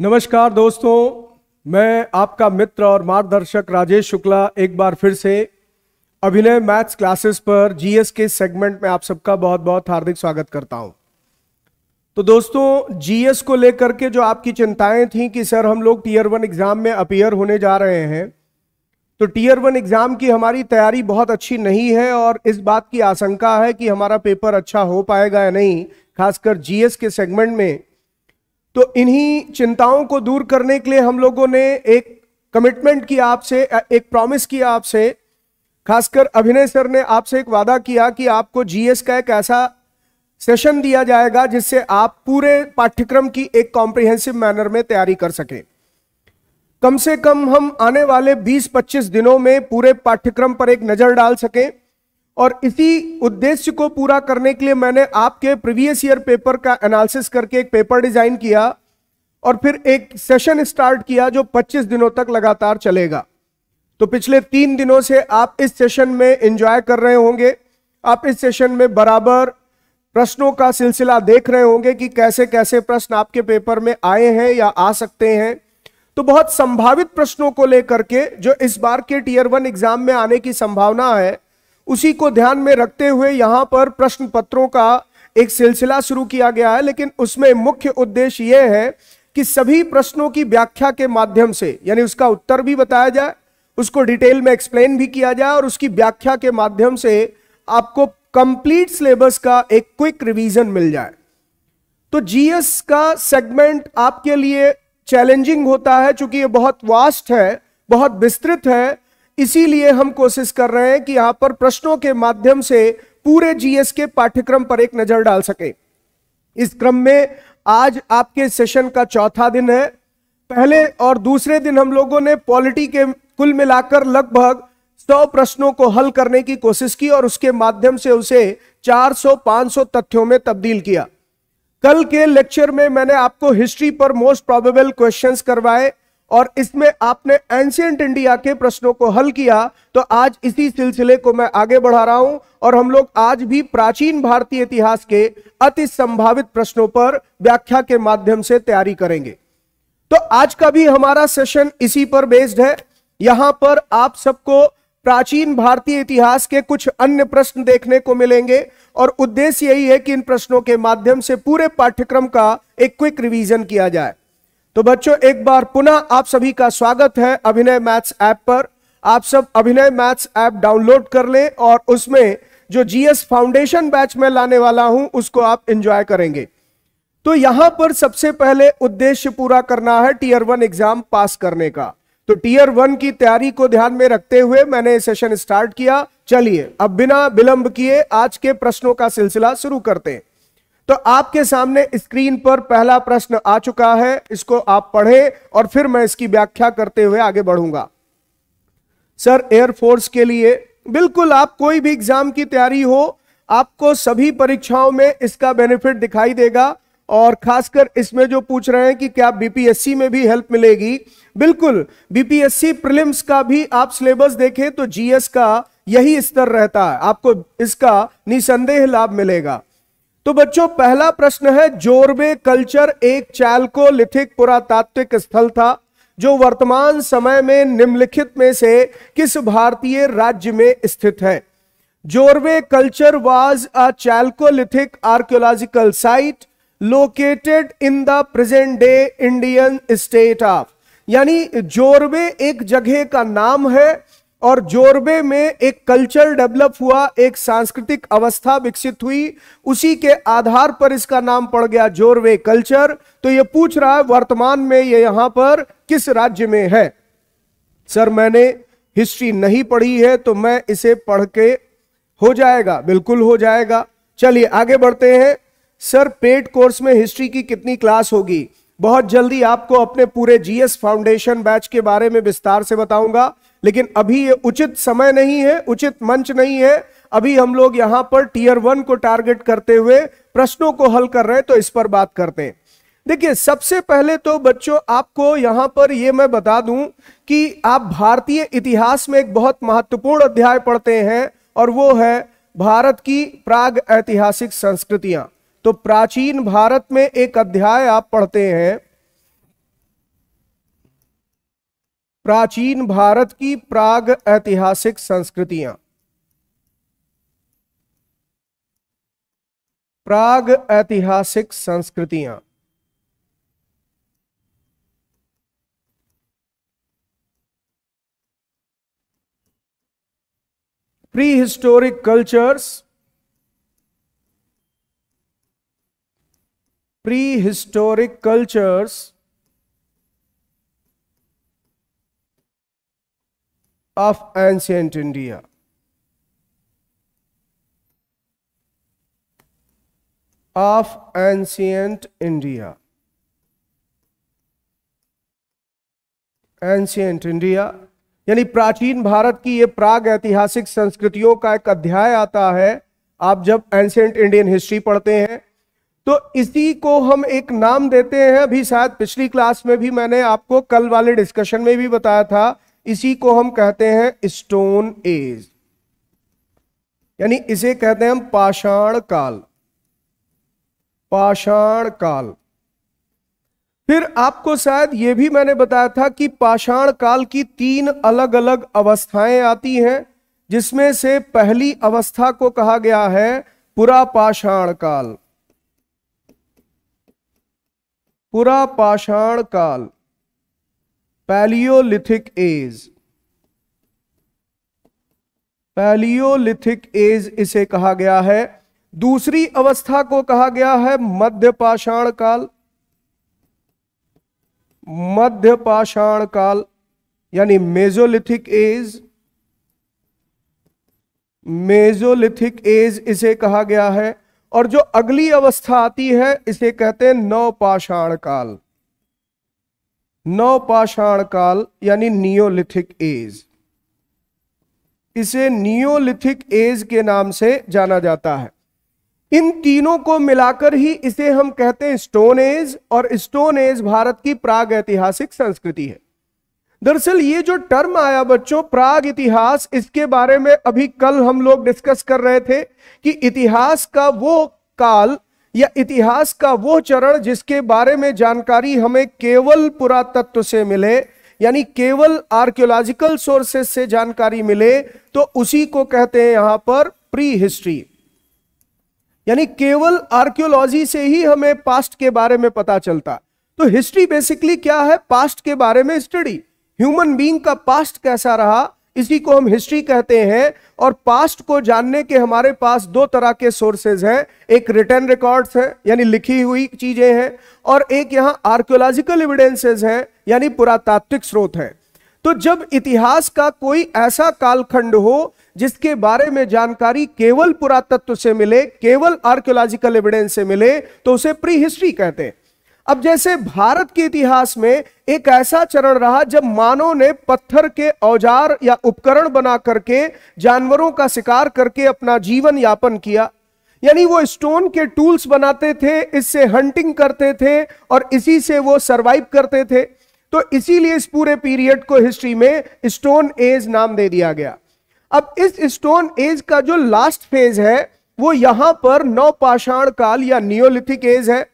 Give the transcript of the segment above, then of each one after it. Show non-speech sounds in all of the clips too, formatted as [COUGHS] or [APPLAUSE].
नमस्कार दोस्तों मैं आपका मित्र और मार्गदर्शक राजेश शुक्ला एक बार फिर से अभिनय मैथ्स क्लासेस पर जीएस के सेगमेंट में आप सबका बहुत बहुत हार्दिक स्वागत करता हूं तो दोस्तों जीएस को लेकर के जो आपकी चिंताएं थी कि सर हम लोग टीयर वन एग्जाम में अपियर होने जा रहे हैं तो टीयर वन एग्जाम की हमारी तैयारी बहुत अच्छी नहीं है और इस बात की आशंका है कि हमारा पेपर अच्छा हो पाएगा या नहीं खासकर जीएस के सेगमेंट में तो इन्हीं चिंताओं को दूर करने के लिए हम लोगों ने एक कमिटमेंट किया आपसे एक प्रॉमिस किया आपसे खासकर अभिनय सर ने आपसे एक वादा किया कि आपको जीएस का एक ऐसा सेशन दिया जाएगा जिससे आप पूरे पाठ्यक्रम की एक कॉम्प्रिहेंसिव मैनर में तैयारी कर सकें कम से कम हम आने वाले 20-25 दिनों में पूरे पाठ्यक्रम पर एक नज़र डाल सकें और इसी उद्देश्य को पूरा करने के लिए मैंने आपके प्रीवियस ईयर पेपर का एनालिसिस करके एक पेपर डिजाइन किया और फिर एक सेशन स्टार्ट किया जो 25 दिनों तक लगातार चलेगा तो पिछले तीन दिनों से आप इस सेशन में एंजॉय कर रहे होंगे आप इस सेशन में बराबर प्रश्नों का सिलसिला देख रहे होंगे कि कैसे कैसे प्रश्न आपके पेपर में आए हैं या आ सकते हैं तो बहुत संभावित प्रश्नों को लेकर के जो इस बार के टीयर वन एग्जाम में आने की संभावना है उसी को ध्यान में रखते हुए यहां पर प्रश्न पत्रों का एक सिलसिला शुरू किया गया है लेकिन उसमें मुख्य उद्देश्य यह है कि सभी प्रश्नों की व्याख्या के माध्यम से यानी उसका उत्तर भी बताया जाए उसको डिटेल में एक्सप्लेन भी किया जाए और उसकी व्याख्या के माध्यम से आपको कंप्लीट सिलेबस का एक क्विक रिवीजन मिल जाए तो जीएस का सेगमेंट आपके लिए चैलेंजिंग होता है क्योंकि ये बहुत वास्ट है बहुत विस्तृत है इसीलिए हम कोशिश कर रहे हैं कि यहां पर प्रश्नों के माध्यम से पूरे जीएस के पाठ्यक्रम पर एक नजर डाल सके इस क्रम में आज आपके सेशन का चौथा दिन है पहले और दूसरे दिन हम लोगों ने पॉलिटी के कुल मिलाकर लगभग 100 प्रश्नों को हल करने की कोशिश की और उसके माध्यम से उसे 400-500 तथ्यों में तब्दील किया कल के लेक्चर में मैंने आपको हिस्ट्री पर मोस्ट प्रोबेबल क्वेश्चंस करवाए और इसमें आपने एंशियंट इंडिया के प्रश्नों को हल किया तो आज इसी सिलसिले को मैं आगे बढ़ा रहा हूं और हम लोग आज भी प्राचीन भारतीय इतिहास के अति संभावित प्रश्नों पर व्याख्या के माध्यम से तैयारी करेंगे तो आज का भी हमारा सेशन इसी पर बेस्ड है यहां पर आप सबको प्राचीन भारतीय इतिहास के कुछ अन्य प्रश्न देखने को मिलेंगे और उद्देश्य यही है कि इन प्रश्नों के माध्यम से पूरे पाठ्यक्रम का एक क्विक रिवीजन किया जाए तो बच्चों एक बार पुनः आप सभी का स्वागत है अभिनय मैथ्स ऐप पर आप सब अभिनय मैथ्स ऐप डाउनलोड कर लें और उसमें जो जीएस फाउंडेशन बैच में लाने वाला हूं उसको आप एंजॉय करेंगे तो यहां पर सबसे पहले उद्देश्य पूरा करना है टीयर वन एग्जाम पास करने का तो टीयर वन की तैयारी को ध्यान में रखते हुए मैंने सेशन स्टार्ट किया चलिए अब बिना विलंब किए आज के प्रश्नों का सिलसिला शुरू करते हैं तो आपके सामने स्क्रीन पर पहला प्रश्न आ चुका है इसको आप पढ़ें और फिर मैं इसकी व्याख्या करते हुए आगे बढ़ूंगा सर एयरफोर्स के लिए बिल्कुल आप कोई भी एग्जाम की तैयारी हो आपको सभी परीक्षाओं में इसका बेनिफिट दिखाई देगा और खासकर इसमें जो पूछ रहे हैं कि क्या बीपीएससी में भी हेल्प मिलेगी बिल्कुल बीपीएससी प्रिलिम्स का भी आप सिलेबस देखें तो जीएस का यही स्तर रहता है आपको इसका निसंदेह लाभ मिलेगा तो बच्चों पहला प्रश्न है जोरबे कल्चर एक चैल्कोलिथिक पुरातात्विक स्थल था जो वर्तमान समय में निम्नलिखित में से किस भारतीय राज्य में स्थित है Jorwe culture was a chalcolithic archaeological site located in the present day Indian state of यानी जोरबे एक जगह का नाम है और जोरबे में एक कल्चर डेवलप हुआ एक सांस्कृतिक अवस्था विकसित हुई उसी के आधार पर इसका नाम पड़ गया जोरवे कल्चर तो ये पूछ रहा है वर्तमान में ये यहां पर किस राज्य में है सर मैंने हिस्ट्री नहीं पढ़ी है तो मैं इसे पढ़ के हो जाएगा बिल्कुल हो जाएगा चलिए आगे बढ़ते हैं सर पेड कोर्स में हिस्ट्री की कितनी क्लास होगी बहुत जल्दी आपको अपने पूरे जीएस फाउंडेशन बैच के बारे में विस्तार से बताऊंगा लेकिन अभी ये उचित समय नहीं है उचित मंच नहीं है अभी हम लोग यहां पर टीयर वन को टारगेट करते हुए प्रश्नों को हल कर रहे हैं तो इस पर बात करते हैं देखिए सबसे पहले तो बच्चों आपको यहां पर यह मैं बता दूं कि आप भारतीय इतिहास में एक बहुत महत्वपूर्ण अध्याय पढ़ते हैं और वो है भारत की प्राग ऐतिहासिक संस्कृतियां तो प्राचीन भारत में एक अध्याय आप पढ़ते हैं प्राचीन भारत की प्राग ऐतिहासिक संस्कृतियां प्राग ऐतिहासिक संस्कृतियां prehistoric cultures prehistoric cultures of ancient India. Of ancient India. Ancient India यानी प्राचीन भारत की ये प्राग ऐतिहासिक संस्कृतियों का एक अध्याय आता है आप जब एंशियंट इंडियन हिस्ट्री पढ़ते हैं तो इसी को हम एक नाम देते हैं अभी शायद पिछली क्लास में भी मैंने आपको कल वाले डिस्कशन में भी बताया था इसी को हम कहते हैं स्टोन एज यानी इसे कहते हैं हम पाषाण काल पाषाण काल फिर आपको शायद यह भी मैंने बताया था कि पाषाण काल की तीन अलग अलग अवस्थाएं आती हैं जिसमें से पहली अवस्था को कहा गया है पुरा पाषाण काल पुरा पाषाण काल पैलियोलिथिक एज पैलियोलिथिक एज इसे कहा गया है दूसरी अवस्था को कहा गया है मध्य पाषाण काल मध्य पाषाण काल यानी मेजोलिथिक एज मेजोलिथिक एज इसे कहा गया है और जो अगली अवस्था आती है इसे कहते हैं नवपाषाण काल नवपाषाण काल यानी नियोलिथिक एज इसे नियोलिथिक एज के नाम से जाना जाता है इन तीनों को मिलाकर ही इसे हम कहते हैं स्टोन एज और स्टोन एज भारत की प्राग ऐतिहासिक संस्कृति है दरअसल ये जो टर्म आया बच्चों प्राग इतिहास इसके बारे में अभी कल हम लोग डिस्कस कर रहे थे कि इतिहास का वो काल या इतिहास का वो चरण जिसके बारे में जानकारी हमें केवल पुरातत्व से मिले यानी केवल आर्कियोलॉजिकल सोर्सेस से जानकारी मिले तो उसी को कहते हैं यहां पर प्री हिस्ट्री यानी केवल आर्कियोलॉजी से ही हमें पास्ट के बारे में पता चलता तो हिस्ट्री बेसिकली क्या है पास्ट के बारे में स्टडी ह्यूमन बींग का पास्ट कैसा रहा इसी को हम हिस्ट्री कहते हैं और पास्ट को जानने के हमारे पास दो तरह के सोर्सेज हैं एक रिटर्न रिकॉर्ड्स हैं यानी लिखी हुई चीजें हैं और एक यहाँ आर्कियोलॉजिकल एविडेंसेज हैं यानी पुरातात्विक स्रोत हैं तो जब इतिहास का कोई ऐसा कालखंड हो जिसके बारे में जानकारी केवल पुरातत्व से मिले केवल आर्कियोलॉजिकल एविडेंस से मिले तो उसे प्री हिस्ट्री कहते हैं अब जैसे भारत के इतिहास में एक ऐसा चरण रहा जब मानव ने पत्थर के औजार या उपकरण बना करके जानवरों का शिकार करके अपना जीवन यापन किया यानी वो स्टोन के टूल्स बनाते थे इससे हंटिंग करते थे और इसी से वो सरवाइव करते थे तो इसीलिए इस पूरे पीरियड को हिस्ट्री में स्टोन एज नाम दे दिया गया अब इस स्टोन एज का जो लास्ट फेज है वो यहां पर नौपाषाण काल या नियोलिथिक एज है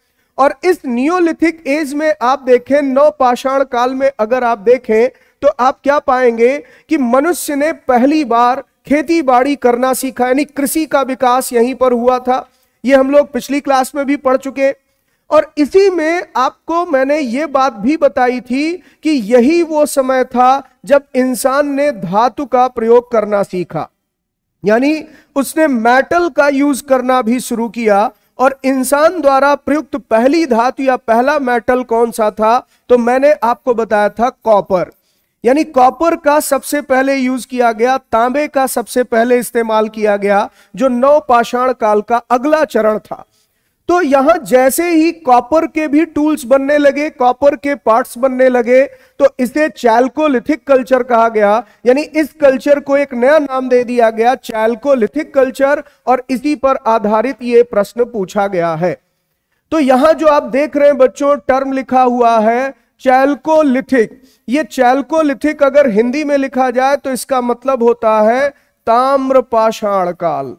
और इस नियोलिथिक एज में आप देखें नवपाषाण काल में अगर आप देखें तो आप क्या पाएंगे कि मनुष्य ने पहली बार खेती बाड़ी करना सीखा यानी कृषि का विकास यहीं पर हुआ था ये हम लोग पिछली क्लास में भी पढ़ चुके और इसी में आपको मैंने ये बात भी बताई थी कि यही वो समय था जब इंसान ने धातु का प्रयोग करना सीखा यानी उसने मेटल का यूज करना भी शुरू किया और इंसान द्वारा प्रयुक्त पहली धातु या पहला मेटल कौन सा था तो मैंने आपको बताया था कॉपर यानी कॉपर का सबसे पहले यूज किया गया तांबे का सबसे पहले इस्तेमाल किया गया जो नौ पाषाण काल का अगला चरण था तो यहां जैसे ही कॉपर के भी टूल्स बनने लगे कॉपर के पार्ट्स बनने लगे तो इसे चैल्कोलिथिक कल्चर कहा गया यानी इस कल्चर को एक नया नाम दे दिया गया चैल्कोलिथिक कल्चर और इसी पर आधारित ये प्रश्न पूछा गया है तो यहां जो आप देख रहे हैं बच्चों टर्म लिखा हुआ है चैल्कोलिथिक ये चैल्कोलिथिक अगर हिंदी में लिखा जाए तो इसका मतलब होता है ताम्र पाषाण काल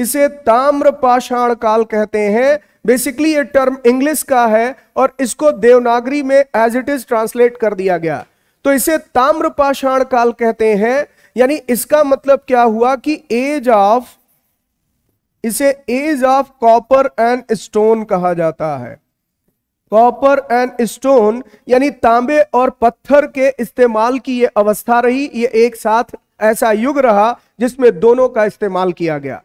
इसे ताम्र पाषाण काल कहते हैं बेसिकली ये टर्म इंग्लिश का है और इसको देवनागरी में एज इट इज ट्रांसलेट कर दिया गया तो इसे ताम्र पाषाण काल कहते हैं यानी इसका मतलब क्या हुआ कि एज ऑफ इसे age of copper and stone कहा जाता है कॉपर एंड स्टोन यानी तांबे और पत्थर के इस्तेमाल की यह अवस्था रही ये एक साथ ऐसा युग रहा जिसमें दोनों का इस्तेमाल किया गया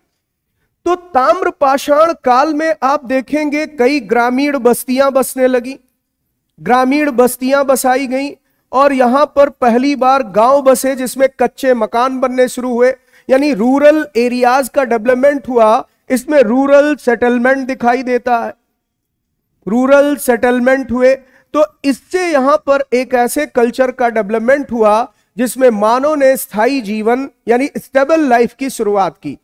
तो ताम्र पाषाण काल में आप देखेंगे कई ग्रामीण बस्तियां बसने लगी ग्रामीण बस्तियां बसाई गई और यहां पर पहली बार गांव बसे जिसमें कच्चे मकान बनने शुरू हुए यानी रूरल एरियाज का डेवलपमेंट हुआ इसमें रूरल सेटलमेंट दिखाई देता है रूरल सेटलमेंट हुए तो इससे यहां पर एक ऐसे कल्चर का डेवलपमेंट हुआ जिसमें मानव ने स्थायी जीवन यानी स्टेबल लाइफ की शुरुआत की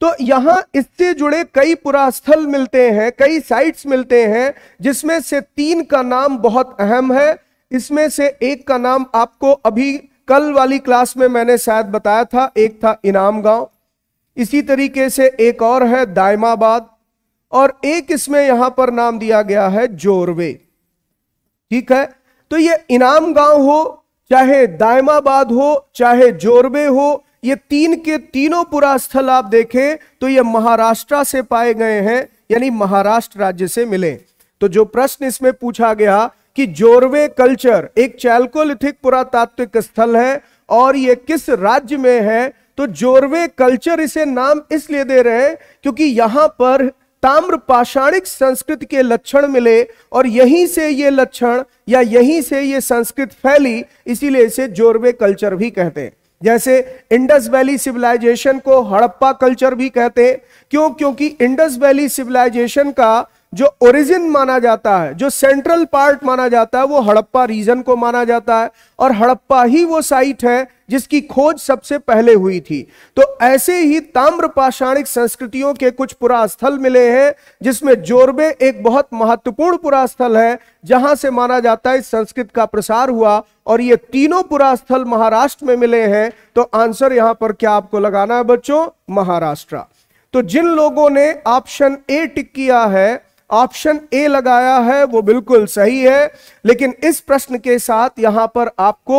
तो यहां इससे जुड़े कई पुरास्थल मिलते हैं कई साइट्स मिलते हैं जिसमें से तीन का नाम बहुत अहम है इसमें से एक का नाम आपको अभी कल वाली क्लास में मैंने शायद बताया था एक था इनाम गांव इसी तरीके से एक और है दायमाबाद और एक इसमें यहां पर नाम दिया गया है जोरवे ठीक है तो ये इनाम गांव हो चाहे दायमाबाद हो चाहे जोरवे हो ये तीन के तीनों पुरास्थल आप देखें तो ये महाराष्ट्र से पाए गए हैं यानी महाराष्ट्र राज्य से मिले तो जो प्रश्न इसमें पूछा गया कि जोरवे कल्चर एक चैल्कोलिथिक पुरातात्विक स्थल है और ये किस राज्य में है तो जोरवे कल्चर इसे नाम इसलिए दे रहे हैं क्योंकि यहां पर ताम्र पाषाणिक संस्कृत के लक्षण मिले और यहीं से ये लक्षण या यहीं से ये संस्कृत फैली इसीलिए इसे जोरवे कल्चर भी कहते हैं जैसे इंडस वैली सिविलाइजेशन को हड़प्पा कल्चर भी कहते हैं क्यों क्योंकि इंडस वैली सिविलाइजेशन का जो ओरिजिन माना जाता है जो सेंट्रल पार्ट माना जाता है वो हड़प्पा रीजन को माना जाता है और हड़प्पा ही वो साइट है जिसकी खोज सबसे पहले हुई थी तो ऐसे ही ताम्र पाषाणिक संस्कृतियों के कुछ पुरास्थल मिले हैं जिसमें जोरबे एक बहुत महत्वपूर्ण पुरास्थल है जहां से माना जाता है संस्कृत का प्रसार हुआ और ये तीनों पुरास्थल महाराष्ट्र में मिले हैं तो आंसर यहां पर क्या आपको लगाना है बच्चों महाराष्ट्र तो जिन लोगों ने ऑप्शन ए टिक किया है ऑप्शन ए लगाया है वो बिल्कुल सही है लेकिन इस प्रश्न के साथ यहां पर आपको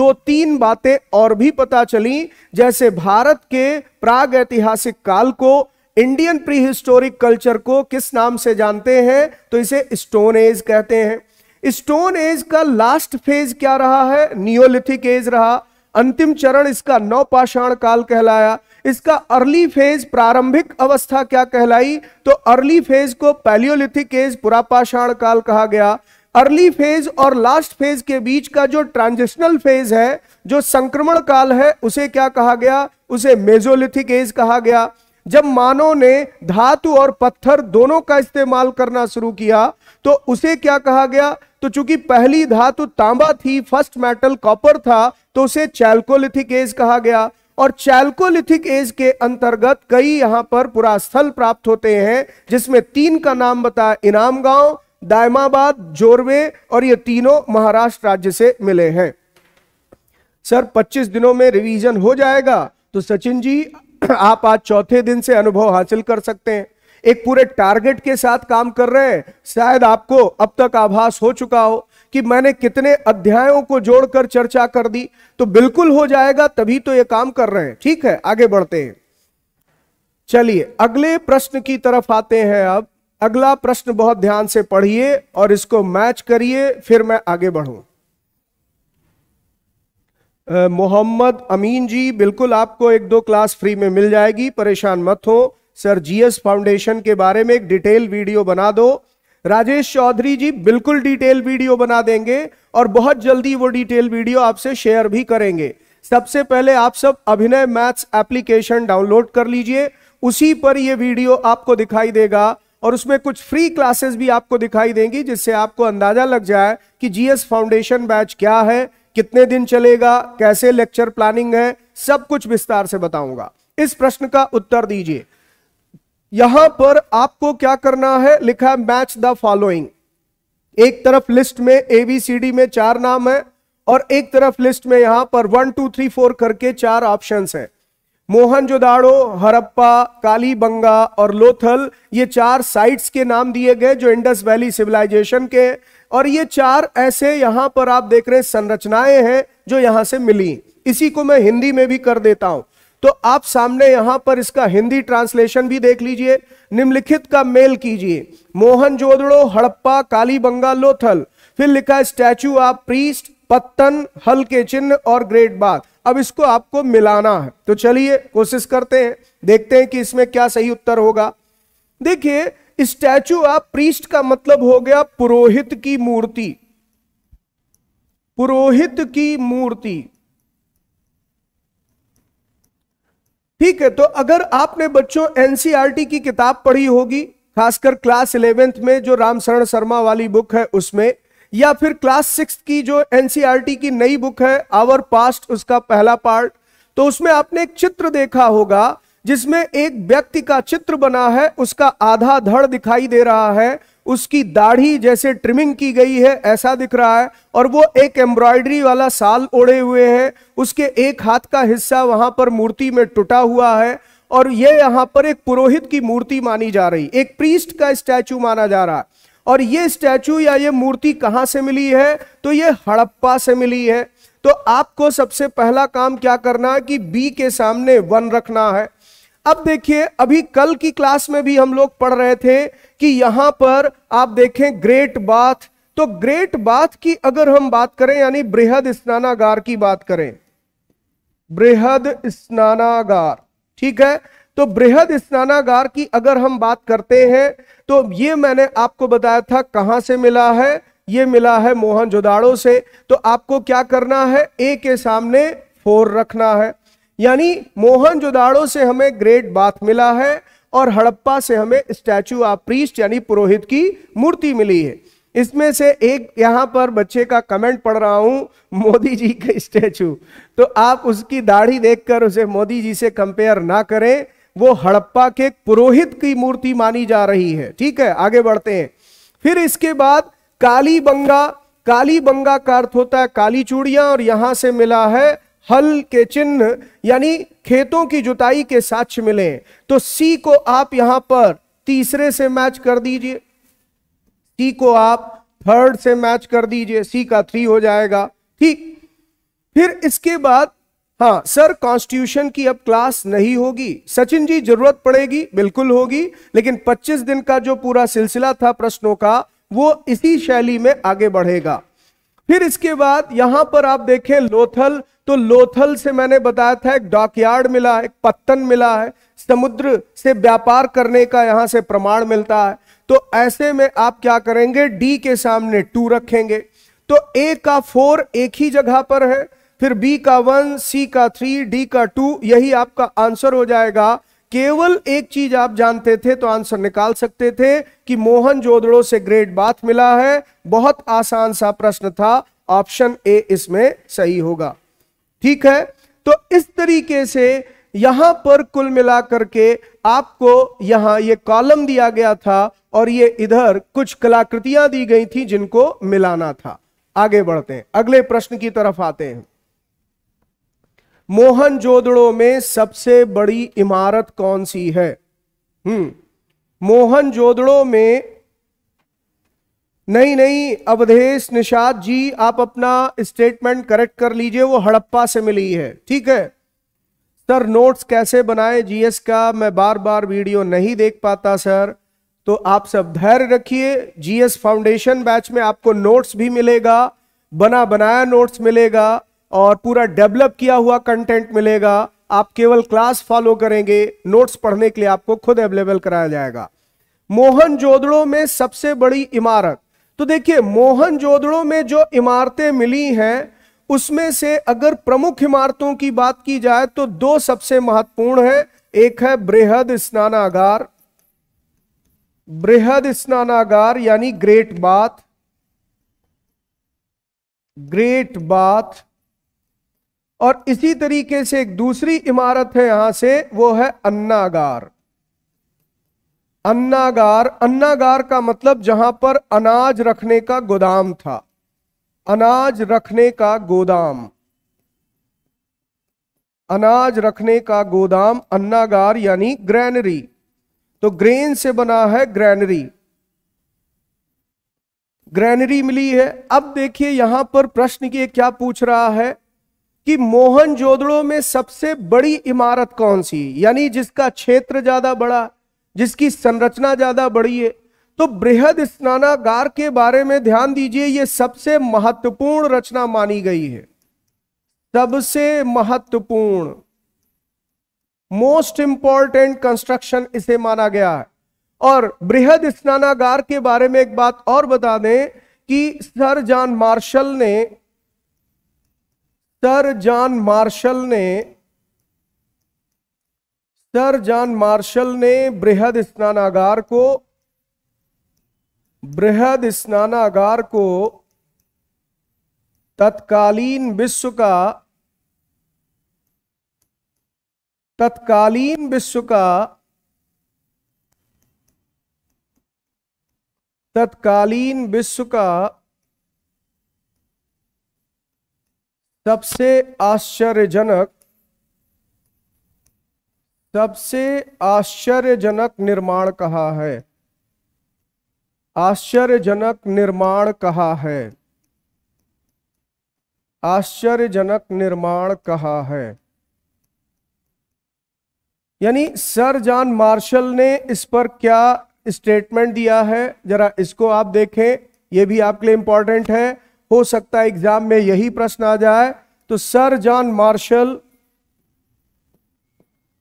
दो तीन बातें और भी पता चली जैसे भारत के प्राग ऐतिहासिक काल को इंडियन प्रीहिस्टोरिक कल्चर को किस नाम से जानते हैं तो इसे स्टोन एज कहते हैं स्टोन एज का लास्ट फेज क्या रहा है नियोलिथिक एज रहा अंतिम चरण इसका नौपाषाण काल कहलाया इसका अर्ली फेज प्रारंभिक अवस्था क्या कहलाई तो अर्ली फेज को पैलियोलिथिक एज पुरापाषाण काल कहा गया अर्ली फेज और लास्ट फेज के बीच का जो ट्रांजिशनल फेज है जो संक्रमण काल है उसे क्या कहा गया उसे मेजोलिथिक एज कहा गया जब मानव ने धातु और पत्थर दोनों का इस्तेमाल करना शुरू किया तो उसे क्या कहा गया तो चूंकि पहली धातु तांबा थी फर्स्ट मेटल कॉपर था तो उसे चैल्कोलिथिक एज कहा गया और चैल्कोलिथिक एज के अंतर्गत कई यहां पर पुरास्थल प्राप्त होते हैं जिसमें तीन का नाम बताया इनाम गांव दायमाबाद जोरवे और ये तीनों महाराष्ट्र राज्य से मिले हैं सर 25 दिनों में रिवीजन हो जाएगा तो सचिन जी [CLEARS THROAT] आप आज चौथे दिन से अनुभव हासिल कर सकते हैं एक पूरे टारगेट के साथ काम कर रहे हैं शायद आपको अब तक आभास हो चुका हो कि मैंने कितने अध्यायों को जोड़कर चर्चा कर दी तो बिल्कुल हो जाएगा तभी तो ये काम कर रहे हैं ठीक है आगे बढ़ते हैं चलिए अगले प्रश्न की तरफ आते हैं अब अगला प्रश्न बहुत ध्यान से पढ़िए और इसको मैच करिए फिर मैं आगे बढ़ू मोहम्मद अमीन जी बिल्कुल आपको एक दो क्लास फ्री में मिल जाएगी परेशान मत हो सर जीएस फाउंडेशन के बारे में एक डिटेल वीडियो बना दो राजेश चौधरी जी बिल्कुल डिटेल वीडियो बना देंगे और बहुत जल्दी वो डिटेल वीडियो आपसे शेयर भी करेंगे सबसे पहले आप सब अभिनय मैथ्स एप्लीकेशन डाउनलोड कर लीजिए उसी पर यह वीडियो आपको दिखाई देगा और उसमें कुछ फ्री क्लासेस भी आपको दिखाई देंगी जिससे आपको अंदाजा लग जाए कि जीएस फाउंडेशन बैच क्या है कितने दिन चलेगा कैसे लेक्चर प्लानिंग है सब कुछ विस्तार से बताऊंगा इस प्रश्न का उत्तर दीजिए यहां पर आपको क्या करना है लिखा है मैच द फॉलोइंग एक तरफ लिस्ट में एबीसीडी में चार नाम है और एक तरफ लिस्ट में यहां पर वन टू थ्री फोर करके चार ऑप्शन है जोदाड़ो हरप्पा कालीबंगा और लोथल ये चार साइट्स के नाम दिए गए जो इंडस वैली सिविलाइजेशन के और ये चार ऐसे यहां पर आप देख रहे हैं संरचनाएं हैं जो यहां से मिली इसी को मैं हिंदी में भी कर देता हूं तो आप सामने यहां पर इसका हिंदी ट्रांसलेशन भी देख लीजिए निम्नलिखित का मेल कीजिए मोहन जोदड़ो हड़प्पा काली बंगा लोथल फिर लिखा स्टैचू ऑफ प्रीस्ट पत्तन हल के चिन्ह और ग्रेट बाग अब इसको आपको मिलाना है तो चलिए कोशिश करते हैं देखते हैं कि इसमें क्या सही उत्तर होगा देखिए स्टैचू ऑफ प्रीस्ट का मतलब हो गया पुरोहित की मूर्ति पुरोहित की मूर्ति ठीक है तो अगर आपने बच्चों एनसीईआरटी e की किताब पढ़ी होगी खासकर क्लास इलेवेंथ में जो रामशरण शर्मा वाली बुक है उसमें या फिर क्लास सिक्स की जो एनसीईआरटी e की नई बुक है आवर पास्ट उसका पहला पार्ट तो उसमें आपने एक चित्र देखा होगा जिसमें एक व्यक्ति का चित्र बना है उसका आधा धड़ दिखाई दे रहा है उसकी दाढ़ी जैसे ट्रिमिंग की गई है ऐसा दिख रहा है और वो एक एम्ब्रॉयडरी वाला साल ओढ़े हुए है उसके एक हाथ का हिस्सा वहां पर मूर्ति में टूटा हुआ है और ये यहाँ पर एक पुरोहित की मूर्ति मानी जा रही एक प्रीस्ट का स्टैचू माना जा रहा है और ये स्टैचू या ये मूर्ति कहाँ से मिली है तो ये हड़प्पा से मिली है तो आपको सबसे पहला काम क्या करना है कि बी के सामने वन रखना है अब देखिए अभी कल की क्लास में भी हम लोग पढ़ रहे थे कि यहां पर आप देखें ग्रेट बाथ तो ग्रेट बाथ की अगर हम बात करें यानी बृहद स्नानागार की बात करें बृहद स्नानागार ठीक है तो बृहद स्नानागार की अगर हम बात करते हैं तो ये मैंने आपको बताया था कहां से मिला है ये मिला है मोहन जोदाड़ो से तो आपको क्या करना है ए के सामने फोर रखना है यानी मोहनजोदाड़ो से हमें ग्रेट बाथ मिला है और हड़प्पा से हमें स्टैचू ऑफ प्रीस्ट यानी पुरोहित की मूर्ति मिली है इसमें से एक यहां पर बच्चे का कमेंट पढ़ रहा हूं मोदी जी के स्टैचू तो आप उसकी दाढ़ी देखकर उसे मोदी जी से कंपेयर ना करें वो हड़प्पा के पुरोहित की मूर्ति मानी जा रही है ठीक है आगे बढ़ते हैं फिर इसके बाद काली बंगा काली बंगा का अर्थ होता है काली चूड़िया और यहां से मिला है हल के चिन्ह यानी खेतों की जुताई के साक्ष्य मिले तो सी को आप यहां पर तीसरे से मैच कर दीजिए सी को आप थर्ड से मैच कर दीजिए सी का थ्री हो जाएगा ठीक फिर इसके बाद हाँ सर कॉन्स्टिट्यूशन की अब क्लास नहीं होगी सचिन जी जरूरत पड़ेगी बिल्कुल होगी लेकिन 25 दिन का जो पूरा सिलसिला था प्रश्नों का वो इसी शैली में आगे बढ़ेगा फिर इसके बाद यहां पर आप देखें लोथल तो लोथल से मैंने बताया था एक डॉकयार्ड मिला है एक पत्तन मिला है समुद्र से व्यापार करने का यहां से प्रमाण मिलता है तो ऐसे में आप क्या करेंगे डी के सामने टू रखेंगे तो ए का फोर एक ही जगह पर है फिर बी का वन सी का थ्री डी का टू यही आपका आंसर हो जाएगा केवल एक चीज आप जानते थे तो आंसर निकाल सकते थे कि मोहन जोदड़ो से ग्रेट बात मिला है बहुत आसान सा प्रश्न था ऑप्शन ए इसमें सही होगा ठीक है तो इस तरीके से यहां पर कुल मिलाकर के आपको यहां ये कॉलम दिया गया था और ये इधर कुछ कलाकृतियां दी गई थी जिनको मिलाना था आगे बढ़ते हैं अगले प्रश्न की तरफ आते हैं मोहन जोदड़ो में सबसे बड़ी इमारत कौन सी है हम्म मोहन जोदड़ो में नहीं नहीं अवधेश निषाद जी आप अपना स्टेटमेंट करेक्ट कर लीजिए वो हड़प्पा से मिली है ठीक है सर नोट्स कैसे बनाए जीएस का मैं बार बार वीडियो नहीं देख पाता सर तो आप सब धैर्य रखिए जीएस फाउंडेशन बैच में आपको नोट्स भी मिलेगा बना बनाया नोट्स मिलेगा और पूरा डेवलप किया हुआ कंटेंट मिलेगा आप केवल क्लास फॉलो करेंगे नोट्स पढ़ने के लिए आपको खुद अवेलेबल कराया जाएगा मोहन जोदड़ो में सबसे बड़ी इमारत तो देखिए मोहन जोदड़ों में जो इमारतें मिली हैं उसमें से अगर प्रमुख इमारतों की बात की जाए तो दो सबसे महत्वपूर्ण है एक है बृहद स्नानागार बृहद स्नानागार यानी ग्रेट बाथ ग्रेट बाथ और इसी तरीके से एक दूसरी इमारत है यहां से वो है अन्नागार अन्नागार अन्नागार का मतलब जहां पर अनाज रखने का गोदाम था अनाज रखने का गोदाम अनाज रखने का गोदाम अन्नागार यानी ग्रैनरी तो ग्रेन से बना है ग्रैनरी ग्रैनरी मिली है अब देखिए यहां पर प्रश्न ये क्या पूछ रहा है कि मोहन जोदड़ो में सबसे बड़ी इमारत कौन सी यानी जिसका क्षेत्र ज्यादा बड़ा जिसकी संरचना ज्यादा बड़ी है तो बृहद स्नानागार के बारे में ध्यान दीजिए यह सबसे महत्वपूर्ण रचना मानी गई है सबसे महत्वपूर्ण मोस्ट इंपॉर्टेंट कंस्ट्रक्शन इसे माना गया है और बृहद स्नानागार के बारे में एक बात और बता दें कि सर जॉन मार्शल ने सर जॉन मार्शल ने सर जॉन मार्शल ने बृहद स्नानागार को बृहद स्नानागार को तत्कालीन विश्व का तत्कालीन विश्व का तत्कालीन विश्व का सबसे आश्चर्यजनक सबसे आश्चर्यजनक निर्माण कहा है आश्चर्यजनक निर्माण कहा है आश्चर्यजनक निर्माण कहा है यानी सर जॉन मार्शल ने इस पर क्या स्टेटमेंट दिया है जरा इसको आप देखें यह भी आपके लिए इंपॉर्टेंट है हो सकता है एग्जाम में यही प्रश्न आ जाए तो sir John Marshall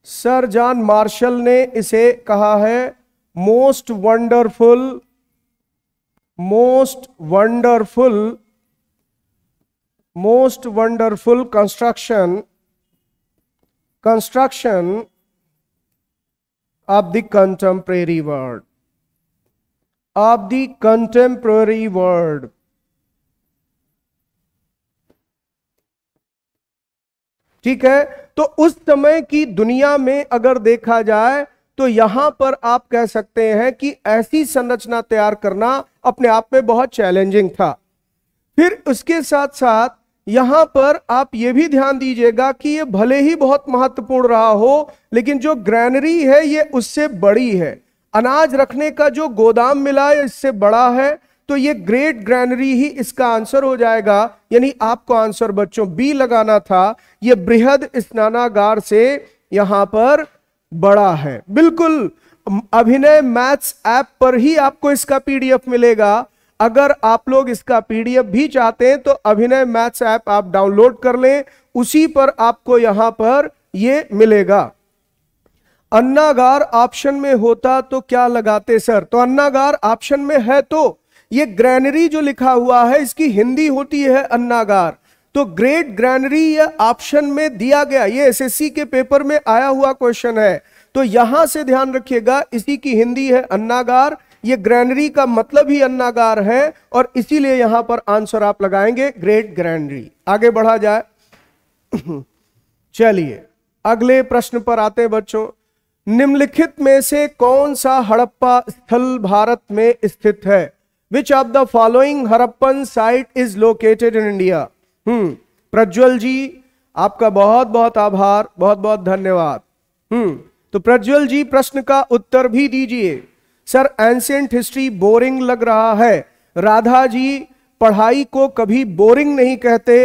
sir John Marshall ने इसे कहा है most wonderful most wonderful most wonderful construction construction of the contemporary world of the contemporary world ठीक है तो उस समय की दुनिया में अगर देखा जाए तो यहां पर आप कह सकते हैं कि ऐसी संरचना तैयार करना अपने आप में बहुत चैलेंजिंग था फिर उसके साथ साथ यहां पर आप ये भी ध्यान दीजिएगा कि ये भले ही बहुत महत्वपूर्ण रहा हो लेकिन जो ग्रैनरी है ये उससे बड़ी है अनाज रखने का जो गोदाम मिला है इससे बड़ा है तो ये ग्रेट ग्रैनरी ही इसका आंसर हो जाएगा यानी आपको आंसर बच्चों बी लगाना था ये बृहद स्नानागार से यहां पर बड़ा है बिल्कुल अभिनय मैथ्स ऐप पर ही आपको इसका पीडीएफ मिलेगा अगर आप लोग इसका पीडीएफ भी चाहते हैं तो अभिनय मैथ्स ऐप आप डाउनलोड कर लें उसी पर आपको यहां पर यह मिलेगा अन्नागार ऑप्शन में होता तो क्या लगाते सर तो अन्नागार ऑप्शन में है तो ये ग्रैनरी जो लिखा हुआ है इसकी हिंदी होती है अन्नागार तो ग्रेट ग्रैनरी यह ऑप्शन में दिया गया ये एसएससी के पेपर में आया हुआ क्वेश्चन है तो यहां से ध्यान रखिएगा इसी की हिंदी है अन्नागार ये ग्रैनरी का मतलब ही अन्नागार है और इसीलिए यहां पर आंसर आप लगाएंगे ग्रेट ग्रैनरी आगे बढ़ा जाए [COUGHS] चलिए अगले प्रश्न पर आते बच्चों निम्नलिखित में से कौन सा हड़प्पा स्थल भारत में स्थित है which of the following Harappan site is located in India hmm Prajwal ji आपका बहुत बहुत आभार बहुत बहुत धन्यवाद हम्म तो प्रज्वल जी प्रश्न का उत्तर भी दीजिए सर एंशियंट हिस्ट्री बोरिंग लग रहा है राधा जी पढ़ाई को कभी बोरिंग नहीं कहते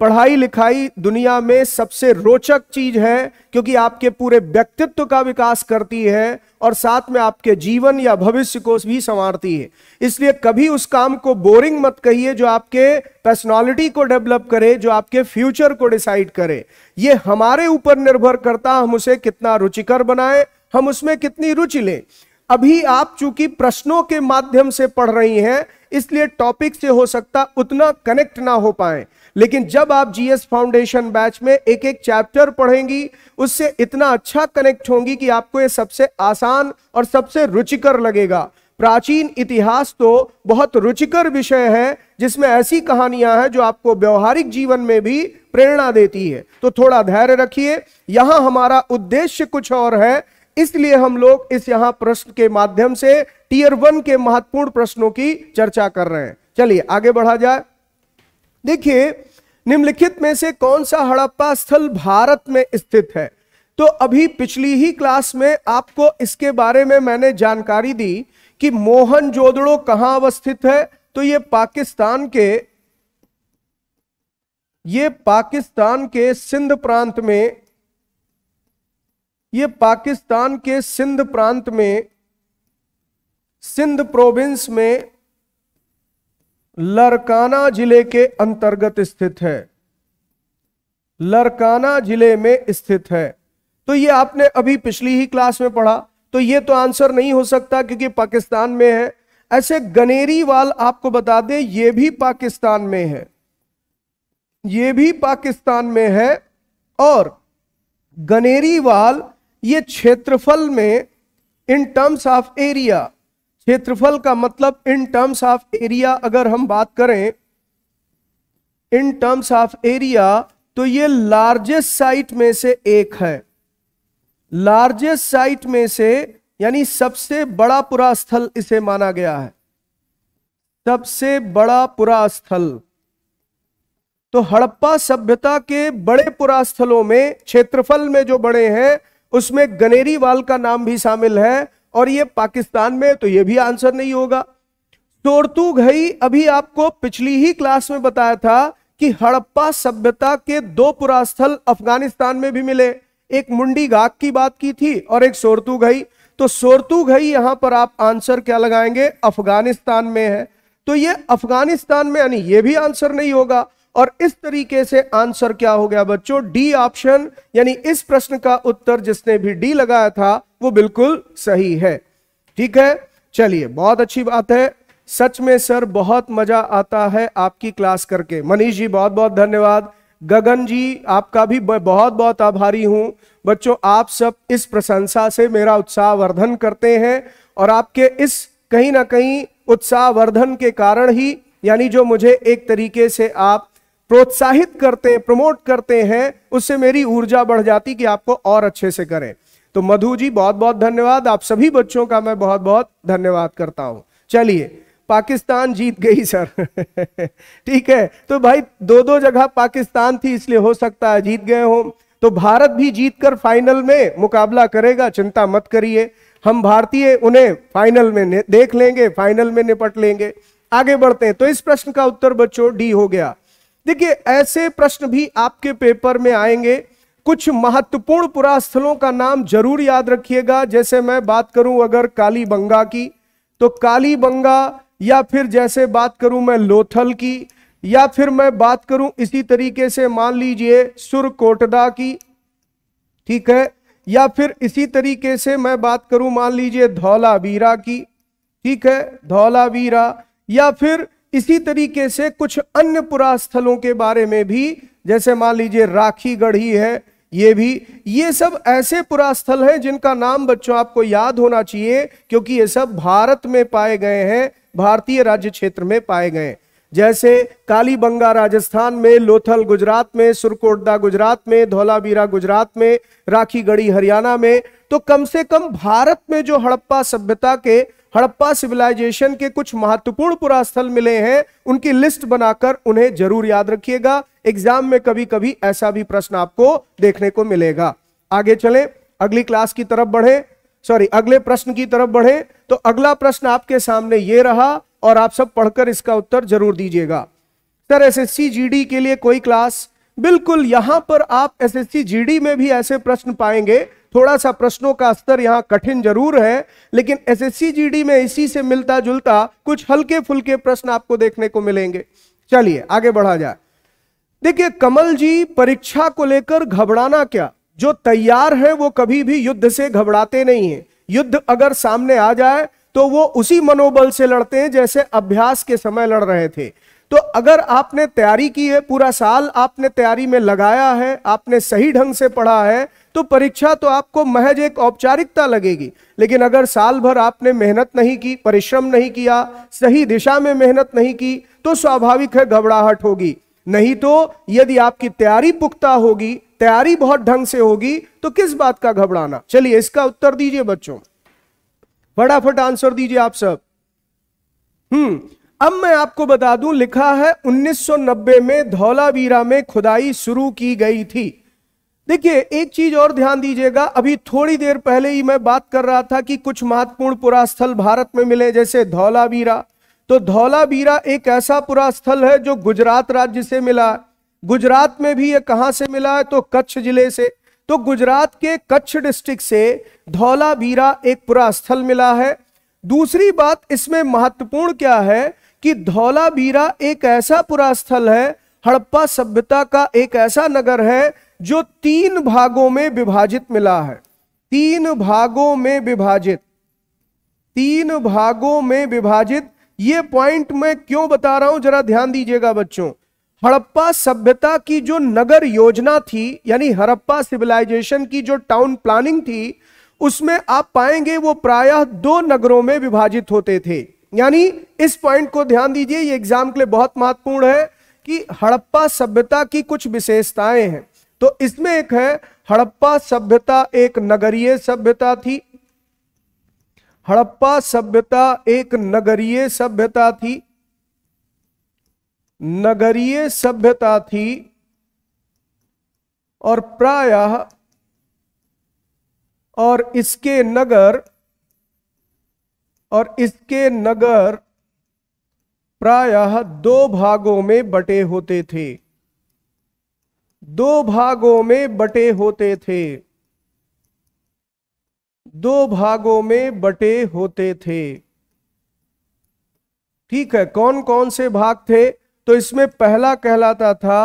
पढ़ाई लिखाई दुनिया में सबसे रोचक चीज है क्योंकि आपके पूरे व्यक्तित्व का विकास करती है और साथ में आपके जीवन या भविष्य को भी संवारती है इसलिए कभी उस काम को बोरिंग मत कहिए जो आपके पर्सनालिटी को डेवलप करे जो आपके फ्यूचर को डिसाइड करे ये हमारे ऊपर निर्भर करता हम उसे कितना रुचिकर बनाए हम उसमें कितनी रुचि लें अभी आप चूंकि प्रश्नों के माध्यम से पढ़ रही हैं इसलिए टॉपिक से हो सकता उतना कनेक्ट ना हो पाए लेकिन जब आप जीएस फाउंडेशन बैच में एक एक चैप्टर पढ़ेंगी उससे इतना अच्छा कनेक्ट होंगी कि आपको ये सबसे आसान और सबसे रुचिकर लगेगा प्राचीन इतिहास तो बहुत रुचिकर विषय है जिसमें ऐसी कहानियां हैं जो आपको व्यवहारिक जीवन में भी प्रेरणा देती है तो थोड़ा धैर्य रखिए यहां हमारा उद्देश्य कुछ और है इसलिए हम लोग इस यहां प्रश्न के माध्यम से टीयर वन के महत्वपूर्ण प्रश्नों की चर्चा कर रहे हैं चलिए आगे बढ़ा जाए देखिए निम्नलिखित में से कौन सा हड़प्पा स्थल भारत में स्थित है तो अभी पिछली ही क्लास में आपको इसके बारे में मैंने जानकारी दी कि मोहन जोदड़ो कहां अवस्थित है तो ये पाकिस्तान के ये पाकिस्तान के सिंध प्रांत में ये पाकिस्तान के सिंध प्रांत में सिंध प्रोविंस में लरकाना जिले के अंतर्गत स्थित है लरकाना जिले में स्थित है तो ये आपने अभी पिछली ही क्लास में पढ़ा तो ये तो आंसर नहीं हो सकता क्योंकि पाकिस्तान में है ऐसे गनेरीवाल आपको बता दें ये भी पाकिस्तान में है ये भी पाकिस्तान में है और गनेरीवाल ये क्षेत्रफल में इन टर्म्स ऑफ एरिया क्षेत्रफल का मतलब इन टर्म्स ऑफ एरिया अगर हम बात करें इन टर्म्स ऑफ एरिया तो ये लार्जेस्ट साइट में से एक है लार्जेस्ट साइट में से यानी सबसे बड़ा पुरा स्थल इसे माना गया है सबसे बड़ा पुरा स्थल तो हड़प्पा सभ्यता के बड़े पुरा स्थलों में क्षेत्रफल में जो बड़े हैं उसमें गनेरीवाल का नाम भी शामिल है और ये पाकिस्तान में तो ये भी आंसर नहीं होगा सोरतू घई अभी आपको पिछली ही क्लास में बताया था कि हड़प्पा सभ्यता के दो पुरास्थल अफगानिस्तान में भी मिले एक मुंडी घाक की बात की थी और एक सोरतू घई तो सोरतू घई यहां पर आप आंसर क्या लगाएंगे अफगानिस्तान में है तो ये अफगानिस्तान में यानी ये भी आंसर नहीं होगा और इस तरीके से आंसर क्या हो गया बच्चों डी ऑप्शन यानी इस प्रश्न का उत्तर जिसने भी डी लगाया था वो बिल्कुल सही है ठीक है चलिए बहुत अच्छी बात है सच में सर बहुत मजा आता है आपकी क्लास करके मनीष जी बहुत बहुत धन्यवाद गगन जी आपका भी बहुत बहुत आभारी हूं बच्चों आप सब इस प्रशंसा से मेरा उत्साह वर्धन करते हैं और आपके इस कहीं ना कहीं उत्साह वर्धन के कारण ही यानी जो मुझे एक तरीके से आप प्रोत्साहित करते हैं प्रमोट करते हैं उससे मेरी ऊर्जा बढ़ जाती कि आपको और अच्छे से करें तो मधु जी बहुत बहुत धन्यवाद आप सभी बच्चों का मैं बहुत बहुत धन्यवाद करता हूं चलिए पाकिस्तान जीत गई सर [LAUGHS] ठीक है तो भाई दो दो जगह पाकिस्तान थी इसलिए हो सकता है जीत गए हो तो भारत भी जीत कर फाइनल में मुकाबला करेगा चिंता मत करिए हम भारतीय उन्हें फाइनल में देख लेंगे फाइनल में निपट लेंगे आगे बढ़ते हैं तो इस प्रश्न का उत्तर बच्चों डी हो गया देखिए ऐसे प्रश्न भी आपके पेपर में आएंगे कुछ महत्वपूर्ण पुरास्थलों का नाम जरूर याद रखिएगा जैसे मैं बात करूं अगर काली बंगा की तो काली बंगा या फिर जैसे बात करूं मैं लोथल की या फिर मैं बात करूं इसी तरीके से मान लीजिए सुरकोटदा की ठीक है या फिर इसी तरीके से मैं बात करूं मान लीजिए धौलावीरा की ठीक है धौलावीरा या फिर इसी तरीके से कुछ अन्य पुरास्थलों के बारे में भी जैसे मान लीजिए राखी गढ़ी है ये भी ये सब ऐसे पुरास्थल हैं जिनका नाम बच्चों आपको याद होना चाहिए क्योंकि ये सब भारत में पाए गए हैं भारतीय राज्य क्षेत्र में पाए गए जैसे कालीबंगा राजस्थान में लोथल गुजरात में सुरकोटदा गुजरात में धौलावीरा गुजरात में राखीगढ़ी हरियाणा में तो कम से कम भारत में जो हड़प्पा सभ्यता के हड़प्पा सिविलाइजेशन के कुछ महत्वपूर्ण पुरास्थल मिले हैं उनकी लिस्ट बनाकर उन्हें जरूर याद रखिएगा एग्जाम में कभी कभी ऐसा भी प्रश्न आपको देखने को मिलेगा आगे चलें अगली क्लास की तरफ बढ़े सॉरी अगले प्रश्न की तरफ बढ़े तो अगला प्रश्न आपके सामने ये रहा और आप सब पढ़कर इसका उत्तर जरूर दीजिएगा सर एस एस के लिए कोई क्लास बिल्कुल यहां पर आप एस एस में भी ऐसे प्रश्न पाएंगे थोड़ा सा प्रश्नों का स्तर यहाँ कठिन जरूर है लेकिन एसएससी जीडी में इसी से मिलता जुलता कुछ हल्के फुल्के प्रश्न आपको देखने को मिलेंगे चलिए आगे बढ़ा जाए देखिए कमल जी परीक्षा को लेकर घबराना क्या जो तैयार है वो कभी भी युद्ध से घबराते नहीं है युद्ध अगर सामने आ जाए तो वो उसी मनोबल से लड़ते हैं जैसे अभ्यास के समय लड़ रहे थे तो अगर आपने तैयारी की है पूरा साल आपने तैयारी में लगाया है आपने सही ढंग से पढ़ा है तो परीक्षा तो आपको महज एक औपचारिकता लगेगी लेकिन अगर साल भर आपने मेहनत नहीं की परिश्रम नहीं किया सही दिशा में मेहनत नहीं की तो स्वाभाविक है घबराहट होगी नहीं तो यदि आपकी तैयारी पुख्ता होगी तैयारी बहुत ढंग से होगी तो किस बात का घबराना चलिए इसका उत्तर दीजिए बच्चों फटाफट आंसर दीजिए आप सब हम्म अब मैं आपको बता दूं लिखा है 1990 में धौलावीरा में खुदाई शुरू की गई थी देखिए एक चीज और ध्यान दीजिएगा अभी थोड़ी देर पहले ही मैं बात कर रहा था कि कुछ महत्वपूर्ण पुरास्थल भारत में मिले जैसे धौलावीरा तो धौलावीरा एक ऐसा पुरास्थल है जो गुजरात राज्य से मिला गुजरात में भी ये कहाँ से मिला है तो कच्छ जिले से तो गुजरात के कच्छ डिस्ट्रिक्ट से धौलावीरा एक पुरास्थल मिला है दूसरी बात इसमें महत्वपूर्ण क्या है कि धौलावीरा एक ऐसा पुरास्थल है हड़प्पा सभ्यता का एक ऐसा नगर है जो तीन भागों में विभाजित मिला है तीन भागों में विभाजित तीन भागों में विभाजित ये पॉइंट मैं क्यों बता रहा हूं जरा ध्यान दीजिएगा बच्चों हड़प्पा सभ्यता की जो नगर योजना थी यानी हड़प्पा सिविलाइजेशन की जो टाउन प्लानिंग थी उसमें आप पाएंगे वो प्रायः दो नगरों में विभाजित होते थे यानी इस पॉइंट को ध्यान दीजिए ये एग्जाम के लिए बहुत महत्वपूर्ण है कि हड़प्पा सभ्यता की कुछ विशेषताएं हैं तो इसमें एक है हड़प्पा सभ्यता एक नगरीय सभ्यता थी हड़प्पा सभ्यता एक नगरीय सभ्यता थी नगरीय सभ्यता थी और प्रायः और इसके नगर और इसके नगर प्रायः दो भागों में बटे होते थे दो भागों में बटे होते थे दो भागों में बटे होते थे ठीक है कौन कौन से भाग थे तो इसमें पहला कहलाता था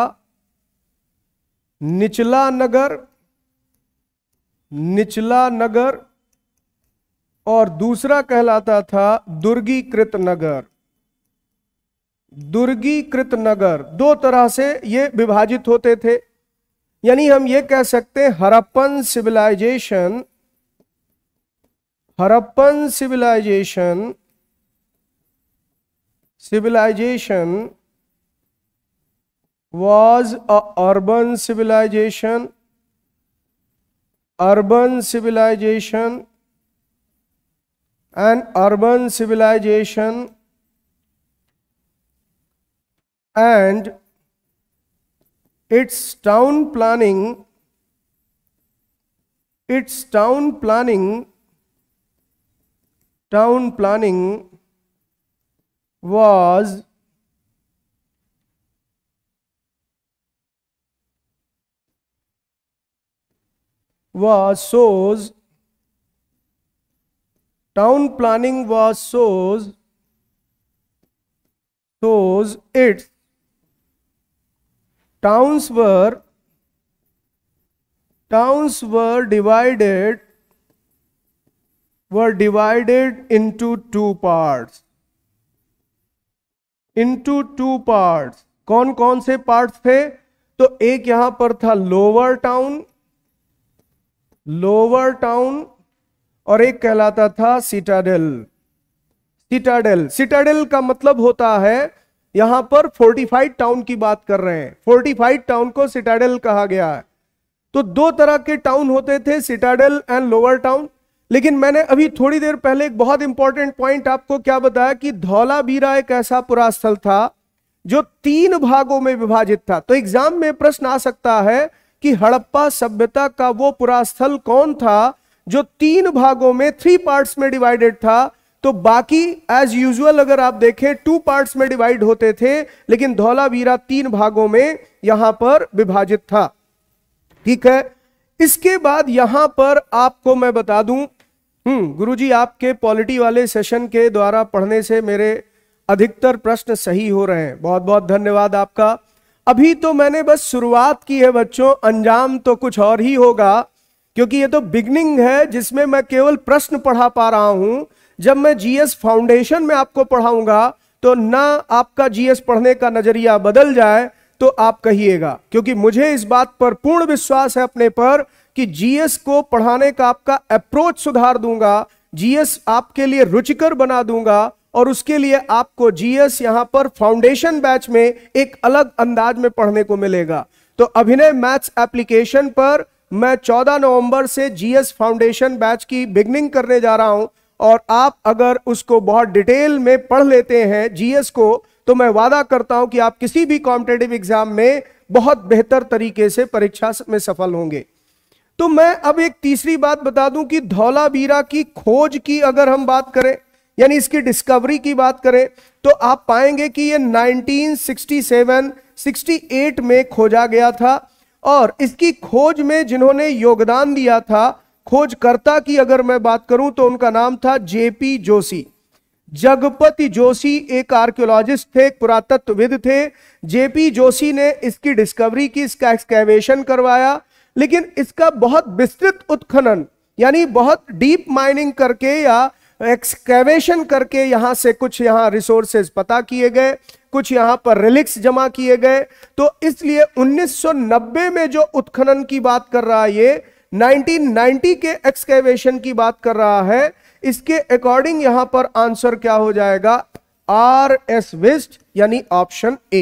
निचला नगर निचला नगर और दूसरा कहलाता था दुर्गीकृत नगर दुर्गीकृत नगर दो तरह से ये विभाजित होते थे यानी हम ये कह सकते हैं Harappan civilisation Harappan civilisation civilisation was a urban civilisation urban civilisation and urban civilisation and its town planning its town planning town planning was was so's town planning was so's so's its towns were towns were divided were divided into two parts into two parts कौन कौन से parts थे तो एक यहां पर था lower town lower town और एक कहलाता था सिटाडेल सिटाडेल सिटाडेल का मतलब होता है यहां पर फोर्टिफाइड टाउन की बात कर रहे हैं फोर्टिफाइड टाउन को सिटाडेल कहा गया है तो दो तरह के टाउन होते थे सिटाडेल एंड लोअर टाउन लेकिन मैंने अभी थोड़ी देर पहले एक बहुत इंपॉर्टेंट पॉइंट आपको क्या बताया कि धौलाबीरा एक ऐसा पुरास्थल था जो तीन भागों में विभाजित था तो एग्जाम में प्रश्न आ सकता है कि हड़प्पा सभ्यता का वो पुरास्थल कौन था जो तीन भागों में थ्री पार्ट्स में डिवाइडेड था तो बाकी एज यूजुअल अगर आप देखें टू पार्ट्स में डिवाइड होते थे लेकिन धौलावीरा तीन भागों में यहां पर विभाजित था ठीक है इसके बाद यहां पर आपको मैं बता दूं हम्म गुरुजी आपके पॉलिटी वाले सेशन के द्वारा पढ़ने से मेरे अधिकतर प्रश्न सही हो रहे हैं बहुत बहुत धन्यवाद आपका अभी तो मैंने बस शुरुआत की है बच्चों अंजाम तो कुछ और ही होगा क्योंकि ये तो बिगनिंग है जिसमें मैं केवल प्रश्न पढ़ा पा रहा हूं जब मैं जीएस फाउंडेशन में आपको पढ़ाऊंगा तो ना आपका जीएस पढ़ने का नजरिया बदल जाए तो आप कहिएगा क्योंकि मुझे इस बात पर पूर्ण विश्वास है अपने पर कि जीएस को पढ़ाने का आपका अप्रोच सुधार दूंगा जीएस आपके लिए रुचिकर बना दूंगा और उसके लिए आपको जीएस यहां पर फाउंडेशन बैच में एक अलग अंदाज में पढ़ने को मिलेगा तो अभिनय मैथ्स एप्लीकेशन पर मैं 14 नवंबर से जीएस फाउंडेशन बैच की बिगनिंग करने जा रहा हूं और आप अगर उसको बहुत डिटेल में पढ़ लेते हैं जीएस को तो मैं वादा करता हूं कि आप किसी भी कॉम्पिटेटिव एग्जाम में बहुत बेहतर तरीके से परीक्षा में सफल होंगे तो मैं अब एक तीसरी बात बता दूं कि धौलावीरा की खोज की अगर हम बात करें यानी इसकी डिस्कवरी की बात करें तो आप पाएंगे कि यह 1967 68 में खोजा गया था और इसकी खोज में जिन्होंने योगदान दिया था खोजकर्ता की अगर मैं बात करूं तो उनका नाम था जेपी जोशी जगपति जोशी एक आर्कियोलॉजिस्ट थे पुरातत्वविद थे जेपी जोशी ने इसकी डिस्कवरी की इसका एक्सकेवेशन करवाया लेकिन इसका बहुत विस्तृत उत्खनन यानी बहुत डीप माइनिंग करके या एक्सकेवेशन करके यहाँ से कुछ यहाँ रिसोर्सेज पता किए गए कुछ यहाँ पर रिलिक्स जमा किए गए तो इसलिए 1990 में जो उत्खनन की बात कर रहा है ये 1990 के एक्सकेवेशन की बात कर रहा है इसके अकॉर्डिंग यहां पर आंसर क्या हो जाएगा आर एस वेस्ट यानी ऑप्शन ए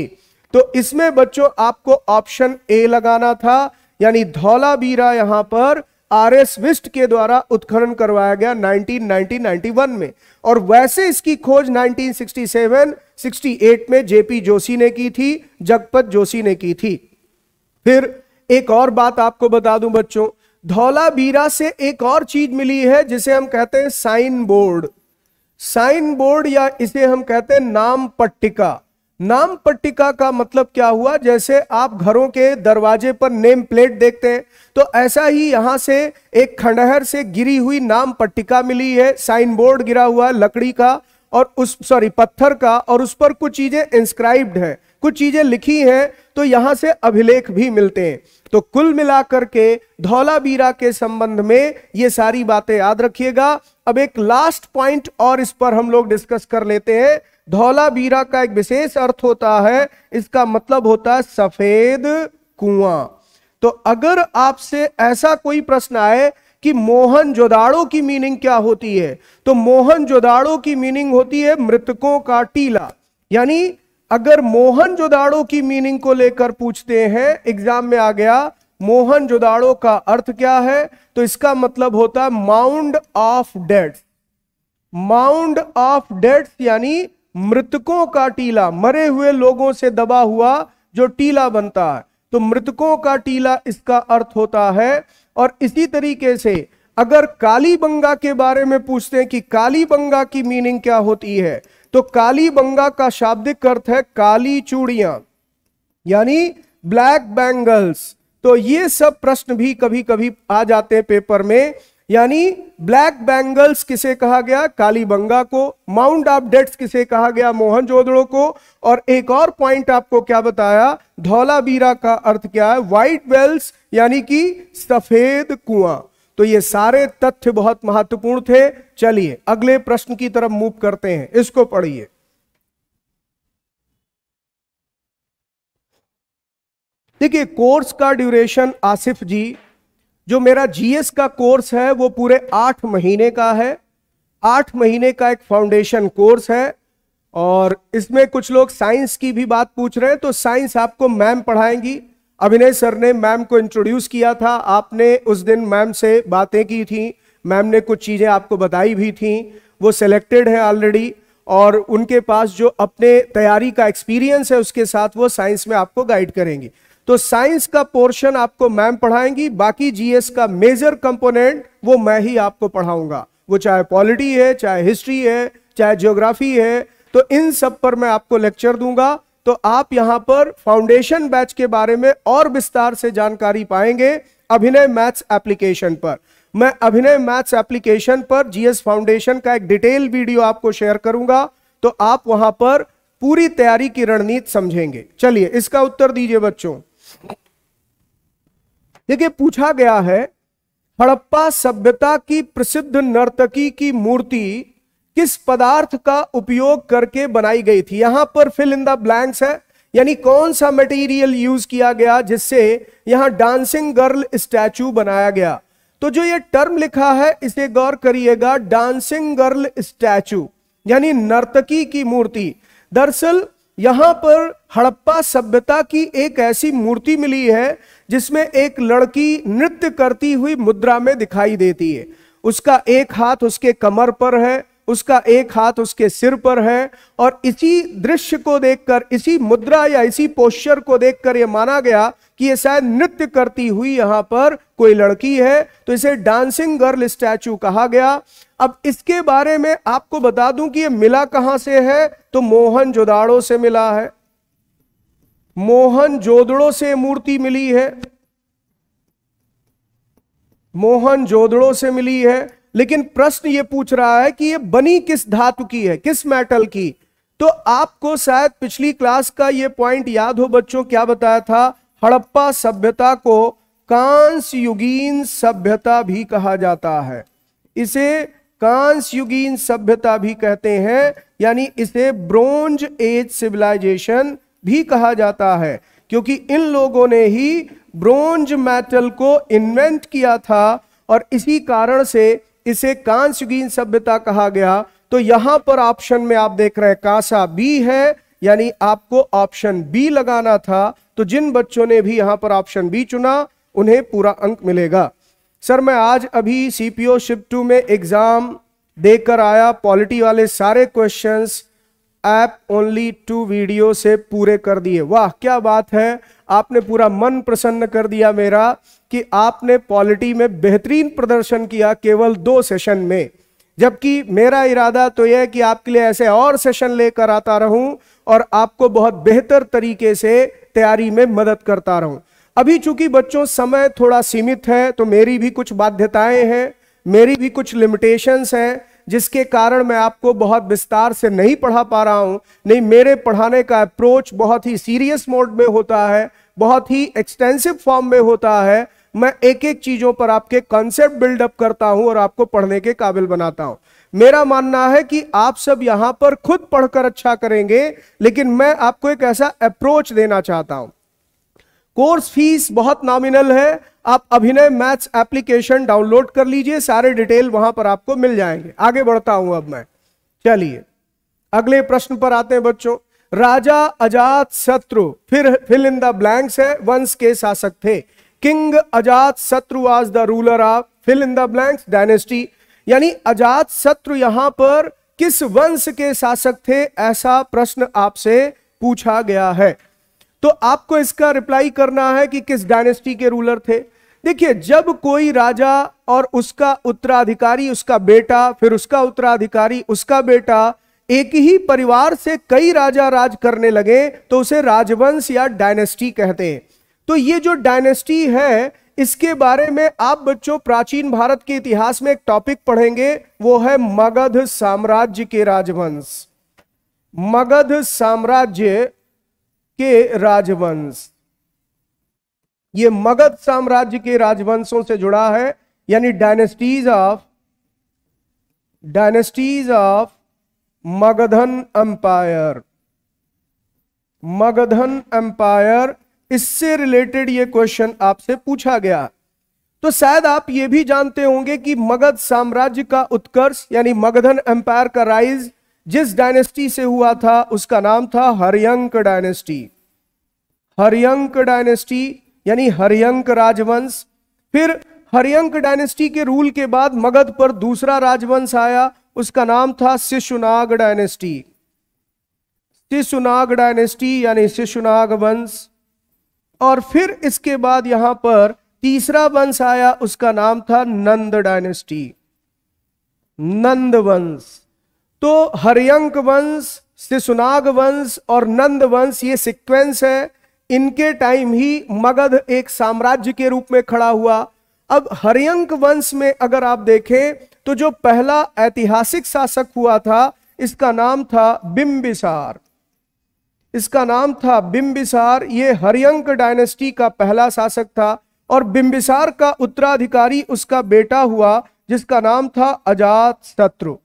तो इसमें बच्चों आपको ऑप्शन ए लगाना था यानी धौला बीरा यहां पर आर एस विस्ट के द्वारा उत्खनन करवाया गया 1990-91 में और वैसे इसकी खोज 1967-68 में जेपी जोशी ने की थी जगपत जोशी ने की थी फिर एक और बात आपको बता दूं बच्चों धौलाबीरा से एक और चीज मिली है जिसे हम कहते हैं साइन बोर्ड साइन बोर्ड या इसे हम कहते हैं नाम पट्टिका नाम पट्टिका का मतलब क्या हुआ जैसे आप घरों के दरवाजे पर नेम प्लेट देखते हैं तो ऐसा ही यहां से एक खंडहर से गिरी हुई नाम पट्टिका मिली है साइन बोर्ड गिरा हुआ लकड़ी का और उस सॉरी पत्थर का और उस पर कुछ चीजें इंस्क्राइब्ड है कुछ चीजें लिखी हैं तो यहां से अभिलेख भी मिलते हैं तो कुल मिलाकर के धौलाबीरा के संबंध में ये सारी बातें याद रखिएगा अब एक लास्ट पॉइंट और इस पर हम लोग डिस्कस कर लेते हैं धौलाबीरा का एक विशेष अर्थ होता है इसका मतलब होता है सफेद कुआं तो अगर आपसे ऐसा कोई प्रश्न आए कि मोहन जोदाड़ो की मीनिंग क्या होती है तो मोहन जोदाड़ो की मीनिंग होती है मृतकों का टीला यानी अगर मोहन जोदाड़ो की मीनिंग को लेकर पूछते हैं एग्जाम में आ गया मोहन जोदाड़ो का अर्थ क्या है तो इसका मतलब होता है mound of dead mound of dead यानी मृतकों का टीला मरे हुए लोगों से दबा हुआ जो टीला बनता है तो मृतकों का टीला इसका अर्थ होता है और इसी तरीके से अगर काली बंगा के बारे में पूछते हैं कि काली बंगा की मीनिंग क्या होती है तो काली बंगा का शाब्दिक अर्थ है काली चूड़िया यानी ब्लैक बैंगल्स तो ये सब प्रश्न भी कभी कभी आ जाते हैं पेपर में यानी ब्लैक बैंगल्स किसे कहा गया काली बंगा को माउंट ऑफ डेट्स किसे कहा गया मोहन जोदड़ो को और एक और पॉइंट आपको क्या बताया धौलाबीरा का अर्थ क्या है व्हाइट वेल्स यानी कि सफेद कुआं तो ये सारे तथ्य बहुत महत्वपूर्ण थे चलिए अगले प्रश्न की तरफ मूव करते हैं इसको पढ़िए देखिए कोर्स का ड्यूरेशन आसिफ जी जो मेरा जीएस का कोर्स है वो पूरे आठ महीने का है आठ महीने का एक फाउंडेशन कोर्स है और इसमें कुछ लोग साइंस की भी बात पूछ रहे हैं तो साइंस आपको मैम पढ़ाएंगी अभिनय सर ने मैम को इंट्रोड्यूस किया था आपने उस दिन मैम से बातें की थी मैम ने कुछ चीज़ें आपको बताई भी थी वो सिलेक्टेड है ऑलरेडी और उनके पास जो अपने तैयारी का एक्सपीरियंस है उसके साथ वो साइंस में आपको गाइड करेंगी तो साइंस का पोर्शन आपको मैम पढ़ाएंगी बाकी जीएस का मेजर कंपोनेंट वो मैं ही आपको पढ़ाऊंगा वो चाहे पॉलिटी है चाहे हिस्ट्री है चाहे ज्योग्राफी है तो इन सब पर मैं आपको लेक्चर दूंगा तो आप यहां पर फाउंडेशन बैच के बारे में और विस्तार से जानकारी पाएंगे अभिनय मैथ्स एप्लीकेशन पर मैं अभिनय मैथ्स एप्लीकेशन पर जीएस फाउंडेशन का एक डिटेल वीडियो आपको शेयर करूंगा तो आप वहां पर पूरी तैयारी की रणनीति समझेंगे चलिए इसका उत्तर दीजिए बच्चों देखिए पूछा गया है हड़प्पा सभ्यता की प्रसिद्ध नर्तकी की मूर्ति किस पदार्थ का उपयोग करके बनाई गई थी यहां पर फिल इन द ब्लैंक्स है यानी कौन सा मटेरियल यूज किया गया जिससे यहां डांसिंग गर्ल स्टैचू बनाया गया तो जो ये टर्म लिखा है इसे गौर करिएगा डांसिंग गर्ल स्टैचू यानी नर्तकी की मूर्ति दरअसल यहां पर हड़प्पा सभ्यता की एक ऐसी मूर्ति मिली है जिसमें एक लड़की नृत्य करती हुई मुद्रा में दिखाई देती है उसका एक हाथ उसके कमर पर है उसका एक हाथ उसके सिर पर है और इसी दृश्य को देखकर इसी मुद्रा या इसी पोस्चर को देखकर यह माना गया कि यह शायद नृत्य करती हुई यहां पर कोई लड़की है तो इसे डांसिंग गर्ल स्टैचू कहा गया अब इसके बारे में आपको बता दूं कि यह मिला कहां से है तो मोहन जोदाड़ो से मिला है मोहन जोदड़ो से मूर्ति मिली है मोहन जोदड़ो से मिली है लेकिन प्रश्न ये पूछ रहा है कि ये बनी किस धातु की है किस मेटल की तो आपको शायद पिछली क्लास का ये पॉइंट याद हो बच्चों क्या बताया था हड़प्पा सभ्यता को कांस युगीन सभ्यता भी कहा जाता है इसे कांस युगीन सभ्यता भी कहते हैं यानी इसे ब्रोंज एज सिविलाइजेशन भी कहा जाता है क्योंकि इन लोगों ने ही ब्रोंज मेटल को इन्वेंट किया था और इसी कारण से इसे कांस्युगीन सभ्यता कहा गया तो यहां पर ऑप्शन में आप देख रहे हैं कांसा बी है यानी आपको ऑप्शन बी लगाना था तो जिन बच्चों ने भी यहां पर ऑप्शन बी चुना उन्हें पूरा अंक मिलेगा सर मैं आज अभी सीपीओ शिप टू में एग्जाम देकर आया पॉलिटी वाले सारे questions app only two video से पूरे कर दिए वाह क्या बात है आपने पूरा मन प्रसन्न कर दिया मेरा कि आपने पॉलिटी में बेहतरीन प्रदर्शन किया केवल दो सेशन में जबकि मेरा इरादा तो यह कि आपके लिए ऐसे और सेशन लेकर आता रहूं और आपको बहुत बेहतर तरीके से तैयारी में मदद करता रहूं अभी चूंकि बच्चों समय थोड़ा सीमित है तो मेरी भी कुछ बाध्यताएं हैं मेरी भी कुछ लिमिटेशंस हैं जिसके कारण मैं आपको बहुत विस्तार से नहीं पढ़ा पा रहा हूं नहीं मेरे पढ़ाने का अप्रोच बहुत ही सीरियस मोड में होता है बहुत ही एक्सटेंसिव फॉर्म में होता है मैं एक एक चीजों पर आपके कॉन्सेप्ट बिल्डअप करता हूं और आपको पढ़ने के काबिल बनाता हूं मेरा मानना है कि आप सब यहां पर खुद पढ़कर अच्छा करेंगे लेकिन मैं आपको एक ऐसा अप्रोच देना चाहता हूं कोर्स फीस बहुत नॉमिनल है आप अभिनय मैथ्स एप्लीकेशन डाउनलोड कर लीजिए सारे डिटेल वहां पर आपको मिल जाएंगे आगे बढ़ता हूं अब मैं चलिए अगले प्रश्न पर आते हैं बच्चों राजा अजात शत्रु फिर फिल इन द ब्लैंक्स है वंश के शासक थे king Ajatashatru as the ruler of fill in the blanks dynasty यानी अजात शत्रु यहां पर किस वंश के शासक थे ऐसा प्रश्न आपसे पूछा गया है तो आपको इसका रिप्लाई करना है कि किस डायनेस्टी के रूलर थे देखिए जब कोई राजा और उसका उत्तराधिकारी उसका बेटा फिर उसका उत्तराधिकारी उसका बेटा एक ही परिवार से कई राजा राज करने लगे तो उसे राजवंश या डायनेस्टी कहते हैं तो ये जो डायनेस्टी है इसके बारे में आप बच्चों प्राचीन भारत के इतिहास में एक टॉपिक पढ़ेंगे वो है मगध साम्राज्य के राजवंश मगध साम्राज्य के राजवंश ये मगध साम्राज्य के राजवंशों से जुड़ा है यानी dynasties of dynasties of Magadhan empire Magadhan empire इससे रिलेटेड ये क्वेश्चन आपसे पूछा गया तो शायद आप ये भी जानते होंगे कि मगध साम्राज्य का उत्कर्ष यानी मगधन एम्पायर का राइज जिस डायनेस्टी से हुआ था उसका नाम था हरियंक डायनेस्टी हरियंक डायनेस्टी यानी हरियंक राजवंश फिर हरियंक डायनेस्टी के रूल के बाद मगध पर दूसरा राजवंश आया उसका नाम था शिशुनाग डायनेस्टी शिशुनाग डायनेस्टी यानी शिशुनाग वंश और फिर इसके बाद यहां पर तीसरा वंश आया उसका नाम था नंद डायनेस्टी नंद वंश तो हरियंक वंश सिसुनाग वंश और नंद वंश ये सिक्वेंस है इनके टाइम ही मगध एक साम्राज्य के रूप में खड़ा हुआ अब हरियंक वंश में अगर आप देखें तो जो पहला ऐतिहासिक शासक हुआ था इसका नाम था बिंबिसार इसका नाम था बिम्बिसार ये हरियंक डायनेस्टी का पहला शासक था और बिम्बिसार का उत्तराधिकारी उसका बेटा हुआ जिसका नाम था अजात शत्रु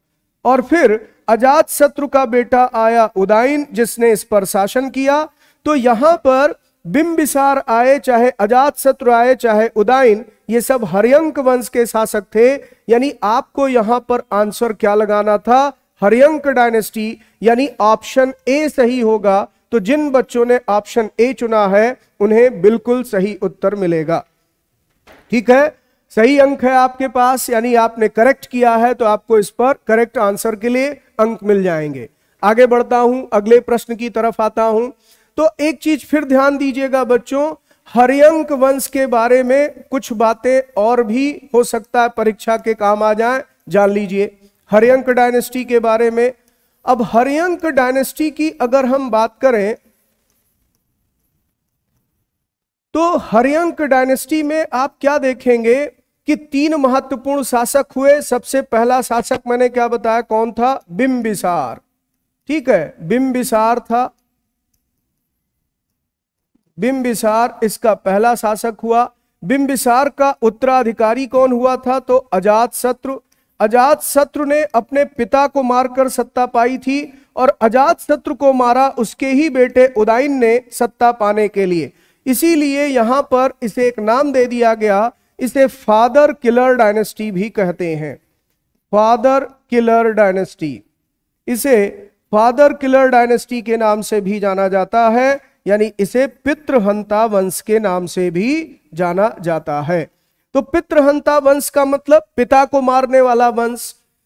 और फिर अजात शत्रु का बेटा आया उदाइन जिसने इस पर शासन किया तो यहां पर बिम्बिसार आए चाहे अजात शत्रु आए चाहे उदाइन ये सब हरियंक वंश के शासक थे यानी आपको यहां पर आंसर क्या लगाना था हरियंक डायनेस्टी यानी ऑप्शन ए सही होगा तो जिन बच्चों ने ऑप्शन ए चुना है उन्हें बिल्कुल सही उत्तर मिलेगा ठीक है सही अंक है आपके पास यानी आपने करेक्ट किया है तो आपको इस पर करेक्ट आंसर के लिए अंक मिल जाएंगे आगे बढ़ता हूं अगले प्रश्न की तरफ आता हूं तो एक चीज फिर ध्यान दीजिएगा बच्चों हरियंक वंश के बारे में कुछ बातें और भी हो सकता है परीक्षा के काम आ जाए जान लीजिए हरियंक डायनेस्टी के बारे में अब हरियंक डायनेस्टी की अगर हम बात करें तो हरियंक डायनेस्टी में आप क्या देखेंगे कि तीन महत्वपूर्ण शासक हुए सबसे पहला शासक मैंने क्या बताया कौन था बिंबिसार ठीक है बिंबिसार था बिंबिसार इसका पहला शासक हुआ बिंबिसार का उत्तराधिकारी कौन हुआ था तो अजात शत्रु अजात शत्रु ने अपने पिता को मारकर सत्ता पाई थी और अजात शत्रु को मारा उसके ही बेटे उदयन ने सत्ता पाने के लिए इसीलिए यहां पर इसे एक नाम दे दिया गया इसे फादर किलर डायनेस्टी भी कहते हैं फादर किलर डायनेस्टी इसे फादर किलर डायनेस्टी के नाम से भी जाना जाता है यानी इसे पितृहंता वंश के नाम से भी जाना जाता है तो पितृहंता वंश का मतलब पिता को मारने वाला वंश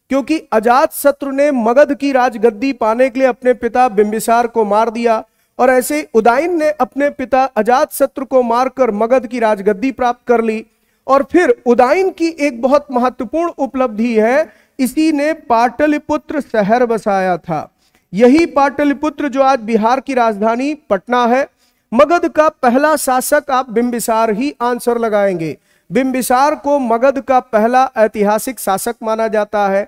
क्योंकि अजात शत्रु ने मगध की राजगद्दी पाने के लिए अपने पिता बिंबिसार को मार दिया और ऐसे उदाइन ने अपने पिता अजात शत्रु को मारकर मगध की राजगद्दी प्राप्त कर ली और फिर उदाइन की एक बहुत महत्वपूर्ण उपलब्धि है इसी ने पाटलिपुत्र शहर बसाया था यही पाटलिपुत्र जो आज बिहार की राजधानी पटना है मगध का पहला शासक आप बिंबिसार ही आंसर लगाएंगे बिंबिसार को मगध का पहला ऐतिहासिक शासक माना जाता है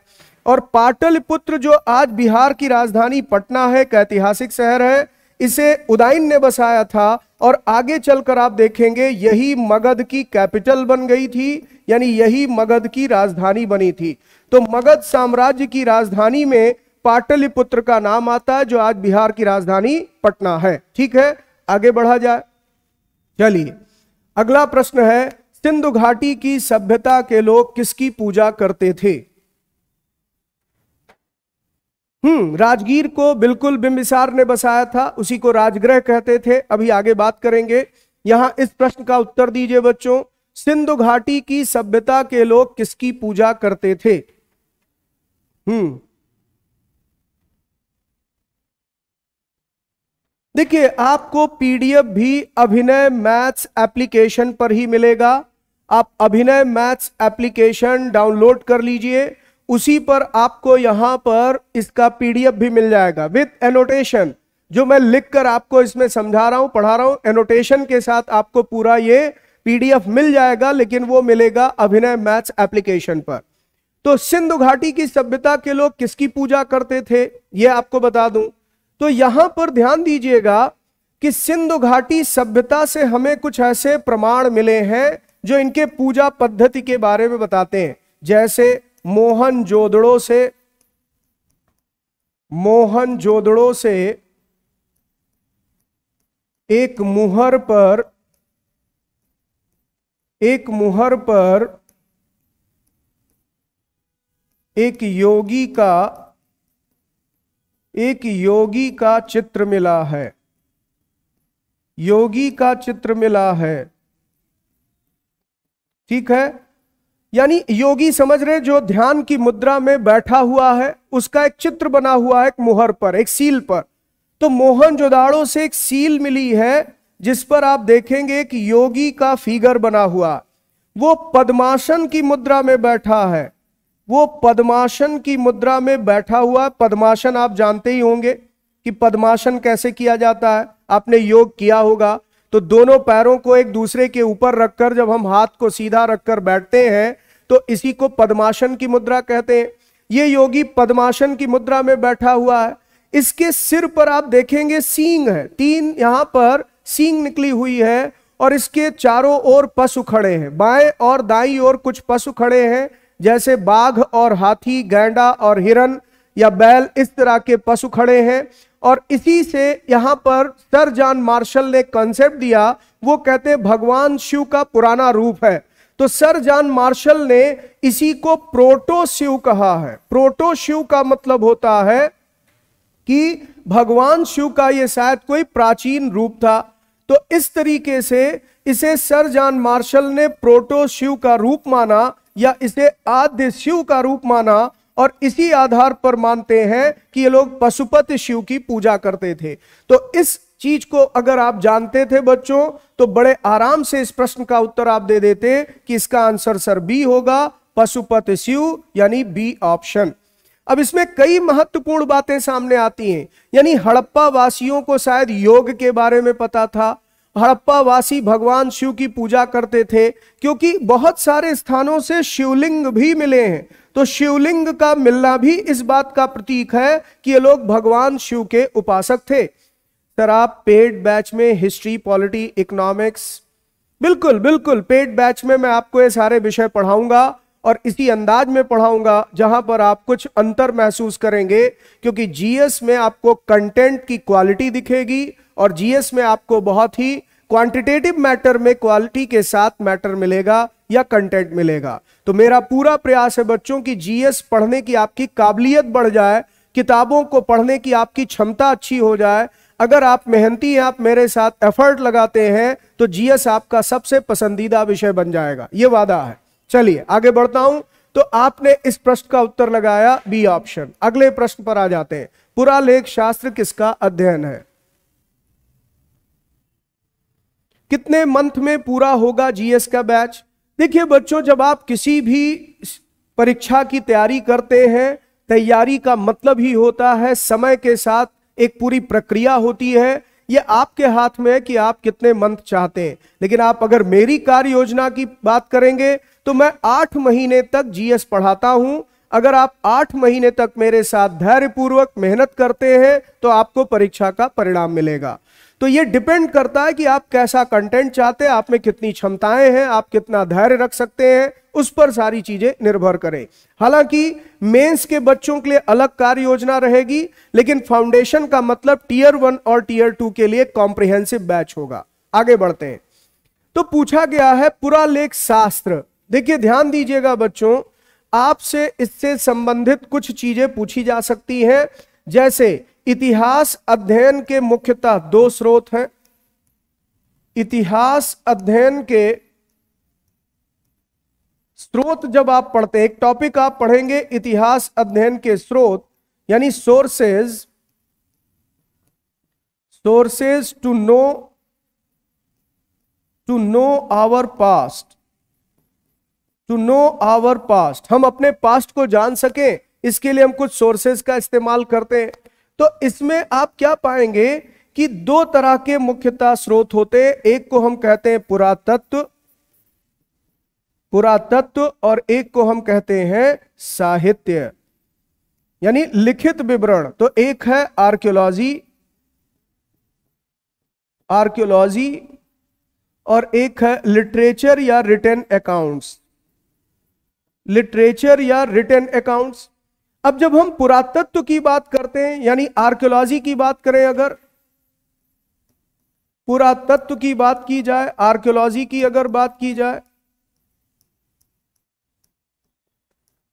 और पाटलिपुत्र जो आज बिहार की राजधानी पटना है एक ऐतिहासिक शहर है इसे उदयन ने बसाया था और आगे चलकर आप देखेंगे यही मगध की कैपिटल बन गई थी यानी यही मगध की राजधानी बनी थी तो मगध साम्राज्य की राजधानी में पाटलिपुत्र का नाम आता है जो आज बिहार की राजधानी पटना है ठीक है आगे बढ़ा जाए चलिए अगला प्रश्न है सिंधु घाटी की सभ्यता के लोग किसकी पूजा करते थे हम्म राजगीर को बिल्कुल बिंबिसार ने बसाया था उसी को राजग्रह कहते थे अभी आगे बात करेंगे यहां इस प्रश्न का उत्तर दीजिए बच्चों सिंधु घाटी की सभ्यता के लोग किसकी पूजा करते थे हम्म देखिए आपको पीडीएफ भी अभिनय मैथ्स एप्लीकेशन पर ही मिलेगा आप अभिनय मैथ्स एप्लीकेशन डाउनलोड कर लीजिए उसी पर आपको यहां पर इसका पीडीएफ भी मिल जाएगा विद एनोटेशन जो मैं लिखकर आपको इसमें समझा रहा हूं पढ़ा रहा हूं एनोटेशन के साथ आपको पूरा ये पीडीएफ मिल जाएगा लेकिन वो मिलेगा अभिनय मैथ्स एप्लीकेशन पर तो सिंधु घाटी की सभ्यता के लोग किसकी पूजा करते थे ये आपको बता दूं तो यहां पर ध्यान दीजिएगा कि सिंधु घाटी सभ्यता से हमें कुछ ऐसे प्रमाण मिले हैं जो इनके पूजा पद्धति के बारे में बताते हैं जैसे मोहन जोदड़ो से मोहन जोदड़ो से एक मुहर पर एक मुहर पर एक योगी का एक योगी का चित्र मिला है योगी का चित्र मिला है ठीक है यानी योगी समझ रहे जो ध्यान की मुद्रा में बैठा हुआ है उसका एक चित्र बना हुआ है एक मोहर पर एक सील पर तो मोहन जोदाड़ो से एक सील मिली है जिस पर आप देखेंगे कि योगी का फिगर बना हुआ वो पद्मासन की मुद्रा में बैठा है वो पद्मासन की मुद्रा में बैठा हुआ पदमाशन पद्मासन आप जानते ही होंगे कि पद्मासन कैसे किया जाता है आपने योग किया होगा तो दोनों पैरों को एक दूसरे के ऊपर रखकर जब हम हाथ को सीधा रखकर बैठते हैं तो इसी को पदमाशन की मुद्रा कहते हैं ये योगी पदमाशन की मुद्रा में बैठा हुआ है इसके सिर पर आप देखेंगे सींग है तीन यहां पर सींग निकली हुई है और इसके चारों ओर पशु खड़े हैं बाएं और दाई ओर कुछ पशु खड़े हैं जैसे बाघ और हाथी गैंडा और हिरन या बैल इस तरह के पशु खड़े हैं और इसी से यहां पर सर जॉन मार्शल ने कॉन्सेप्ट दिया वो कहते भगवान शिव का पुराना रूप है तो सर जॉन मार्शल ने इसी को प्रोटो शिव कहा है प्रोटो शिव का मतलब होता है कि भगवान शिव का यह शायद कोई प्राचीन रूप था तो इस तरीके से इसे सर जॉन मार्शल ने प्रोटो शिव का रूप माना या इसे आद्य शिव का रूप माना और इसी आधार पर मानते हैं कि ये लोग पशुपति शिव की पूजा करते थे तो इस चीज को अगर आप जानते थे बच्चों तो बड़े आराम से इस प्रश्न का उत्तर आप दे देते कि इसका आंसर सर बी होगा पशुपत शिव यानी बी ऑप्शन अब इसमें कई महत्वपूर्ण बातें सामने आती हैं यानी हड़प्पा वासियों को शायद योग के बारे में पता था हड़प्पा वासी भगवान शिव की पूजा करते थे क्योंकि बहुत सारे स्थानों से शिवलिंग भी मिले हैं तो शिवलिंग का मिलना भी इस बात का प्रतीक है कि ये लोग भगवान शिव के उपासक थे सर आप पेड बैच में हिस्ट्री पॉलिटी इकोनॉमिक्स बिल्कुल बिल्कुल पेड बैच में मैं आपको ये सारे विषय पढ़ाऊंगा और इसी अंदाज में पढ़ाऊंगा जहां पर आप कुछ अंतर महसूस करेंगे क्योंकि जीएस में आपको कंटेंट की क्वालिटी दिखेगी और जीएस में आपको बहुत ही क्वांटिटेटिव मैटर में क्वालिटी के साथ मैटर मिलेगा या कंटेंट मिलेगा तो मेरा पूरा प्रयास है बच्चों की जीएस पढ़ने की आपकी काबिलियत बढ़ जाए किताबों को पढ़ने की आपकी क्षमता अच्छी हो जाए अगर आप मेहनती हैं आप मेरे साथ एफर्ट लगाते हैं तो जीएस आपका सबसे पसंदीदा विषय बन जाएगा ये वादा है चलिए आगे बढ़ता हूं तो आपने इस प्रश्न का उत्तर लगाया बी ऑप्शन अगले प्रश्न पर आ जाते हैं पुरा लेख शास्त्र किसका अध्ययन है कितने मंथ में पूरा होगा जीएस का बैच देखिए बच्चों जब आप किसी भी परीक्षा की तैयारी करते हैं तैयारी का मतलब ही होता है समय के साथ एक पूरी प्रक्रिया होती है ये आपके हाथ में है कि आप कितने मंथ चाहते हैं लेकिन आप अगर मेरी कार्य योजना की बात करेंगे तो मैं आठ महीने तक जीएस पढ़ाता हूं अगर आप आठ महीने तक मेरे साथ धैर्यपूर्वक मेहनत करते हैं तो आपको परीक्षा का परिणाम मिलेगा तो ये डिपेंड करता है कि आप कैसा कंटेंट चाहते हैं आप में कितनी क्षमताएं हैं आप कितना धैर्य रख सकते हैं उस पर सारी चीजें निर्भर करें हालांकि मेंस के बच्चों के लिए अलग कार्य योजना रहेगी लेकिन फाउंडेशन का मतलब टीयर वन और टीयर टू के लिए कॉम्प्रिहेंसिव बैच होगा आगे बढ़ते हैं तो पूछा गया है पुरालेख शास्त्र देखिए ध्यान दीजिएगा बच्चों आपसे इससे संबंधित कुछ चीजें पूछी जा सकती हैं जैसे इतिहास अध्ययन के मुख्यतः दो स्रोत हैं इतिहास अध्ययन के स्रोत जब आप पढ़ते एक टॉपिक आप पढ़ेंगे इतिहास अध्ययन के स्रोत यानी sources sources to know to know our past to know our past हम अपने पास्ट को जान सकें इसके लिए हम कुछ सोर्सेज का इस्तेमाल करते हैं तो इसमें आप क्या पाएंगे कि दो तरह के मुख्यता स्रोत होते हैं एक को हम कहते हैं पुरातत्व पुरातत्व और एक को हम कहते हैं साहित्य यानी लिखित विवरण तो एक है आर्कियोलॉजी आर्कियोलॉजी और एक है लिटरेचर या रिटर्न अकाउंट्स लिटरेचर या रिटर्न अकाउंट्स अब जब हम पुरातत्व की बात करते हैं यानी आर्कियोलॉजी की बात करें अगर पुरातत्व की बात की जाए आर्कियोलॉजी की अगर बात की जाए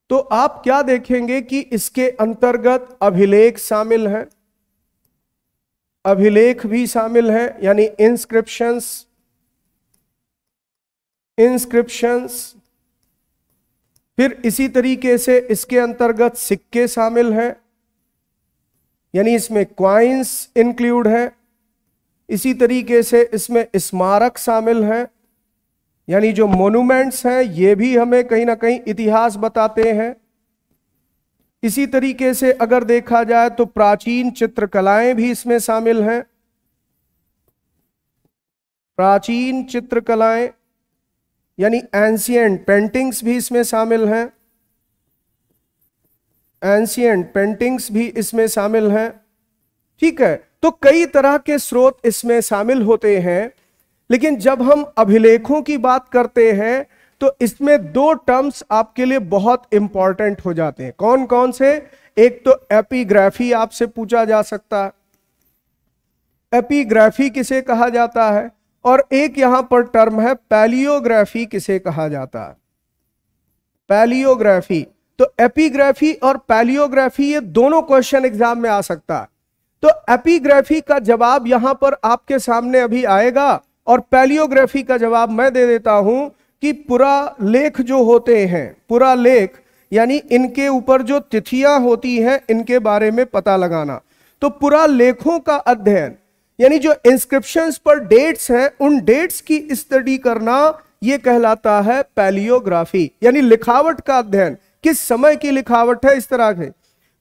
तो आप क्या देखेंगे कि इसके अंतर्गत अभिलेख शामिल है अभिलेख भी शामिल है यानी इंस्क्रिप्शंस इंस्क्रिप्शंस फिर इसी तरीके से इसके अंतर्गत सिक्के शामिल हैं यानी इसमें क्वाइंस इंक्लूड है इसी तरीके से इसमें स्मारक शामिल हैं यानी जो मोनूमेंट्स हैं ये भी हमें कहीं ना कहीं इतिहास बताते हैं इसी तरीके से अगर देखा जाए तो प्राचीन चित्रकलाएं भी इसमें शामिल हैं प्राचीन चित्रकलाएं यानी एंशियंट पेंटिंग्स भी इसमें शामिल हैं एंशियंट पेंटिंग्स भी इसमें शामिल हैं ठीक है तो कई तरह के स्रोत इसमें शामिल होते हैं लेकिन जब हम अभिलेखों की बात करते हैं तो इसमें दो टर्म्स आपके लिए बहुत इंपॉर्टेंट हो जाते हैं कौन कौन से एक तो एपीग्राफी आपसे पूछा जा सकता है एपीग्राफी किसे कहा जाता है और एक यहां पर टर्म है पैलियोग्राफी किसे कहा जाता है पैलियोग्राफी तो एपीग्राफी और पैलियोग्राफी ये दोनों क्वेश्चन एग्जाम में आ सकता है तो एपीग्राफी का जवाब यहां पर आपके सामने अभी आएगा और पैलियोग्राफी का जवाब मैं दे देता हूं कि पूरा लेख जो होते हैं पूरा लेख यानी इनके ऊपर जो तिथियां होती हैं इनके बारे में पता लगाना तो पुरा लेखों का अध्ययन यानी जो इंस्क्रिप्शंस पर डेट्स हैं उन डेट्स की स्टडी करना यह कहलाता है पैलियोग्राफी यानी लिखावट का अध्ययन किस समय की लिखावट है इस तरह के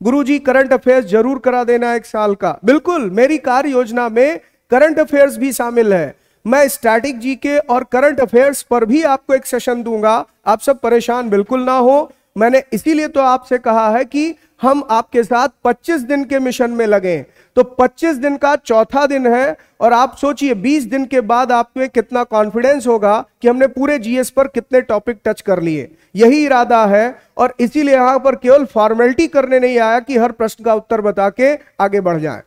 गुरुजी करंट अफेयर्स जरूर करा देना एक साल का बिल्कुल मेरी कार्य योजना में करंट अफेयर्स भी शामिल है मैं स्टैटिक जीके और करंट अफेयर्स पर भी आपको एक सेशन दूंगा आप सब परेशान बिल्कुल ना हो मैंने इसीलिए तो आपसे कहा है कि हम आपके साथ 25 दिन के मिशन में लगे तो 25 दिन का चौथा दिन है और आप सोचिए 20 दिन के बाद आपके कितना कॉन्फिडेंस होगा कि हमने पूरे जीएस पर कितने टॉपिक टच कर लिए यही इरादा है और इसीलिए यहां पर केवल फॉर्मेलिटी करने नहीं आया कि हर प्रश्न का उत्तर बता के आगे बढ़ जाए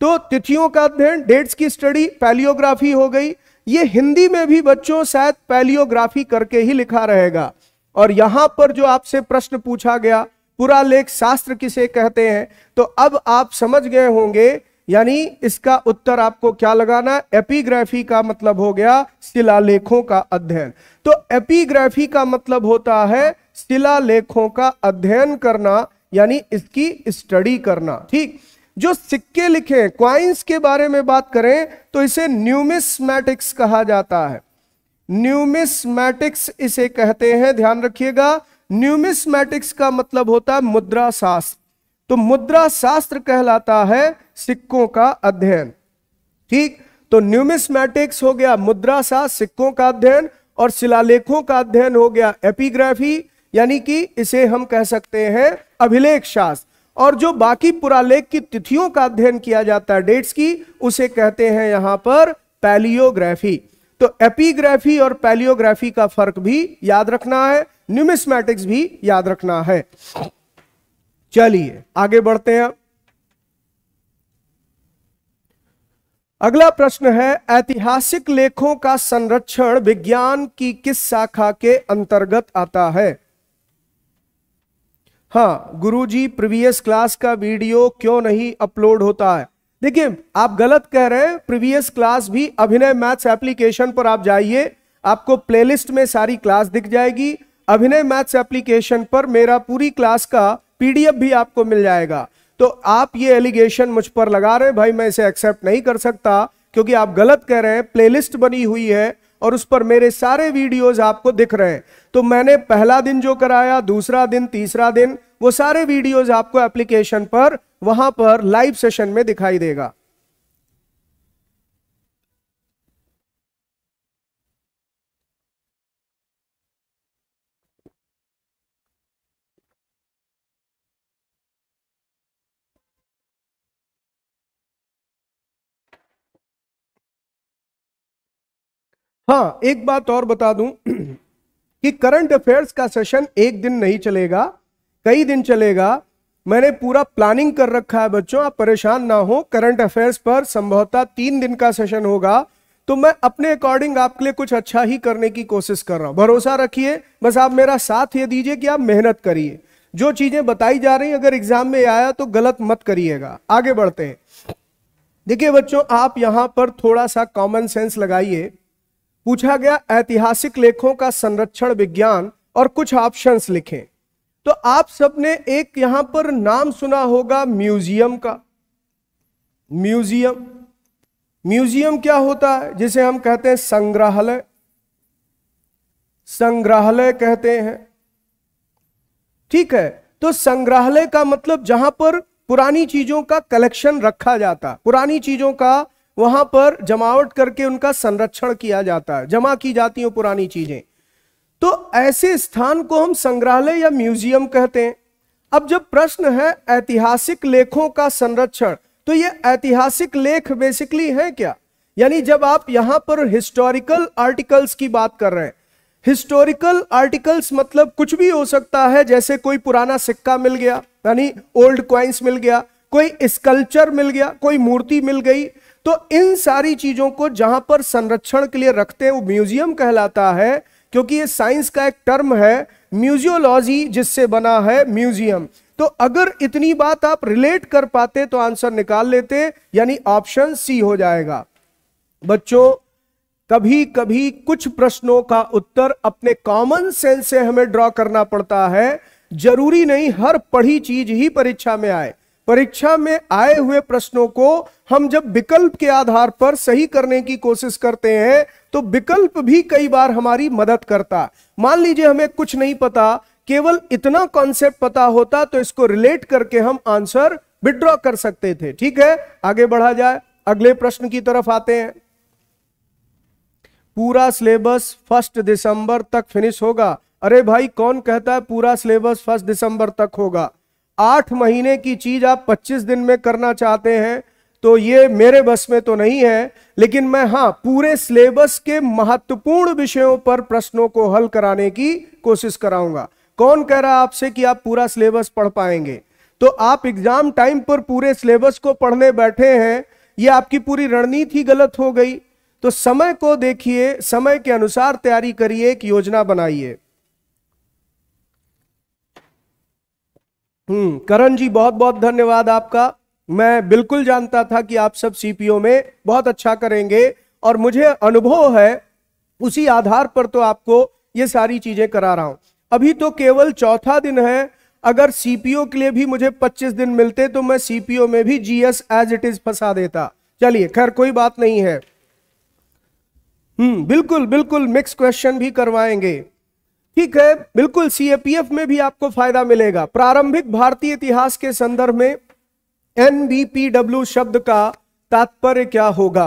तो तिथियों का अध्ययन डेट्स की स्टडी पैलियोग्राफी हो गई ये हिंदी में भी बच्चों शायद पैलियोग्राफी करके ही लिखा रहेगा और यहां पर जो आपसे प्रश्न पूछा गया लेख शास्त्र किसे कहते हैं तो अब आप समझ गए होंगे यानी इसका उत्तर आपको क्या लगाना एपीग्राफी का मतलब हो गया शिलालेखों का अध्ययन तो एपीग्राफी का मतलब होता है शिलालेखों का अध्ययन करना यानी इसकी स्टडी करना ठीक जो सिक्के लिखे क्वाइंस के बारे में बात करें तो इसे न्यूमिसमैटिक्स कहा जाता है न्यूमिसमैटिक्स इसे कहते हैं ध्यान रखिएगा न्यूमिस्मैटिक्स का मतलब होता है मुद्रा शास्त्र तो मुद्रा शास्त्र कहलाता है सिक्कों का अध्ययन ठीक तो न्यूमिस्मैटिक्स हो गया मुद्रा शास्त्र सिक्कों का अध्ययन और शिलालेखों का अध्ययन हो गया एपिग्राफी यानी कि इसे हम कह सकते हैं अभिलेख शास्त्र और जो बाकी पुरालेख की तिथियों का अध्ययन किया जाता है डेट्स की उसे कहते हैं यहां पर पैलियोग्राफी तो एपीग्राफी और पैलियोग्राफी का फर्क भी याद रखना है न्यूमिस्मैटिक्स भी याद रखना है चलिए आगे बढ़ते हैं अगला प्रश्न है ऐतिहासिक लेखों का संरक्षण विज्ञान की किस शाखा के अंतर्गत आता है हाँ गुरुजी प्रीवियस क्लास का वीडियो क्यों नहीं अपलोड होता है देखिए आप गलत कह रहे हैं प्रीवियस क्लास भी अभिनय मैथ्स एप्लीकेशन पर आप जाइए आपको प्लेलिस्ट में सारी क्लास दिख जाएगी अभिनय मैथ्स एप्लीकेशन पर मेरा पूरी क्लास का पीडीएफ भी आपको मिल जाएगा तो आप ये एलिगेशन मुझ पर लगा रहे हैं भाई मैं इसे एक्सेप्ट नहीं कर सकता क्योंकि आप गलत कह रहे हैं प्लेलिस्ट बनी हुई है और उस पर मेरे सारे वीडियोज आपको दिख रहे हैं तो मैंने पहला दिन जो कराया दूसरा दिन तीसरा दिन वो सारे वीडियोज आपको एप्लीकेशन पर वहां पर लाइव सेशन में दिखाई देगा हाँ एक बात और बता दूं [CLEARS THROAT] कि करंट अफेयर्स का सेशन एक दिन नहीं चलेगा कई दिन चलेगा मैंने पूरा प्लानिंग कर रखा है बच्चों आप परेशान ना हो करंट अफेयर्स पर संभवतः तीन दिन का सेशन होगा तो मैं अपने अकॉर्डिंग आपके लिए कुछ अच्छा ही करने की कोशिश कर रहा हूं भरोसा रखिए बस आप मेरा साथ ये दीजिए कि आप मेहनत करिए जो चीजें बताई जा रही अगर एग्जाम में आया तो गलत मत करिएगा आगे बढ़ते हैं देखिए बच्चों आप यहां पर थोड़ा सा कॉमन सेंस लगाइए पूछा गया ऐतिहासिक लेखों का संरक्षण विज्ञान और कुछ ऑप्शंस लिखें तो आप सबने एक यहां पर नाम सुना होगा म्यूजियम का म्यूजियम म्यूजियम क्या होता है जिसे हम कहते हैं संग्रहालय संग्रहालय कहते हैं ठीक है तो संग्रहालय का मतलब जहां पर पुरानी चीजों का कलेक्शन रखा जाता पुरानी चीजों का वहां पर जमावट करके उनका संरक्षण किया जाता है जमा की जाती हैं पुरानी चीजें तो ऐसे स्थान को हम संग्रहालय या म्यूजियम कहते हैं अब जब प्रश्न है ऐतिहासिक लेखों का संरक्षण तो ये ऐतिहासिक लेख बेसिकली है क्या यानी जब आप यहां पर हिस्टोरिकल आर्टिकल्स की बात कर रहे हैं हिस्टोरिकल आर्टिकल्स मतलब कुछ भी हो सकता है जैसे कोई पुराना सिक्का मिल गया यानी ओल्ड क्वाइंस मिल गया कोई स्कल्पचर मिल गया कोई मूर्ति मिल गई तो इन सारी चीजों को जहां पर संरक्षण के लिए रखते हैं वो म्यूजियम कहलाता है क्योंकि ये साइंस का एक टर्म है म्यूजियोलॉजी जिससे बना है म्यूजियम तो अगर इतनी बात आप रिलेट कर पाते तो आंसर निकाल लेते यानी ऑप्शन सी हो जाएगा बच्चों कभी कभी कुछ प्रश्नों का उत्तर अपने कॉमन सेंस से हमें ड्रॉ करना पड़ता है जरूरी नहीं हर पढ़ी चीज ही परीक्षा में आए परीक्षा में आए हुए प्रश्नों को हम जब विकल्प के आधार पर सही करने की कोशिश करते हैं तो विकल्प भी कई बार हमारी मदद करता मान लीजिए हमें कुछ नहीं पता केवल इतना कॉन्सेप्ट पता होता तो इसको रिलेट करके हम आंसर विड्रॉ कर सकते थे ठीक है आगे बढ़ा जाए अगले प्रश्न की तरफ आते हैं पूरा सिलेबस फर्स्ट दिसंबर तक फिनिश होगा अरे भाई कौन कहता है पूरा सिलेबस फर्स्ट दिसंबर तक होगा आठ महीने की चीज आप पच्चीस दिन में करना चाहते हैं तो ये मेरे बस में तो नहीं है लेकिन मैं हाँ पूरे सिलेबस के महत्वपूर्ण विषयों पर प्रश्नों को हल कराने की कोशिश कराऊंगा कौन कह रहा है आपसे कि आप पूरा सिलेबस पढ़ पाएंगे तो आप एग्जाम टाइम पर पूरे सिलेबस को पढ़ने बैठे हैं ये आपकी पूरी रणनीति गलत हो गई तो समय को देखिए समय के अनुसार तैयारी करिए एक योजना बनाइए हम्म करण जी बहुत बहुत धन्यवाद आपका मैं बिल्कुल जानता था कि आप सब सीपीओ में बहुत अच्छा करेंगे और मुझे अनुभव है उसी आधार पर तो आपको ये सारी चीजें करा रहा हूं अभी तो केवल चौथा दिन है अगर सीपीओ के लिए भी मुझे 25 दिन मिलते तो मैं सीपीओ में भी जीएस एज इट इज फंसा देता चलिए खैर कोई बात नहीं है हम्म बिल्कुल बिल्कुल मिक्स क्वेश्चन भी करवाएंगे ठीक है बिल्कुल सीएपीएफ में भी आपको फायदा मिलेगा प्रारंभिक भारतीय इतिहास के संदर्भ में एनबीपीडब्ल्यू शब्द का तात्पर्य क्या होगा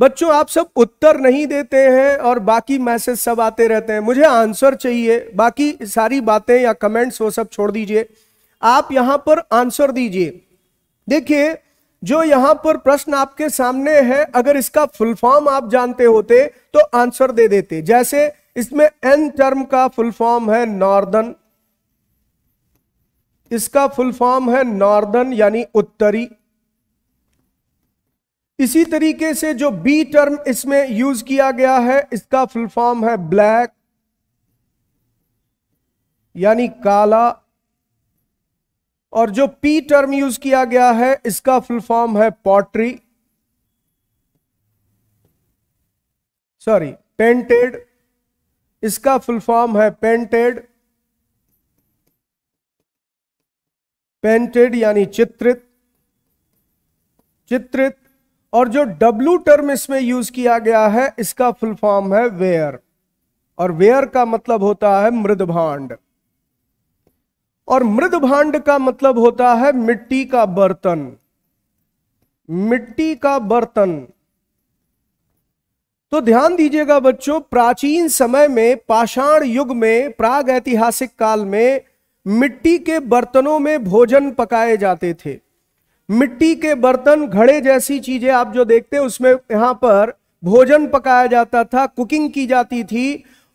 बच्चों आप सब उत्तर नहीं देते हैं और बाकी मैसेज सब आते रहते हैं मुझे आंसर चाहिए बाकी सारी बातें या कमेंट्स वो सब छोड़ दीजिए आप यहां पर आंसर दीजिए देखिए जो यहां पर प्रश्न आपके सामने है अगर इसका फुल फॉर्म आप जानते होते तो आंसर दे देते जैसे इसमें एन टर्म का फुल फॉर्म है नॉर्दर्न इसका फुल फॉर्म है नॉर्दर्न यानी उत्तरी इसी तरीके से जो बी टर्म इसमें यूज किया गया है इसका फुल फॉर्म है ब्लैक यानी काला और जो पी टर्म यूज किया गया है इसका फुल फॉर्म है पॉटरी सॉरी पेंटेड इसका फुल फॉर्म है पेंटेड पेंटेड यानी चित्रित चित्रित और जो डब्लू टर्म इसमें यूज किया गया है इसका फुल फॉर्म है वेयर और वेयर का मतलब होता है मृद भांड और मृद भांड का मतलब होता है मिट्टी का बर्तन मिट्टी का बर्तन तो ध्यान दीजिएगा बच्चों प्राचीन समय में पाषाण युग में प्राग ऐतिहासिक काल में मिट्टी के बर्तनों में भोजन पकाए जाते थे मिट्टी के बर्तन घड़े जैसी चीजें आप जो देखते हैं उसमें यहां पर भोजन पकाया जाता था कुकिंग की जाती थी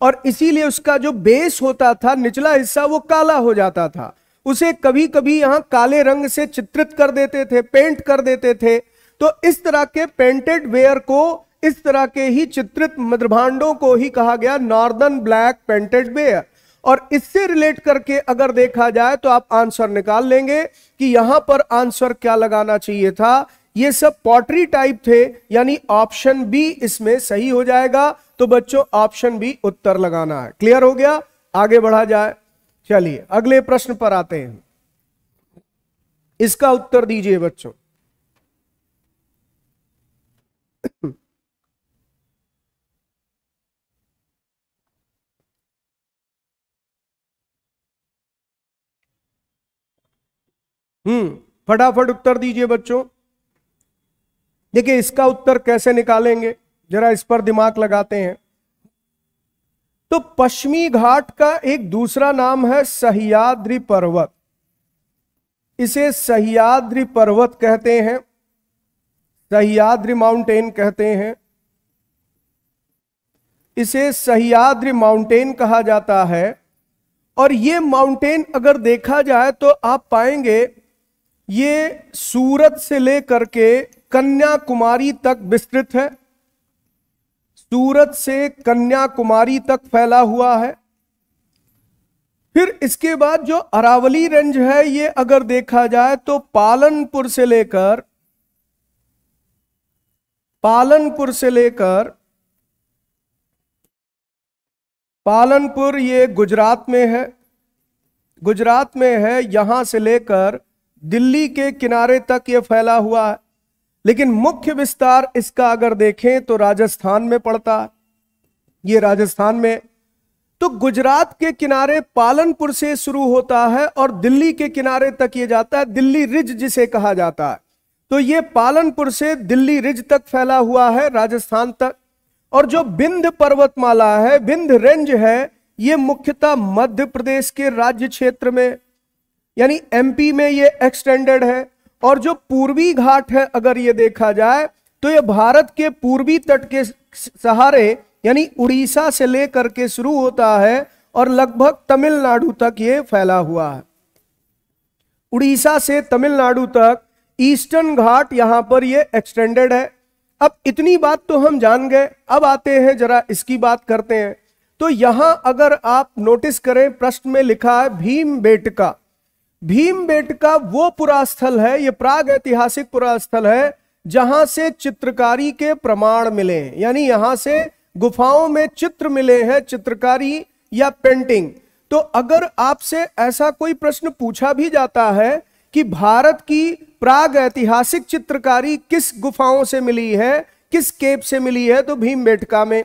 और इसीलिए उसका जो बेस होता था निचला हिस्सा वो काला हो जाता था उसे कभी कभी यहां काले रंग से चित्रित कर देते थे पेंट कर देते थे तो इस तरह के पेंटेड वेयर को इस तरह के ही चित्रित मद्रभा को ही कहा गया नॉर्दर्न ब्लैक पेंटेड बेयर और इससे रिलेट करके अगर देखा जाए तो आप आंसर निकाल लेंगे कि यहां पर आंसर क्या लगाना चाहिए था ये सब पॉटरी टाइप थे यानी ऑप्शन बी इसमें सही हो जाएगा तो बच्चों ऑप्शन बी उत्तर लगाना है क्लियर हो गया आगे बढ़ा जाए चलिए अगले प्रश्न पर आते हैं इसका उत्तर दीजिए बच्चों हम्म फटाफट उत्तर दीजिए बच्चों देखिए इसका उत्तर कैसे निकालेंगे जरा इस पर दिमाग लगाते हैं तो पश्चिमी घाट का एक दूसरा नाम है सहयाद्री पर्वत इसे सहयाद्री पर्वत कहते हैं सहयाद्री माउंटेन कहते हैं इसे सहयाद्री माउंटेन कहा जाता है और ये माउंटेन अगर देखा जाए तो आप पाएंगे ये सूरत से लेकर के कन्याकुमारी तक विस्तृत है सूरत से कन्याकुमारी तक फैला हुआ है फिर इसके बाद जो अरावली रेंज है ये अगर देखा जाए तो पालनपुर से लेकर पालनपुर से लेकर पालनपुर ये गुजरात में है गुजरात में है यहां से लेकर दिल्ली के किनारे तक यह फैला हुआ है लेकिन मुख्य विस्तार इसका अगर देखें तो राजस्थान में पड़ता है ये राजस्थान में तो गुजरात के किनारे पालनपुर से शुरू होता है और दिल्ली के किनारे तक ये जाता है दिल्ली रिज जिसे कहा जाता है तो ये पालनपुर से दिल्ली रिज तक फैला हुआ है राजस्थान तक और जो बिंध पर्वतमाला है बिंध रेंज है ये मुख्यतः मध्य प्रदेश के राज्य क्षेत्र में यानी एमपी में ये एक्सटेंडेड है और जो पूर्वी घाट है अगर ये देखा जाए तो ये भारत के पूर्वी तट के सहारे यानी उड़ीसा से लेकर के शुरू होता है और लगभग तमिलनाडु तक ये फैला हुआ है उड़ीसा से तमिलनाडु तक ईस्टर्न घाट यहां पर ये एक्सटेंडेड है अब इतनी बात तो हम जान गए अब आते हैं जरा इसकी बात करते हैं तो यहां अगर आप नोटिस करें प्रश्न में लिखा है भीम बेटका भीमबेट का वो पुरास्थल है ये प्राग ऐतिहासिक पुरास्थल है जहां से चित्रकारी के प्रमाण मिले यानी यहां से गुफाओं में चित्र मिले हैं चित्रकारी या पेंटिंग तो अगर आपसे ऐसा कोई प्रश्न पूछा भी जाता है कि भारत की प्राग ऐतिहासिक चित्रकारी किस गुफाओं से मिली है किस केप से मिली है तो बेटका में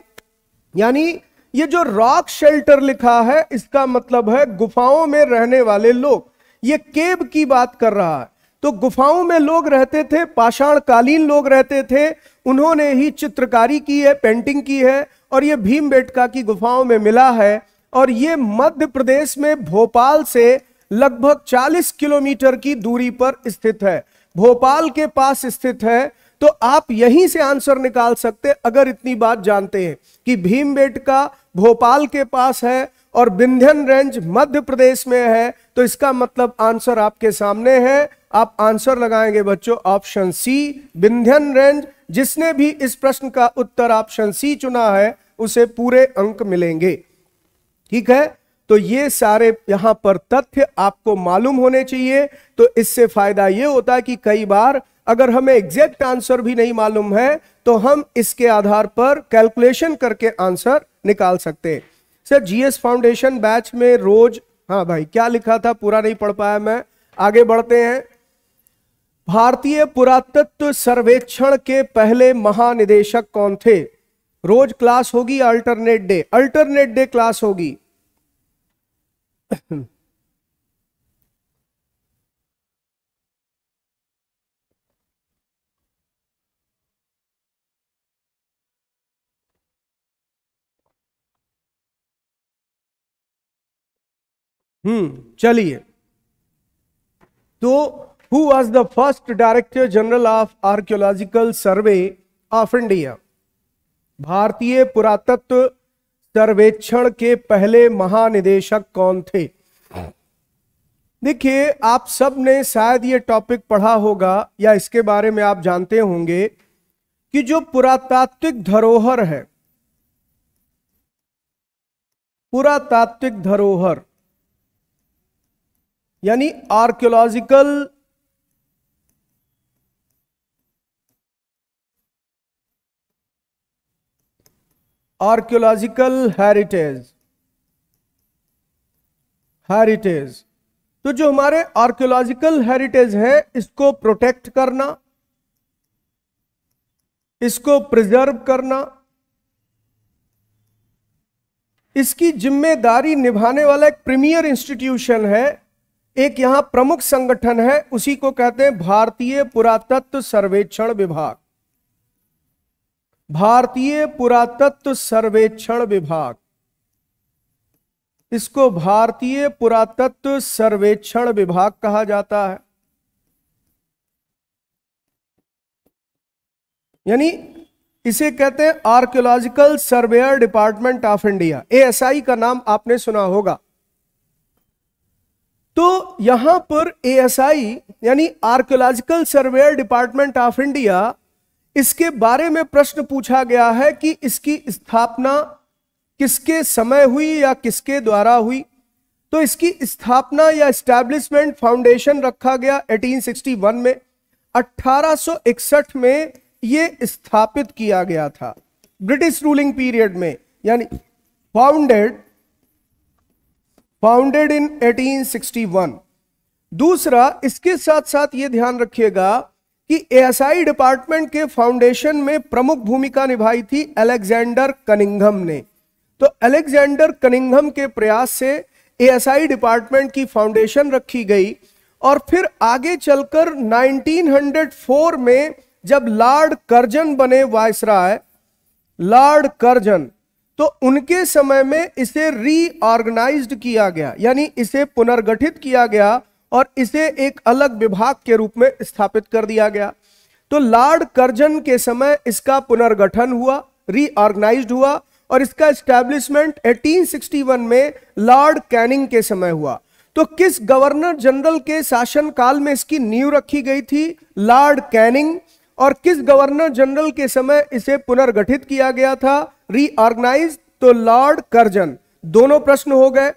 यानी ये जो रॉक शेल्टर लिखा है इसका मतलब है गुफाओं में रहने वाले लोग ये केब की बात कर रहा है तो गुफाओं में लोग रहते थे पाषाण कालीन लोग रहते थे उन्होंने ही चित्रकारी की है पेंटिंग की है और ये भीम बेटका की गुफाओं में मिला है और ये मध्य प्रदेश में भोपाल से लगभग 40 किलोमीटर की दूरी पर स्थित है भोपाल के पास स्थित है तो आप यहीं से आंसर निकाल सकते अगर इतनी बात जानते हैं कि भीम बेटका भोपाल के पास है और विंध्यन रेंज मध्य प्रदेश में है तो इसका मतलब आंसर आपके सामने है आप आंसर लगाएंगे बच्चों ऑप्शन सी विंध्यन रेंज जिसने भी इस प्रश्न का उत्तर ऑप्शन सी चुना है उसे पूरे अंक मिलेंगे ठीक है तो ये सारे यहां पर तथ्य आपको मालूम होने चाहिए तो इससे फायदा ये होता है कि कई बार अगर हमें एग्जैक्ट आंसर भी नहीं मालूम है तो हम इसके आधार पर कैलकुलेशन करके आंसर निकाल सकते हैं सर जीएस फाउंडेशन बैच में रोज हाँ भाई क्या लिखा था पूरा नहीं पढ़ पाया मैं आगे बढ़ते हैं भारतीय पुरातत्व सर्वेक्षण के पहले महानिदेशक कौन थे रोज क्लास होगी alternate day alternate day class होगी हम्म चलिए तो who was the first director general of archaeological survey of India भारतीय पुरातत्व सर्वेक्षण के पहले महानिदेशक कौन थे देखिए आप सब ने शायद ये टॉपिक पढ़ा होगा या इसके बारे में आप जानते होंगे कि जो पुरातात्विक धरोहर है पुरातात्विक धरोहर यानी आर्कियोलॉजिकल आर्कियोलॉजिकल हेरिटेज हेरिटेज तो जो हमारे आर्कियोलॉजिकल हेरिटेज है इसको प्रोटेक्ट करना इसको प्रिजर्व करना इसकी जिम्मेदारी निभाने वाला एक प्रीमियर इंस्टीट्यूशन है एक यहां प्रमुख संगठन है उसी को कहते हैं भारतीय पुरातत्व सर्वेक्षण विभाग भारतीय पुरातत्व सर्वेक्षण विभाग इसको भारतीय पुरातत्व सर्वेक्षण विभाग कहा जाता है यानी इसे कहते हैं archaeological surveyor department of India ASI का नाम आपने सुना होगा तो यहां पर एएसआई यानी archaeological survey department of India इसके बारे में प्रश्न पूछा गया है कि इसकी स्थापना किसके समय हुई या किसके द्वारा हुई तो इसकी स्थापना या स्टैब्लिशमेंट फाउंडेशन रखा गया 1861 में 1861 में यह स्थापित किया गया था ब्रिटिश रूलिंग पीरियड में यानी फाउंडेड फाउंडेड इन 1861 दूसरा इसके साथ साथ ये ध्यान रखिएगा कि एएसआई डिपार्टमेंट के फाउंडेशन में प्रमुख भूमिका निभाई थी अलेक्जेंडर कनिंगम ने तो अलेक्जेंडर कनिंगम के प्रयास से एएसआई डिपार्टमेंट की फाउंडेशन रखी गई और फिर आगे चलकर 1904 में जब लॉर्ड कर्जन बने वायसराय लॉर्ड कर्जन तो उनके समय में इसे रीऑर्गेनाइज्ड किया गया यानी इसे पुनर्गठित किया गया और इसे एक अलग विभाग के रूप में स्थापित कर दिया गया तो लॉर्ड कर्जन के समय इसका पुनर्गठन हुआ रीऑर्गेनाइज्ड हुआ और इसका स्टैब्लिशमेंट 1861 में लॉर्ड कैनिंग के समय हुआ तो किस गवर्नर जनरल के शासन काल में इसकी नींव रखी गई थी लॉर्ड कैनिंग और किस गवर्नर जनरल के समय इसे पुनर्गठित किया गया था रीऑर्गेनाइज तो लॉर्ड कर्जन दोनों प्रश्न हो गए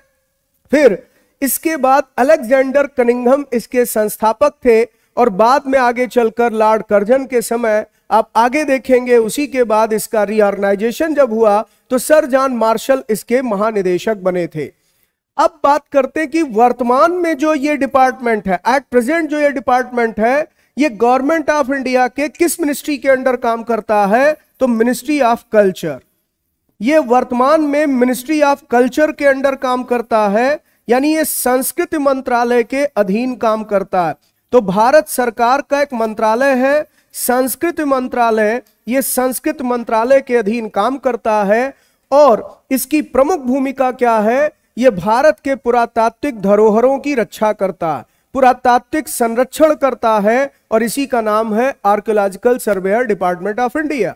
फिर इसके बाद अलेक्जेंडर कनिंगम इसके संस्थापक थे और बाद में आगे चलकर लॉर्ड कर्जन के समय आप आगे देखेंगे उसी के बाद इसका रीऑर्गेनाइजेशन जब हुआ तो सर जॉन मार्शल इसके महानिदेशक बने थे अब बात करते कि वर्तमान में जो ये डिपार्टमेंट है एट प्रेजेंट जो ये डिपार्टमेंट है ये गवर्नमेंट ऑफ इंडिया के किस मिनिस्ट्री के अंडर काम करता है तो मिनिस्ट्री ऑफ कल्चर ये वर्तमान में मिनिस्ट्री ऑफ कल्चर के अंडर काम करता है यानी ये संस्कृति मंत्रालय के अधीन काम करता है तो भारत सरकार का एक मंत्रालय है संस्कृत मंत्रालय ये संस्कृत मंत्रालय के अधीन काम करता है और इसकी प्रमुख भूमिका क्या है ये भारत के पुरातात्विक धरोहरों की रक्षा करता है पुरातात्विक संरक्षण करता है और इसी का नाम है archaeological surveyor department of India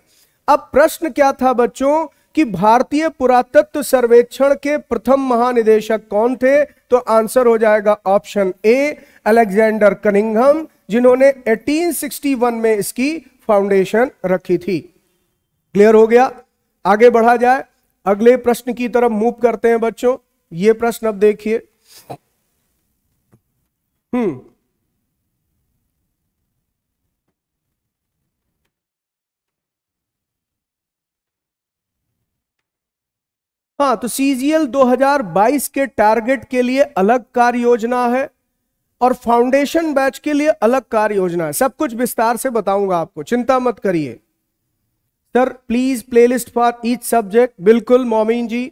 अब प्रश्न क्या था बच्चों कि भारतीय पुरातत्व सर्वेक्षण के प्रथम महानिदेशक कौन थे तो आंसर हो जाएगा ऑप्शन ए अलेक्जेंडर कनिंगम जिन्होंने 1861 में इसकी फाउंडेशन रखी थी क्लियर हो गया आगे बढ़ा जाए अगले प्रश्न की तरफ मूव करते हैं बच्चों ये प्रश्न अब देखिए हम्म हाँ तो सीजीएल 2022 के टारगेट के लिए अलग कार्य योजना है और फाउंडेशन बैच के लिए अलग कार्य योजना है सब कुछ विस्तार से बताऊंगा आपको चिंता मत करिए sir please playlist for each subject बिल्कुल मोमिन जी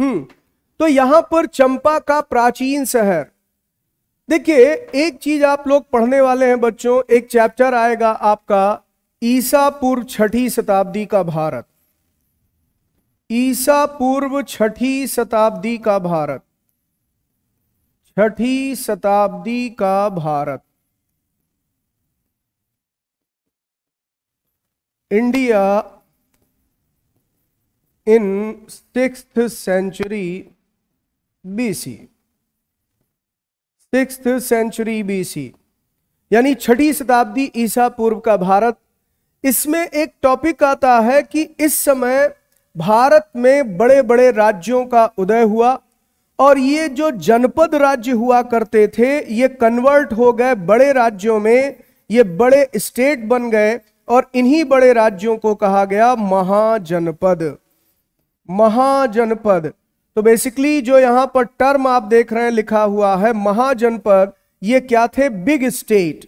हम्म तो यहां पर चंपा का प्राचीन शहर देखिए एक चीज आप लोग पढ़ने वाले हैं बच्चों एक चैप्टर आएगा आपका ईसा पूर्व छठी शताब्दी का भारत ईसा पूर्व छठी शताब्दी का भारत छठी शताब्दी का Bharat India in six century BC six century BC यानी छठी शताब्दी ईसा पूर्व का भारत इसमें एक टॉपिक आता है कि इस समय भारत में बड़े बड़े राज्यों का उदय हुआ और ये जो जनपद राज्य हुआ करते थे ये कन्वर्ट हो गए बड़े राज्यों में ये बड़े स्टेट बन गए और इन्हीं बड़े राज्यों को कहा गया महाजनपद महाजनपद तो बेसिकली जो यहां पर टर्म आप देख रहे हैं लिखा हुआ है महाजनपद ये क्या थे बिग स्टेट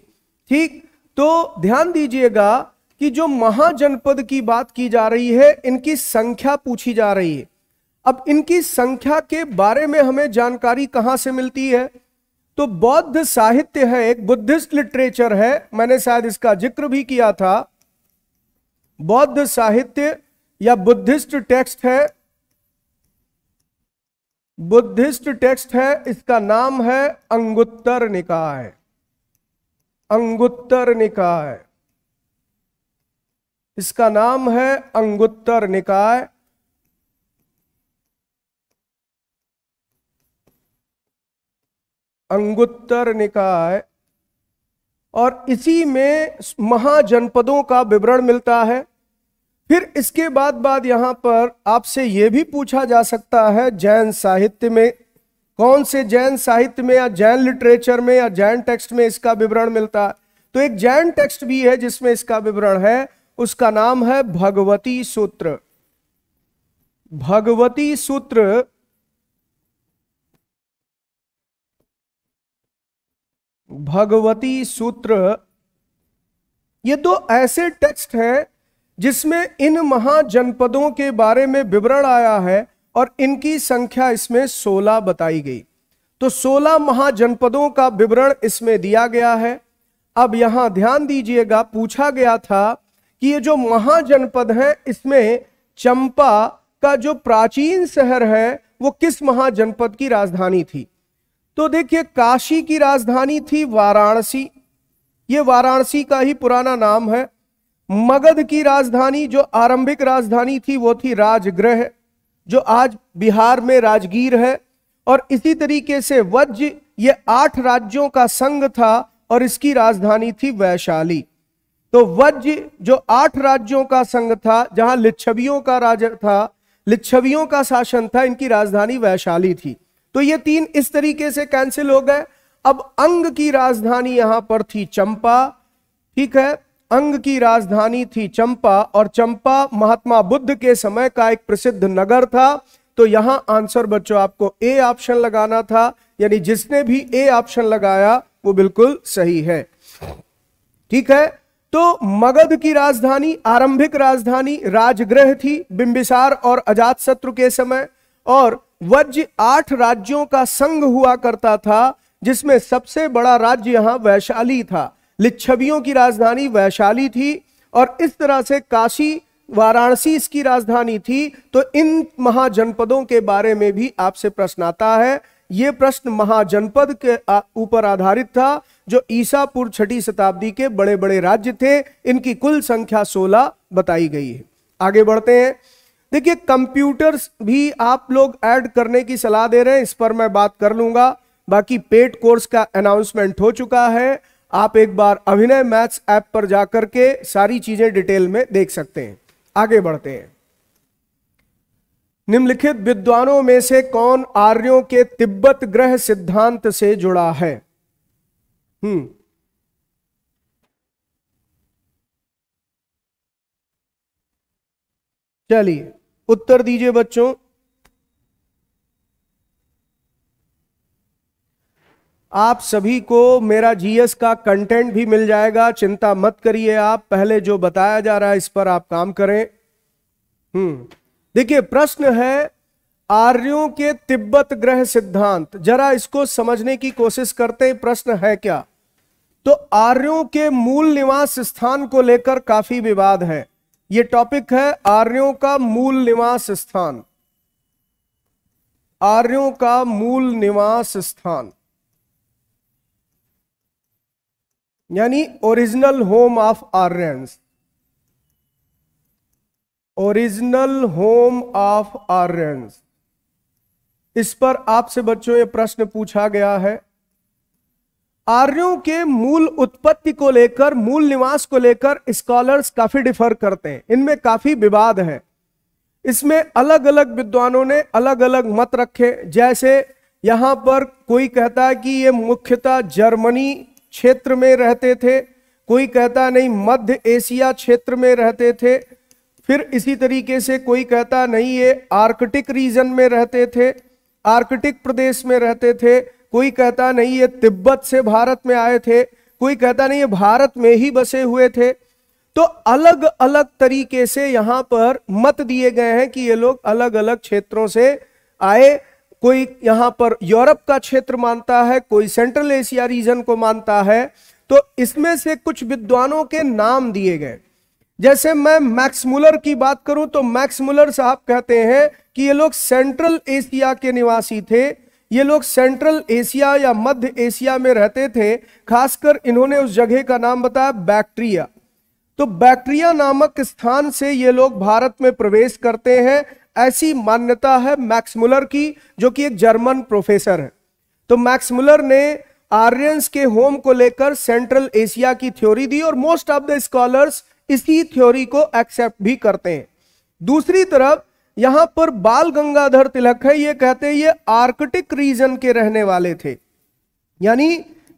ठीक तो ध्यान दीजिएगा कि जो महाजनपद की बात की जा रही है इनकी संख्या पूछी जा रही है अब इनकी संख्या के बारे में हमें जानकारी कहां से मिलती है तो बौद्ध साहित्य है एक बुद्धिस्ट लिटरेचर है मैंने शायद इसका जिक्र भी किया था बौद्ध साहित्य या बुद्धिस्ट टेक्स्ट है बुद्धिस्ट टेक्स्ट है इसका नाम है अंगुत्तर निकाय अंगुत्तर निकाय इसका नाम है अंगुत्तर निकाय अंगुत्तर निकाय और इसी में महाजनपदों का विवरण मिलता है फिर इसके बाद बाद यहां पर आपसे यह भी पूछा जा सकता है जैन साहित्य में कौन से जैन साहित्य में या जैन लिटरेचर में या जैन टेक्स्ट में इसका विवरण मिलता है तो एक जैन टेक्स्ट भी है जिसमें इसका विवरण है उसका नाम है भगवती सूत्र भगवती सूत्र भगवती सूत्र ये दो ऐसे टेक्स्ट हैं जिसमें इन महाजनपदों के बारे में विवरण आया है और इनकी संख्या इसमें सोलह बताई गई तो सोलह महाजनपदों का विवरण इसमें दिया गया है अब यहां ध्यान दीजिएगा पूछा गया था कि ये जो महाजनपद है इसमें चंपा का जो प्राचीन शहर है वो किस महाजनपद की राजधानी थी तो देखिए काशी की राजधानी थी वाराणसी ये वाराणसी का ही पुराना नाम है मगध की राजधानी जो आरंभिक राजधानी थी वो थी राजगृह जो आज बिहार में राजगीर है और इसी तरीके से वज्र ये आठ राज्यों का संघ था और इसकी राजधानी थी वैशाली तो वज्र जो आठ राज्यों का संघ था जहां लिच्छवियों का राज था लिच्छवियों का शासन था इनकी राजधानी वैशाली थी तो ये तीन इस तरीके से कैंसिल हो गए अब अंग की राजधानी यहां पर थी चंपा ठीक है अंग की राजधानी थी चंपा और चंपा महात्मा बुद्ध के समय का एक प्रसिद्ध नगर था तो यहां आंसर बच्चों आपको ए ऑप्शन लगाना था यानी जिसने भी ए ऑप्शन लगाया वो बिल्कुल सही है ठीक है तो मगध की राजधानी आरंभिक राजधानी राजगृह थी बिंबिसार और अजात शत्रु के समय और वज्र आठ राज्यों का संघ हुआ करता था जिसमें सबसे बड़ा राज्य यहां वैशाली था लिच्छवियों की राजधानी वैशाली थी और इस तरह से काशी वाराणसी इसकी राजधानी थी तो इन महाजनपदों के बारे में भी आपसे प्रश्न आता है ये प्रश्न महाजनपद के ऊपर आधारित था जो ईसापुर छठी शताब्दी के बड़े बड़े राज्य थे इनकी कुल संख्या सोलह बताई गई है आगे बढ़ते हैं देखिए कंप्यूटर्स भी आप लोग ऐड करने की सलाह दे रहे हैं इस पर मैं बात कर लूंगा बाकी पेड कोर्स का अनाउंसमेंट हो चुका है आप एक बार अभिनय मैथ्स ऐप पर जाकर के सारी चीजें डिटेल में देख सकते हैं आगे बढ़ते हैं निम्नलिखित विद्वानों में से कौन आर्यों के तिब्बत ग्रह सिद्धांत से जुड़ा है हम्म चलिए उत्तर दीजिए बच्चों आप सभी को मेरा जीएस का कंटेंट भी मिल जाएगा चिंता मत करिए आप पहले जो बताया जा रहा है इस पर आप काम करें हम्म देखिए प्रश्न है आर्यों के तिब्बत ग्रह सिद्धांत जरा इसको समझने की कोशिश करते हैं प्रश्न है क्या तो आर्यों के मूल निवास स्थान को लेकर काफी विवाद है यह टॉपिक है आर्यों का मूल निवास स्थान आर्यों का मूल निवास स्थान यानी original home of Aryans original home of Aryans इस पर आपसे बच्चों ये प्रश्न पूछा गया है आर्यों के मूल उत्पत्ति को लेकर मूल निवास को लेकर स्कॉलर्स काफी डिफर करते हैं इनमें काफी विवाद है इसमें अलग अलग विद्वानों ने अलग अलग मत रखे जैसे यहां पर कोई कहता है कि ये मुख्यतः जर्मनी क्षेत्र में रहते थे कोई कहता नहीं मध्य एशिया क्षेत्र में रहते थे फिर इसी तरीके से कोई कहता नहीं ये आर्कटिक रीजन में रहते थे आर्कटिक प्रदेश में रहते थे कोई कहता नहीं ये तिब्बत से भारत में आए थे कोई कहता नहीं ये भारत में ही बसे हुए थे तो अलग अलग तरीके से यहां पर मत दिए गए हैं कि ये लोग अलग अलग क्षेत्रों से आए कोई यहां पर यूरोप का क्षेत्र मानता है कोई सेंट्रल एशिया रीजन को मानता है तो इसमें से कुछ विद्वानों के नाम दिए गए जैसे मैं मैक्स मुलर की बात करूं तो मैक्स मुलर साहब कहते हैं कि ये लोग सेंट्रल एशिया के निवासी थे ये लोग सेंट्रल एशिया या मध्य एशिया में रहते थे खासकर इन्होंने उस जगह का नाम बताया बैक्ट्रिया तो बैक्ट्रिया नामक स्थान से ये लोग भारत में प्रवेश करते हैं ऐसी मान्यता है मैक्स मुलर की जो कि एक जर्मन प्रोफेसर है तो मैक्स मुलर ने आर्यंस के होम को लेकर सेंट्रल एशिया की थ्योरी दी और मोस्ट ऑफ द स्कॉलर्स इसी थ्योरी को एक्सेप्ट भी करते हैं दूसरी तरफ यहां पर बाल गंगाधर तिलक है ये कहते हैं ये आर्कटिक रीजन के रहने वाले थे यानी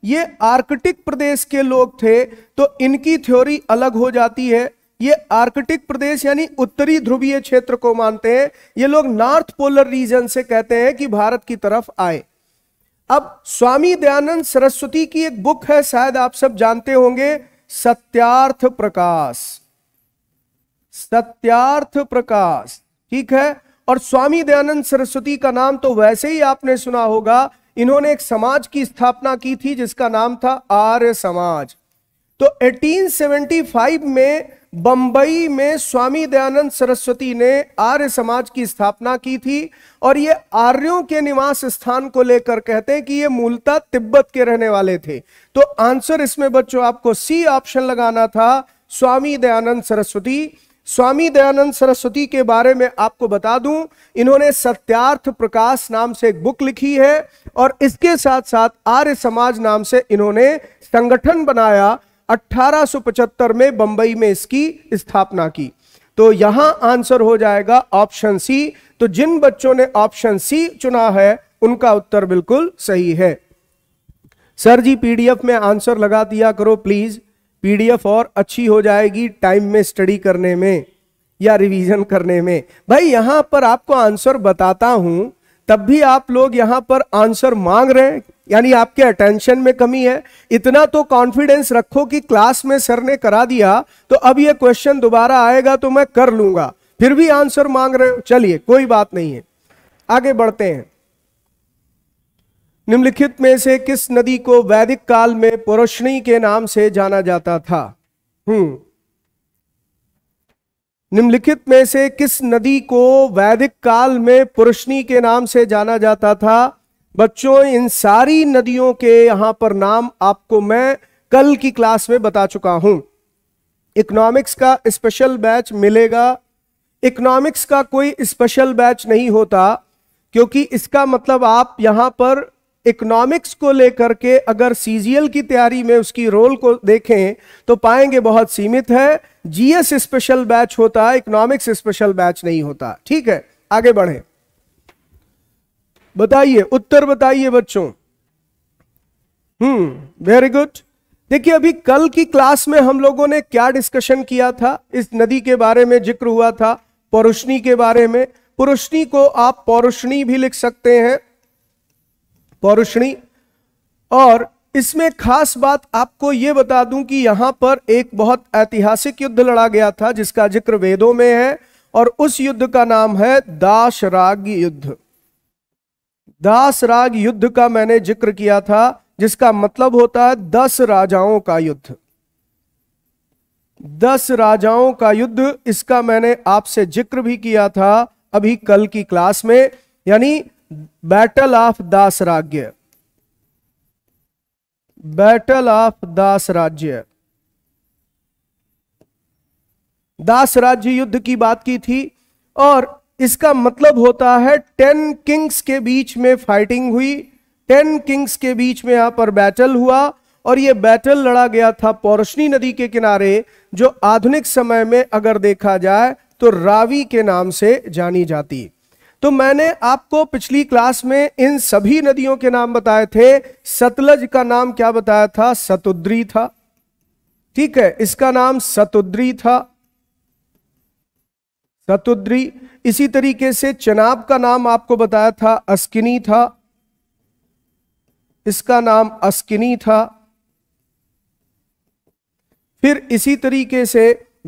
ये आर्कटिक प्रदेश के लोग थे तो इनकी थ्योरी अलग हो जाती है ये आर्कटिक प्रदेश यानी उत्तरी ध्रुवीय क्षेत्र को मानते हैं ये लोग नॉर्थ पोलर रीजन से कहते हैं कि भारत की तरफ आए अब स्वामी दयानंद सरस्वती की एक बुक है शायद आप सब जानते होंगे सत्यार्थ प्रकाश सत्यार्थ प्रकाश ठीक है और स्वामी दयानंद सरस्वती का नाम तो वैसे ही आपने सुना होगा इन्होंने एक समाज की स्थापना की थी जिसका नाम था आर्य समाज तो 1875 में बंबई में स्वामी दयानंद सरस्वती ने आर्य समाज की स्थापना की थी और ये आर्यों के निवास स्थान को लेकर कहते हैं कि ये मूलतः तिब्बत के रहने वाले थे तो आंसर इसमें बच्चों आपको सी ऑप्शन लगाना था स्वामी दयानंद सरस्वती स्वामी दयानंद सरस्वती के बारे में आपको बता दूं इन्होंने सत्यार्थ प्रकाश नाम से एक बुक लिखी है और इसके साथ साथ आर्य समाज नाम से इन्होंने संगठन बनाया 1875 में बंबई में इसकी स्थापना की तो यहां आंसर हो जाएगा ऑप्शन सी तो जिन बच्चों ने ऑप्शन सी चुना है उनका उत्तर बिल्कुल सही है सर जी पीडीएफ में आंसर लगा दिया करो प्लीज पीडीएफ और अच्छी हो जाएगी टाइम में स्टडी करने में या रिवीजन करने में भाई यहां पर आपको आंसर बताता हूं तब भी आप लोग यहां पर आंसर मांग रहे हैं यानी आपके अटेंशन में कमी है इतना तो कॉन्फिडेंस रखो कि क्लास में सर ने करा दिया तो अब ये क्वेश्चन दोबारा आएगा तो मैं कर लूंगा फिर भी आंसर मांग रहे हो चलिए कोई बात नहीं है आगे बढ़ते हैं निम्नलिखित में से किस नदी को वैदिक काल में पुरुषणी के नाम से जाना जाता था हम्म निम्नलिखित में से किस नदी को वैदिक काल में पुरुषणी के नाम से जाना जाता था बच्चों इन सारी नदियों के यहां पर नाम आपको मैं कल की क्लास में बता चुका हूं इकोनॉमिक्स का स्पेशल बैच मिलेगा इकोनॉमिक्स का कोई स्पेशल बैच नहीं होता क्योंकि इसका मतलब आप यहां पर इकोनॉमिक्स को लेकर के अगर सीजीएल की तैयारी में उसकी रोल को देखें तो पाएंगे बहुत सीमित है जीएस स्पेशल बैच होता है इकोनॉमिक्स स्पेशल बैच नहीं होता ठीक है आगे बढ़े बताइए उत्तर बताइए बच्चों हम्म वेरी गुड देखिए अभी कल की क्लास में हम लोगों ने क्या डिस्कशन किया था इस नदी के बारे में जिक्र हुआ था पौरुषणी के बारे में पुरुषणी को आप पौरुषणी भी लिख सकते हैं पौरुषणी और इसमें खास बात आपको यह बता दूं कि यहां पर एक बहुत ऐतिहासिक युद्ध लड़ा गया था जिसका जिक्र वेदों में है और उस युद्ध का नाम है दाशराग युद्ध दास राग युद्ध का मैंने जिक्र किया था जिसका मतलब होता है दस राजाओं का युद्ध दस राजाओं का युद्ध इसका मैंने आपसे जिक्र भी किया था अभी कल की क्लास में यानी बैटल ऑफ दास राज्य बैटल ऑफ दास राज्य दास राज्य युद्ध की बात की थी और इसका मतलब होता है टेन किंग्स के बीच में फाइटिंग हुई टेन किंग्स के बीच में यहां पर बैटल हुआ और यह बैटल लड़ा गया था पौरशनी नदी के किनारे जो आधुनिक समय में अगर देखा जाए तो रावी के नाम से जानी जाती तो मैंने आपको पिछली क्लास में इन सभी नदियों के नाम बताए थे सतलज का नाम क्या बताया था सतुद्री था ठीक है इसका नाम सतुद्री था सतुद्री इसी तरीके से चनाब का नाम आपको बताया था अस्किनी था इसका नाम अस्किनी था फिर इसी तरीके से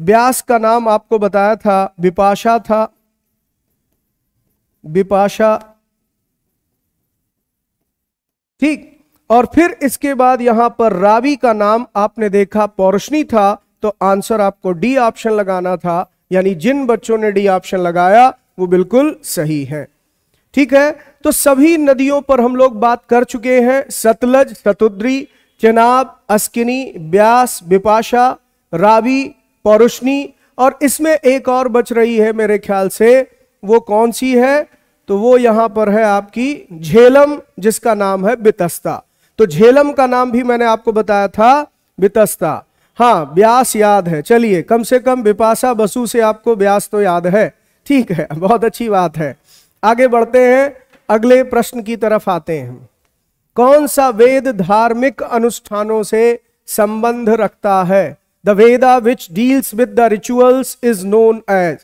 ब्यास का नाम आपको बताया था विपाशा था विपाशा ठीक और फिर इसके बाद यहां पर रावी का नाम आपने देखा पौरशनी था तो आंसर आपको डी ऑप्शन लगाना था यानी जिन बच्चों ने डी ऑप्शन लगाया वो बिल्कुल सही है ठीक है तो सभी नदियों पर हम लोग बात कर चुके हैं सतलज सतुद्री चनाब अस्किनी ब्यास बिपाशा रावी पौरुषनी और इसमें एक और बच रही है मेरे ख्याल से वो कौन सी है तो वो यहां पर है आपकी झेलम जिसका नाम है बितस्ता तो झेलम का नाम भी मैंने आपको बताया था बितस्ता हाँ ब्यास याद है चलिए कम से कम बिपाशा बसु से आपको ब्यास तो याद है ठीक है बहुत अच्छी बात है आगे बढ़ते हैं अगले प्रश्न की तरफ आते हैं कौन सा वेद धार्मिक अनुष्ठानों से संबंध रखता है the Veda which deals with the rituals is known as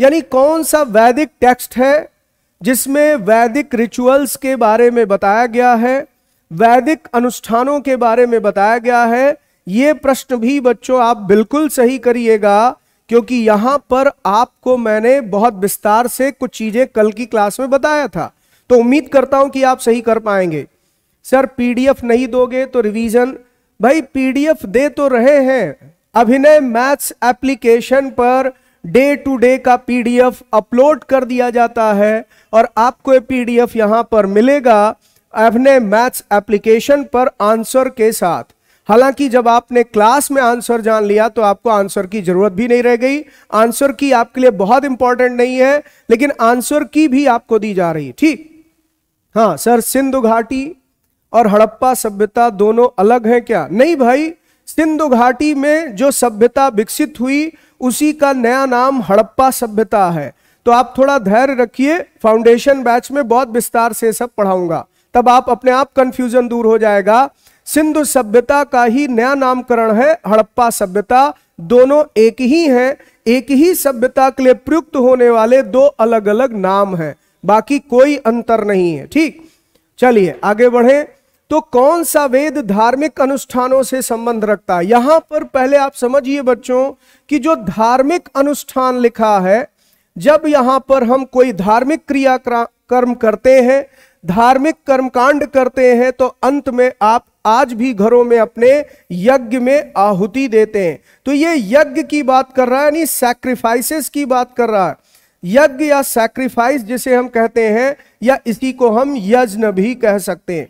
यानी कौन सा वैदिक टेक्स्ट है जिसमें वैदिक रिचुअल्स के बारे में बताया गया है वैदिक अनुष्ठानों के बारे में बताया गया है ये प्रश्न भी बच्चों आप बिल्कुल सही करिएगा क्योंकि यहां पर आपको मैंने बहुत विस्तार से कुछ चीजें कल की क्लास में बताया था तो उम्मीद करता हूं कि आप सही कर पाएंगे सर पीडीएफ नहीं दोगे तो रिवीजन भाई पीडीएफ दे तो रहे हैं अभिनय मैथ्स एप्लीकेशन पर डे टू डे का पीडीएफ अपलोड कर दिया जाता है और आपको ये पीडीएफ यहां पर मिलेगा अभिनय मैथ्स एप्लीकेशन पर आंसर के साथ हालांकि जब आपने क्लास में आंसर जान लिया तो आपको आंसर की जरूरत भी नहीं रह गई आंसर की आपके लिए बहुत इंपॉर्टेंट नहीं है लेकिन आंसर की भी आपको दी जा रही ठीक हाँ सर सिंधु घाटी और हड़प्पा सभ्यता दोनों अलग हैं क्या नहीं भाई सिंधु घाटी में जो सभ्यता विकसित हुई उसी का नया नाम हड़प्पा सभ्यता है तो आप थोड़ा धैर्य रखिए फाउंडेशन बैच में बहुत विस्तार से सब पढ़ाऊंगा तब आप अपने आप कंफ्यूजन दूर हो जाएगा सिंधु सभ्यता का ही नया नामकरण है हड़प्पा सभ्यता दोनों एक ही हैं एक ही सभ्यता के लिए प्रयुक्त होने वाले दो अलग अलग नाम हैं बाकी कोई अंतर नहीं है ठीक चलिए आगे बढ़े तो कौन सा वेद धार्मिक अनुष्ठानों से संबंध रखता है यहां पर पहले आप समझिए बच्चों कि जो धार्मिक अनुष्ठान लिखा है जब यहां पर हम कोई धार्मिक क्रिया कर्म करते हैं धार्मिक कर्मकांड करते हैं तो अंत में आप आज भी घरों में अपने यज्ञ में आहुति देते हैं तो ये यज्ञ की बात कर रहा है यानी सैक्रिफाइसेस की बात कर रहा है यज्ञ या सैक्रिफाइस जिसे हम कहते हैं या इसी को हम यज्ञ भी कह सकते हैं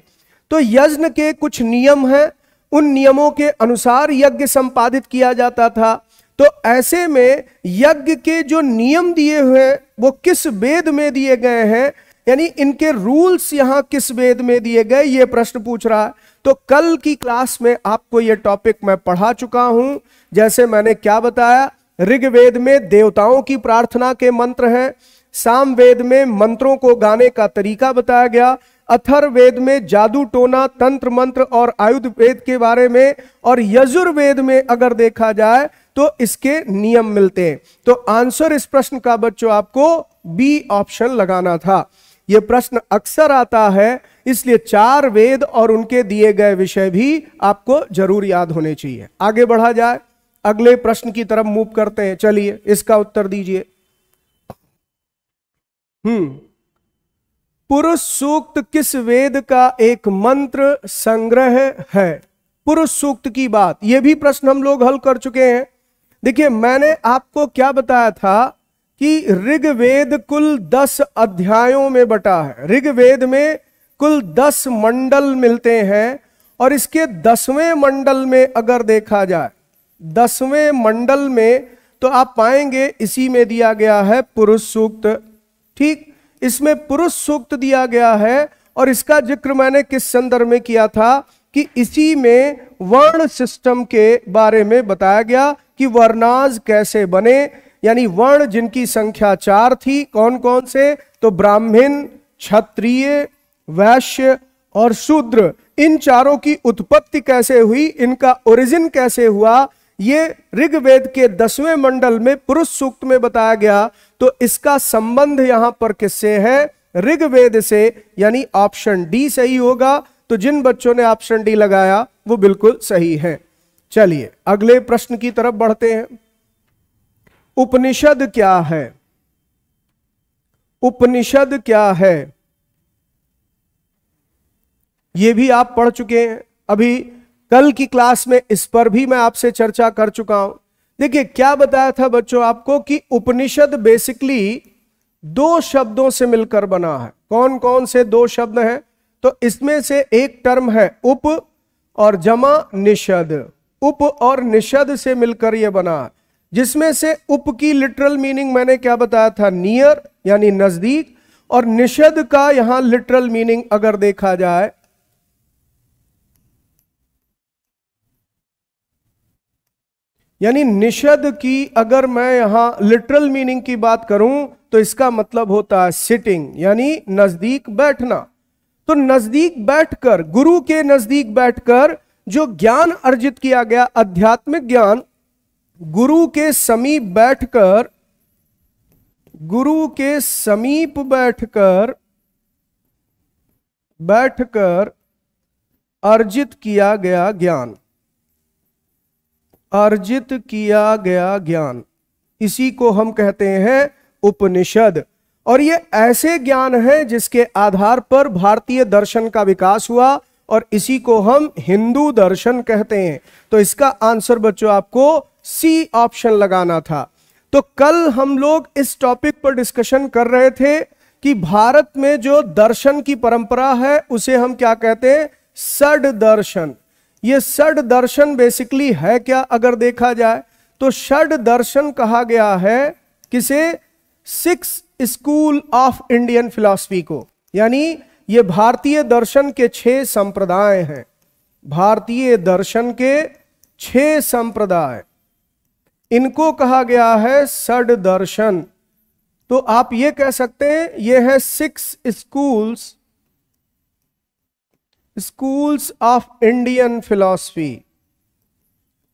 तो यज्ञ के कुछ नियम हैं उन नियमों के अनुसार यज्ञ संपादित किया जाता था तो ऐसे में यज्ञ के जो नियम दिए हुए हैं वो किस वेद में दिए गए हैं यानी इनके रूल्स यहां किस वेद में दिए गए ये प्रश्न पूछ रहा है तो कल की क्लास में आपको यह टॉपिक मैं पढ़ा चुका हूं जैसे मैंने क्या बताया ऋग्वेद में देवताओं की प्रार्थना के मंत्र हैं सामवेद में मंत्रों को गाने का तरीका बताया गया अथर्वेद में जादू टोना तंत्र मंत्र और आयुध वेद के बारे में और यजुर्वेद में अगर देखा जाए तो इसके नियम मिलते हैं तो आंसर इस प्रश्न का बच्चों आपको बी ऑप्शन लगाना था यह प्रश्न अक्सर आता है इसलिए चार वेद और उनके दिए गए विषय भी आपको जरूर याद होने चाहिए आगे बढ़ा जाए अगले प्रश्न की तरफ मूव करते हैं चलिए इसका उत्तर दीजिए हम्म पुरुष सूक्त किस वेद का एक मंत्र संग्रह है पुरुष सूक्त की बात यह भी प्रश्न हम लोग हल कर चुके हैं देखिए मैंने आपको क्या बताया था कि ऋग्वेद कुल दस अध्यायों में बटा है ऋग्वेद में कुल दस मंडल मिलते हैं और इसके दसवें मंडल में अगर देखा जाए दसवें मंडल में तो आप पाएंगे इसी में दिया गया है पुरुष सूक्त ठीक इसमें पुरुष सूक्त दिया गया है और इसका जिक्र मैंने किस संदर्भ में किया था कि इसी में वर्ण सिस्टम के बारे में बताया गया कि वर्णाज कैसे बने यानी वर्ण जिनकी संख्या चार थी कौन कौन से तो ब्राह्मण क्षत्रिय वैश्य और शूद्र इन चारों की उत्पत्ति कैसे हुई इनका ओरिजिन कैसे हुआ ये ऋग्वेद के दसवें मंडल में पुरुष सूक्त में बताया गया तो इसका संबंध यहां पर किससे है ऋग्वेद से यानी ऑप्शन डी सही होगा तो जिन बच्चों ने ऑप्शन डी लगाया वो बिल्कुल सही है चलिए अगले प्रश्न की तरफ बढ़ते हैं उपनिषद क्या है उपनिषद क्या है ये भी आप पढ़ चुके हैं अभी कल की क्लास में इस पर भी मैं आपसे चर्चा कर चुका हूं देखिए क्या बताया था बच्चों आपको कि उपनिषद बेसिकली दो शब्दों से मिलकर बना है कौन कौन से दो शब्द हैं तो इसमें से एक टर्म है उप और जमा निषद उप और निषद से मिलकर यह बना है जिसमें से उप की लिटरल मीनिंग मैंने क्या बताया था नियर यानी नजदीक और निषद का यहां लिटरल मीनिंग अगर देखा जाए यानी निषद की अगर मैं यहां लिटरल मीनिंग की बात करूं तो इसका मतलब होता है सिटिंग यानी नजदीक बैठना तो नजदीक बैठकर गुरु के नजदीक बैठकर जो ज्ञान अर्जित किया गया आध्यात्मिक ज्ञान गुरु के समीप बैठकर गुरु के समीप बैठकर बैठकर अर्जित किया गया ज्ञान अर्जित किया गया ज्ञान इसी को हम कहते हैं उपनिषद और ये ऐसे ज्ञान है जिसके आधार पर भारतीय दर्शन का विकास हुआ और इसी को हम हिंदू दर्शन कहते हैं तो इसका आंसर बच्चों आपको सी ऑप्शन लगाना था तो कल हम लोग इस टॉपिक पर डिस्कशन कर रहे थे कि भारत में जो दर्शन की परंपरा है उसे हम क्या कहते हैं सड दर्शन ये षड दर्शन बेसिकली है क्या अगर देखा जाए तो षड दर्शन कहा गया है किसे six school of Indian philosophy को यानी ये भारतीय दर्शन के छह संप्रदाय हैं भारतीय दर्शन के छह संप्रदाय इनको कहा गया है षड दर्शन तो आप ये कह सकते हैं ये है six schools schools of Indian philosophy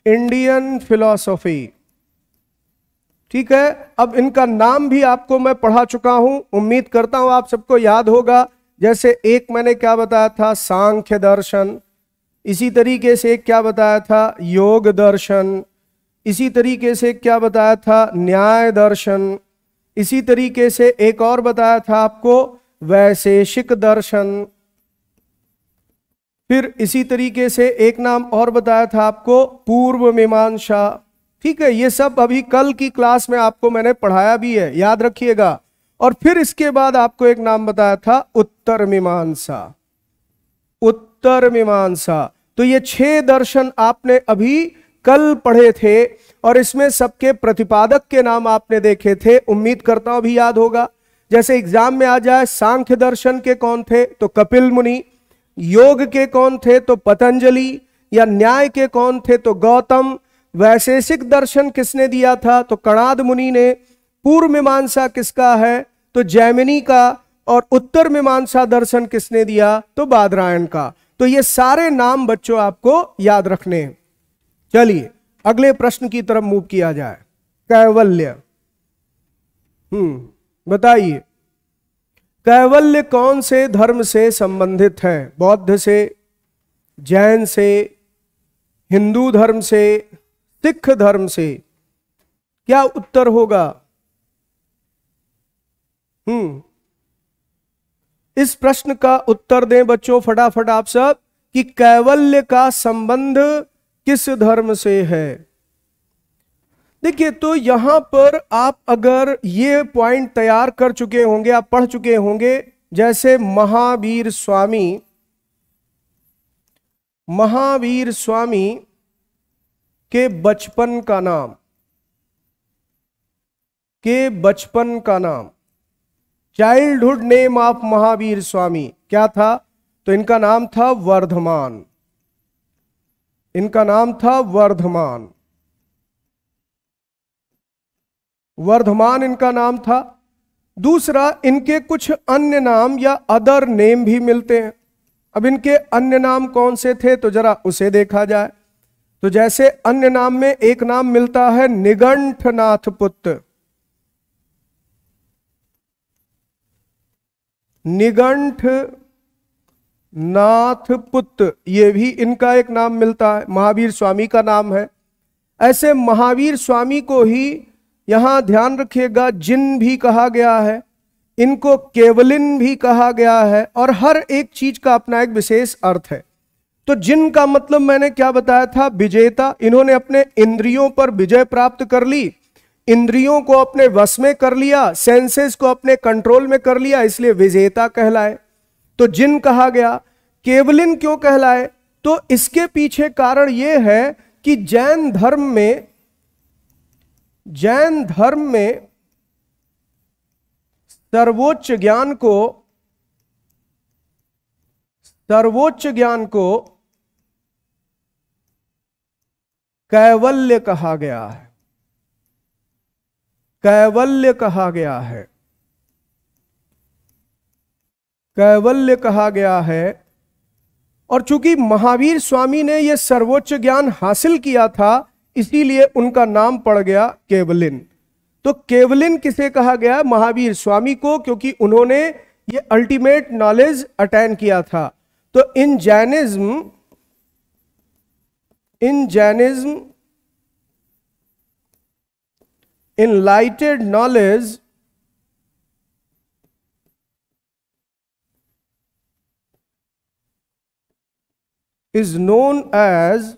Indian philosophy ठीक है अब इनका नाम भी आपको मैं पढ़ा चुका हूं उम्मीद करता हूं आप सबको याद होगा जैसे एक मैंने क्या बताया था सांख्य दर्शन इसी तरीके से एक क्या बताया था योग दर्शन इसी तरीके से क्या बताया था न्याय दर्शन इसी तरीके से एक और बताया था आपको वैशेषिक दर्शन फिर इसी तरीके से एक नाम और बताया था आपको पूर्व मीमांसा ठीक है ये सब अभी कल की क्लास में आपको मैंने पढ़ाया भी है याद रखिएगा और फिर इसके बाद आपको एक नाम बताया था उत्तर मीमांसा उत्तर मीमांसा तो ये छह दर्शन आपने अभी कल पढ़े थे और इसमें सबके प्रतिपादक के नाम आपने देखे थे उम्मीद करता हूं भी याद होगा जैसे एग्जाम में आ जाए सांख्य दर्शन के कौन थे तो कपिल मुनि योग के कौन थे तो पतंजलि या न्याय के कौन थे तो गौतम वैशेषिक दर्शन किसने दिया था तो कणाद मुनि ने पूर्व मीमांसा किसका है तो जैमिनी का और उत्तर मीमांसा दर्शन किसने दिया तो बादरायण का तो ये सारे नाम बच्चों आपको याद रखने चलिए अगले प्रश्न की तरफ मूव किया जाए कैवल्य हम्म बताइए कैवल्य कौन से धर्म से संबंधित है बौद्ध से जैन से हिंदू धर्म से सिख धर्म से क्या उत्तर होगा हम्म इस प्रश्न का उत्तर दें बच्चों फटाफट आप सब कि कैवल्य का संबंध किस धर्म से है देखिए तो यहां पर आप अगर ये पॉइंट तैयार कर चुके होंगे आप पढ़ चुके होंगे जैसे महावीर स्वामी महावीर स्वामी के बचपन का नाम के बचपन का नाम childhood name of Mahavir Swami क्या था तो इनका नाम था वर्धमान इनका नाम था वर्धमान वर्धमान इनका नाम था दूसरा इनके कुछ अन्य नाम या अदर नेम भी मिलते हैं अब इनके अन्य नाम कौन से थे तो जरा उसे देखा जाए तो जैसे अन्य नाम में एक नाम मिलता है निगंठ नाथ पुत्र निगंठ नाथ पुत्र ये भी इनका एक नाम मिलता है महावीर स्वामी का नाम है ऐसे महावीर स्वामी को ही यहां ध्यान रखिएगा जिन भी कहा गया है इनको केवलिन भी कहा गया है और हर एक चीज का अपना एक विशेष अर्थ है तो जिन का मतलब मैंने क्या बताया था विजेता इन्होंने अपने इंद्रियों पर विजय प्राप्त कर ली इंद्रियों को अपने वश में कर लिया सेंसेस को अपने कंट्रोल में कर लिया इसलिए विजेता कहलाए तो जिन कहा गया केवलिन क्यों कहलाए तो इसके पीछे कारण यह है कि जैन धर्म में जैन धर्म में सर्वोच्च ज्ञान को सर्वोच्च ज्ञान को कैवल्य कहा गया है कैवल्य कहा गया है कैवल्य कहा गया है और चूंकि महावीर स्वामी ने यह सर्वोच्च ज्ञान हासिल किया था इसीलिए उनका नाम पड़ गया केवलिन तो केवलिन किसे कहा गया महावीर स्वामी को क्योंकि उन्होंने ये अल्टीमेट नॉलेज अटैन किया था तो in Jainism in Jainism enlightened knowledge is known as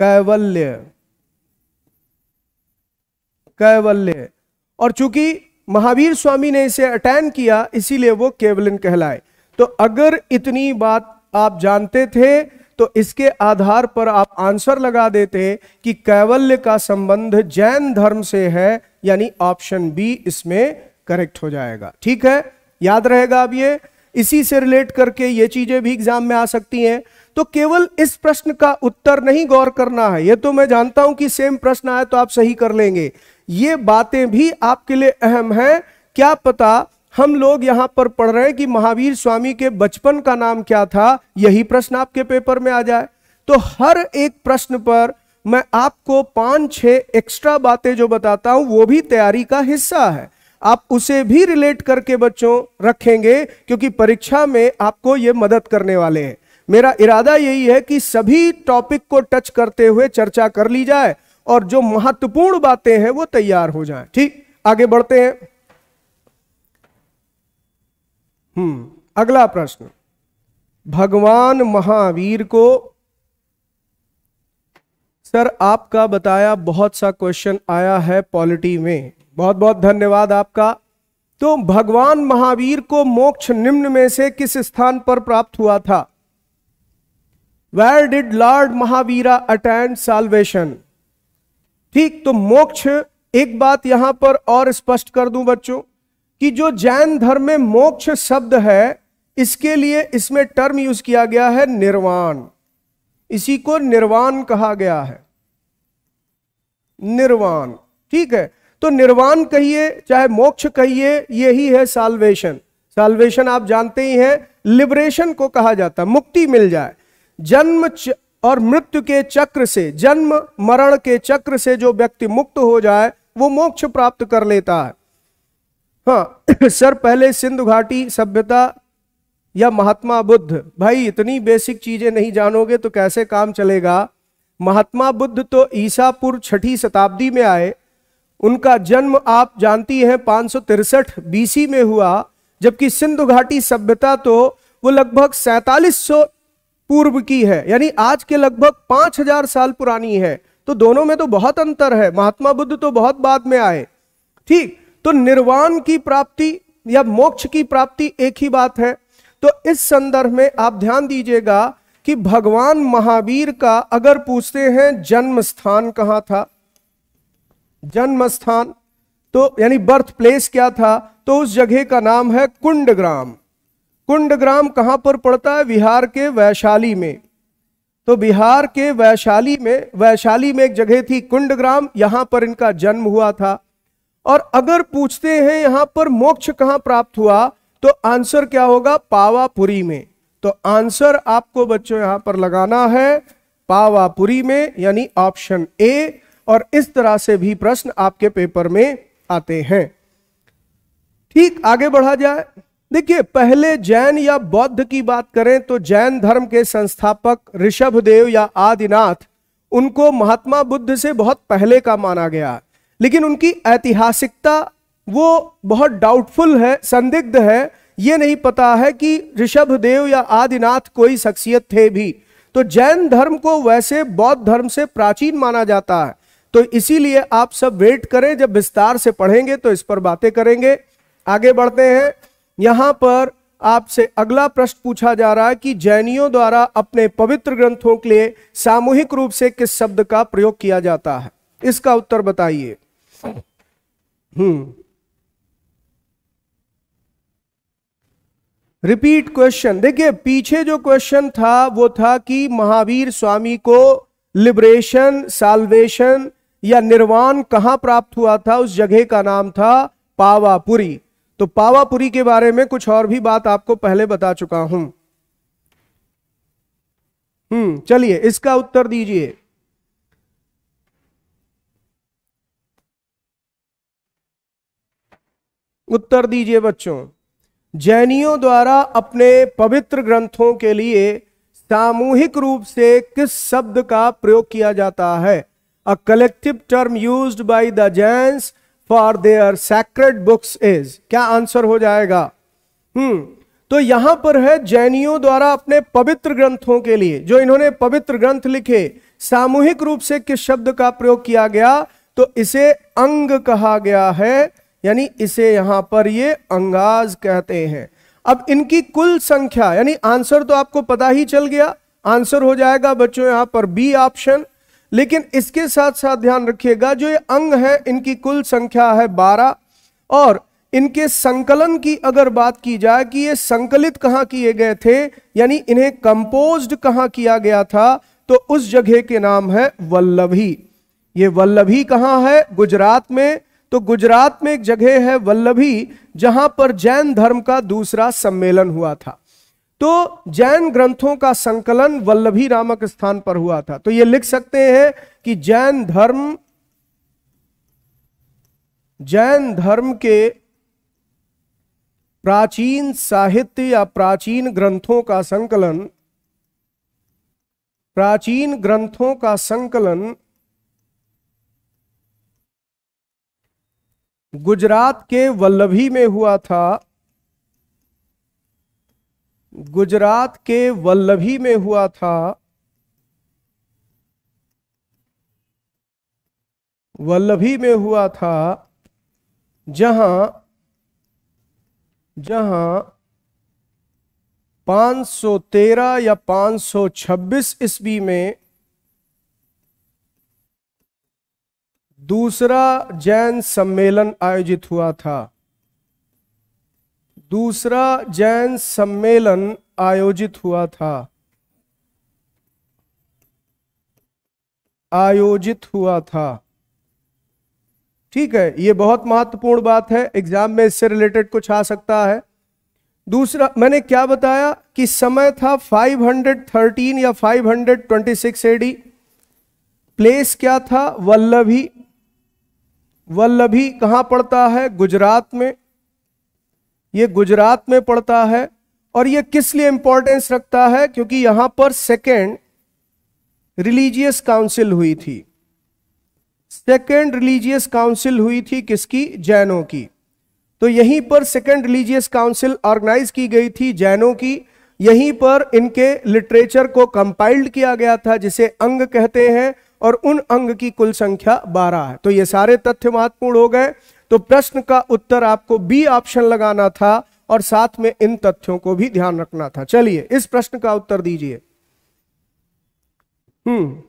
Kaivalya Kaivalya और चूंकि महावीर स्वामी ने इसे अटैन किया इसीलिए वो केवलिन कहलाए तो अगर इतनी बात आप जानते थे तो इसके आधार पर आप आंसर लगा देते कि कैवल्य का संबंध जैन धर्म से है यानी ऑप्शन बी इसमें करेक्ट हो जाएगा ठीक है याद रहेगा अब ये इसी से रिलेट करके ये चीजें भी एग्जाम में आ सकती हैं तो केवल इस प्रश्न का उत्तर नहीं गौर करना है यह तो मैं जानता हूं कि सेम प्रश्न आए तो आप सही कर लेंगे ये बातें भी आपके लिए अहम हैं क्या पता हम लोग यहां पर पढ़ रहे हैं कि महावीर स्वामी के बचपन का नाम क्या था यही प्रश्न आपके पेपर में आ जाए तो हर एक प्रश्न पर मैं आपको पांच छह एक्स्ट्रा बातें जो बताता हूं वो भी तैयारी का हिस्सा है आप उसे भी रिलेट करके बच्चों रखेंगे क्योंकि परीक्षा में आपको ये मदद करने वाले हैं मेरा इरादा यही है कि सभी टॉपिक को टच करते हुए चर्चा कर ली जाए और जो महत्वपूर्ण बातें हैं वो तैयार हो जाए ठीक आगे बढ़ते हैं हम्म अगला प्रश्न भगवान महावीर को सर आपका बताया बहुत सा क्वेश्चन आया है पॉलिटी में बहुत बहुत धन्यवाद आपका तो भगवान महावीर को मोक्ष निम्न में से किस स्थान पर प्राप्त हुआ था where did lord Mahavira attend salvation ठीक तो मोक्ष एक बात यहां पर और स्पष्ट कर दूं बच्चों कि जो जैन धर्म में मोक्ष शब्द है इसके लिए इसमें टर्म यूज किया गया है निर्वाण इसी को निर्वाण कहा गया है निर्वाण ठीक है तो निर्वाण कहिए चाहे मोक्ष कहिए यही है सालवेशन साल्वेशन आप जानते ही हैं लिबरेशन को कहा जाता है मुक्ति मिल जाए जन्म और मृत्यु के चक्र से जन्म मरण के चक्र से जो व्यक्ति मुक्त हो जाए वो मोक्ष प्राप्त कर लेता है हाँ [CLEARS THROAT] सर पहले सिंधु घाटी सभ्यता या महात्मा बुद्ध भाई इतनी बेसिक चीजें नहीं जानोगे तो कैसे काम चलेगा महात्मा बुद्ध तो ईसापुर छठी शताब्दी में आए उनका जन्म आप जानती हैं पाँच सौ तिरसठ बीसी में हुआ जबकि सिंधु घाटी सभ्यता तो वो लगभग सैतालीस सौ पूर्व की है यानी आज के लगभग पांच हजार साल पुरानी है तो दोनों में तो बहुत अंतर है महात्मा बुद्ध तो बहुत बाद में आए ठीक तो निर्वाण की प्राप्ति या मोक्ष की प्राप्ति एक ही बात है तो इस संदर्भ में आप ध्यान दीजिएगा कि भगवान महावीर का अगर पूछते हैं जन्म स्थान कहां था जन्म स्थान तो यानी बर्थ प्लेस क्या था तो उस जगह का नाम है कुंड ग्राम कुंड ग्राम कहाँ पर पड़ता है बिहार के वैशाली में तो बिहार के वैशाली में वैशाली में एक जगह थी कुंड ग्राम यहाँ पर इनका जन्म हुआ था और अगर पूछते हैं यहाँ पर मोक्ष कहाँ प्राप्त हुआ तो आंसर क्या होगा पावापुरी में तो आंसर आपको बच्चों यहां पर लगाना है पावापुरी में यानी ऑप्शन ए और इस तरह से भी प्रश्न आपके पेपर में आते हैं ठीक आगे बढ़ा जाए देखिए पहले जैन या बौद्ध की बात करें तो जैन धर्म के संस्थापक ऋषभदेव या आदिनाथ उनको महात्मा बुद्ध से बहुत पहले का माना गया लेकिन उनकी ऐतिहासिकता वो बहुत डाउटफुल है संदिग्ध है ये नहीं पता है कि ऋषभदेव या आदिनाथ कोई शख्सियत थे भी तो जैन धर्म को वैसे बौद्ध धर्म से प्राचीन माना जाता है तो इसीलिए आप सब वेट करें जब विस्तार से पढ़ेंगे तो इस पर बातें करेंगे आगे बढ़ते हैं यहां पर आपसे अगला प्रश्न पूछा जा रहा है कि जैनियों द्वारा अपने पवित्र ग्रंथों के लिए सामूहिक रूप से किस शब्द का प्रयोग किया जाता है इसका उत्तर बताइए हम्म रिपीट क्वेश्चन देखिए पीछे जो क्वेश्चन था वो था कि महावीर स्वामी को लिबरेशन साल्वेशन या निर्वाण कहां प्राप्त हुआ था उस जगह का नाम था पावापुरी तो पावापुरी के बारे में कुछ और भी बात आपको पहले बता चुका हूं हम्म चलिए इसका उत्तर दीजिए उत्तर दीजिए बच्चों जैनियों द्वारा अपने पवित्र ग्रंथों के लिए सामूहिक रूप से किस शब्द का प्रयोग किया जाता है a collective term used by the Jains for their sacred books is क्या आंसर हो जाएगा हम्म तो यहां पर है जैनियों द्वारा अपने पवित्र ग्रंथों के लिए जो इन्होंने पवित्र ग्रंथ लिखे सामूहिक रूप से किस शब्द का प्रयोग किया गया तो इसे अंग कहा गया है यानी इसे यहां पर ये अंगाज कहते हैं अब इनकी कुल संख्या यानी आंसर तो आपको पता ही चल गया आंसर हो जाएगा बच्चों यहां पर बी ऑप्शन लेकिन इसके साथ साथ ध्यान रखिएगा जो ये अंग है इनकी कुल संख्या है बारह और इनके संकलन की अगर बात की जाए कि ये संकलित कहाँ किए गए थे यानी इन्हें कंपोज्ड कहाँ किया गया था तो उस जगह के नाम है वल्लभी ये वल्लभी कहाँ है गुजरात में तो गुजरात में एक जगह है वल्लभी जहां पर जैन धर्म का दूसरा सम्मेलन हुआ था तो जैन ग्रंथों का संकलन वल्लभी नामक स्थान पर हुआ था तो ये लिख सकते हैं कि जैन धर्म जैन धर्म के प्राचीन साहित्य या प्राचीन ग्रंथों का संकलन प्राचीन ग्रंथों का संकलन गुजरात के वल्लभी में हुआ था गुजरात के वल्लभी में हुआ था वल्लभी में हुआ था जहां जहां 513 या 526 ईस्वी में दूसरा जैन सम्मेलन आयोजित हुआ था दूसरा जैन सम्मेलन आयोजित हुआ था आयोजित हुआ था ठीक है ये बहुत महत्वपूर्ण बात है एग्जाम में इससे रिलेटेड कुछ आ सकता है दूसरा मैंने क्या बताया कि समय था 513 या 526 एडी प्लेस क्या था वल्लभी वल्लभी कहां पड़ता है गुजरात में ये गुजरात में पड़ता है और ये किस लिए इंपॉर्टेंस रखता है क्योंकि यहां पर सेकेंड रिलीजियस काउंसिल हुई थी सेकेंड रिलीजियस काउंसिल हुई थी किसकी जैनों की तो यहीं पर सेकेंड रिलीजियस काउंसिल ऑर्गेनाइज की गई थी जैनों की यहीं पर इनके लिटरेचर को कंपाइल्ड किया गया था जिसे अंग कहते हैं और उन अंग की कुल संख्या 12 है तो ये सारे तथ्य महत्वपूर्ण हो गए तो प्रश्न का उत्तर आपको बी ऑप्शन लगाना था और साथ में इन तथ्यों को भी ध्यान रखना था चलिए इस प्रश्न का उत्तर दीजिए हम्म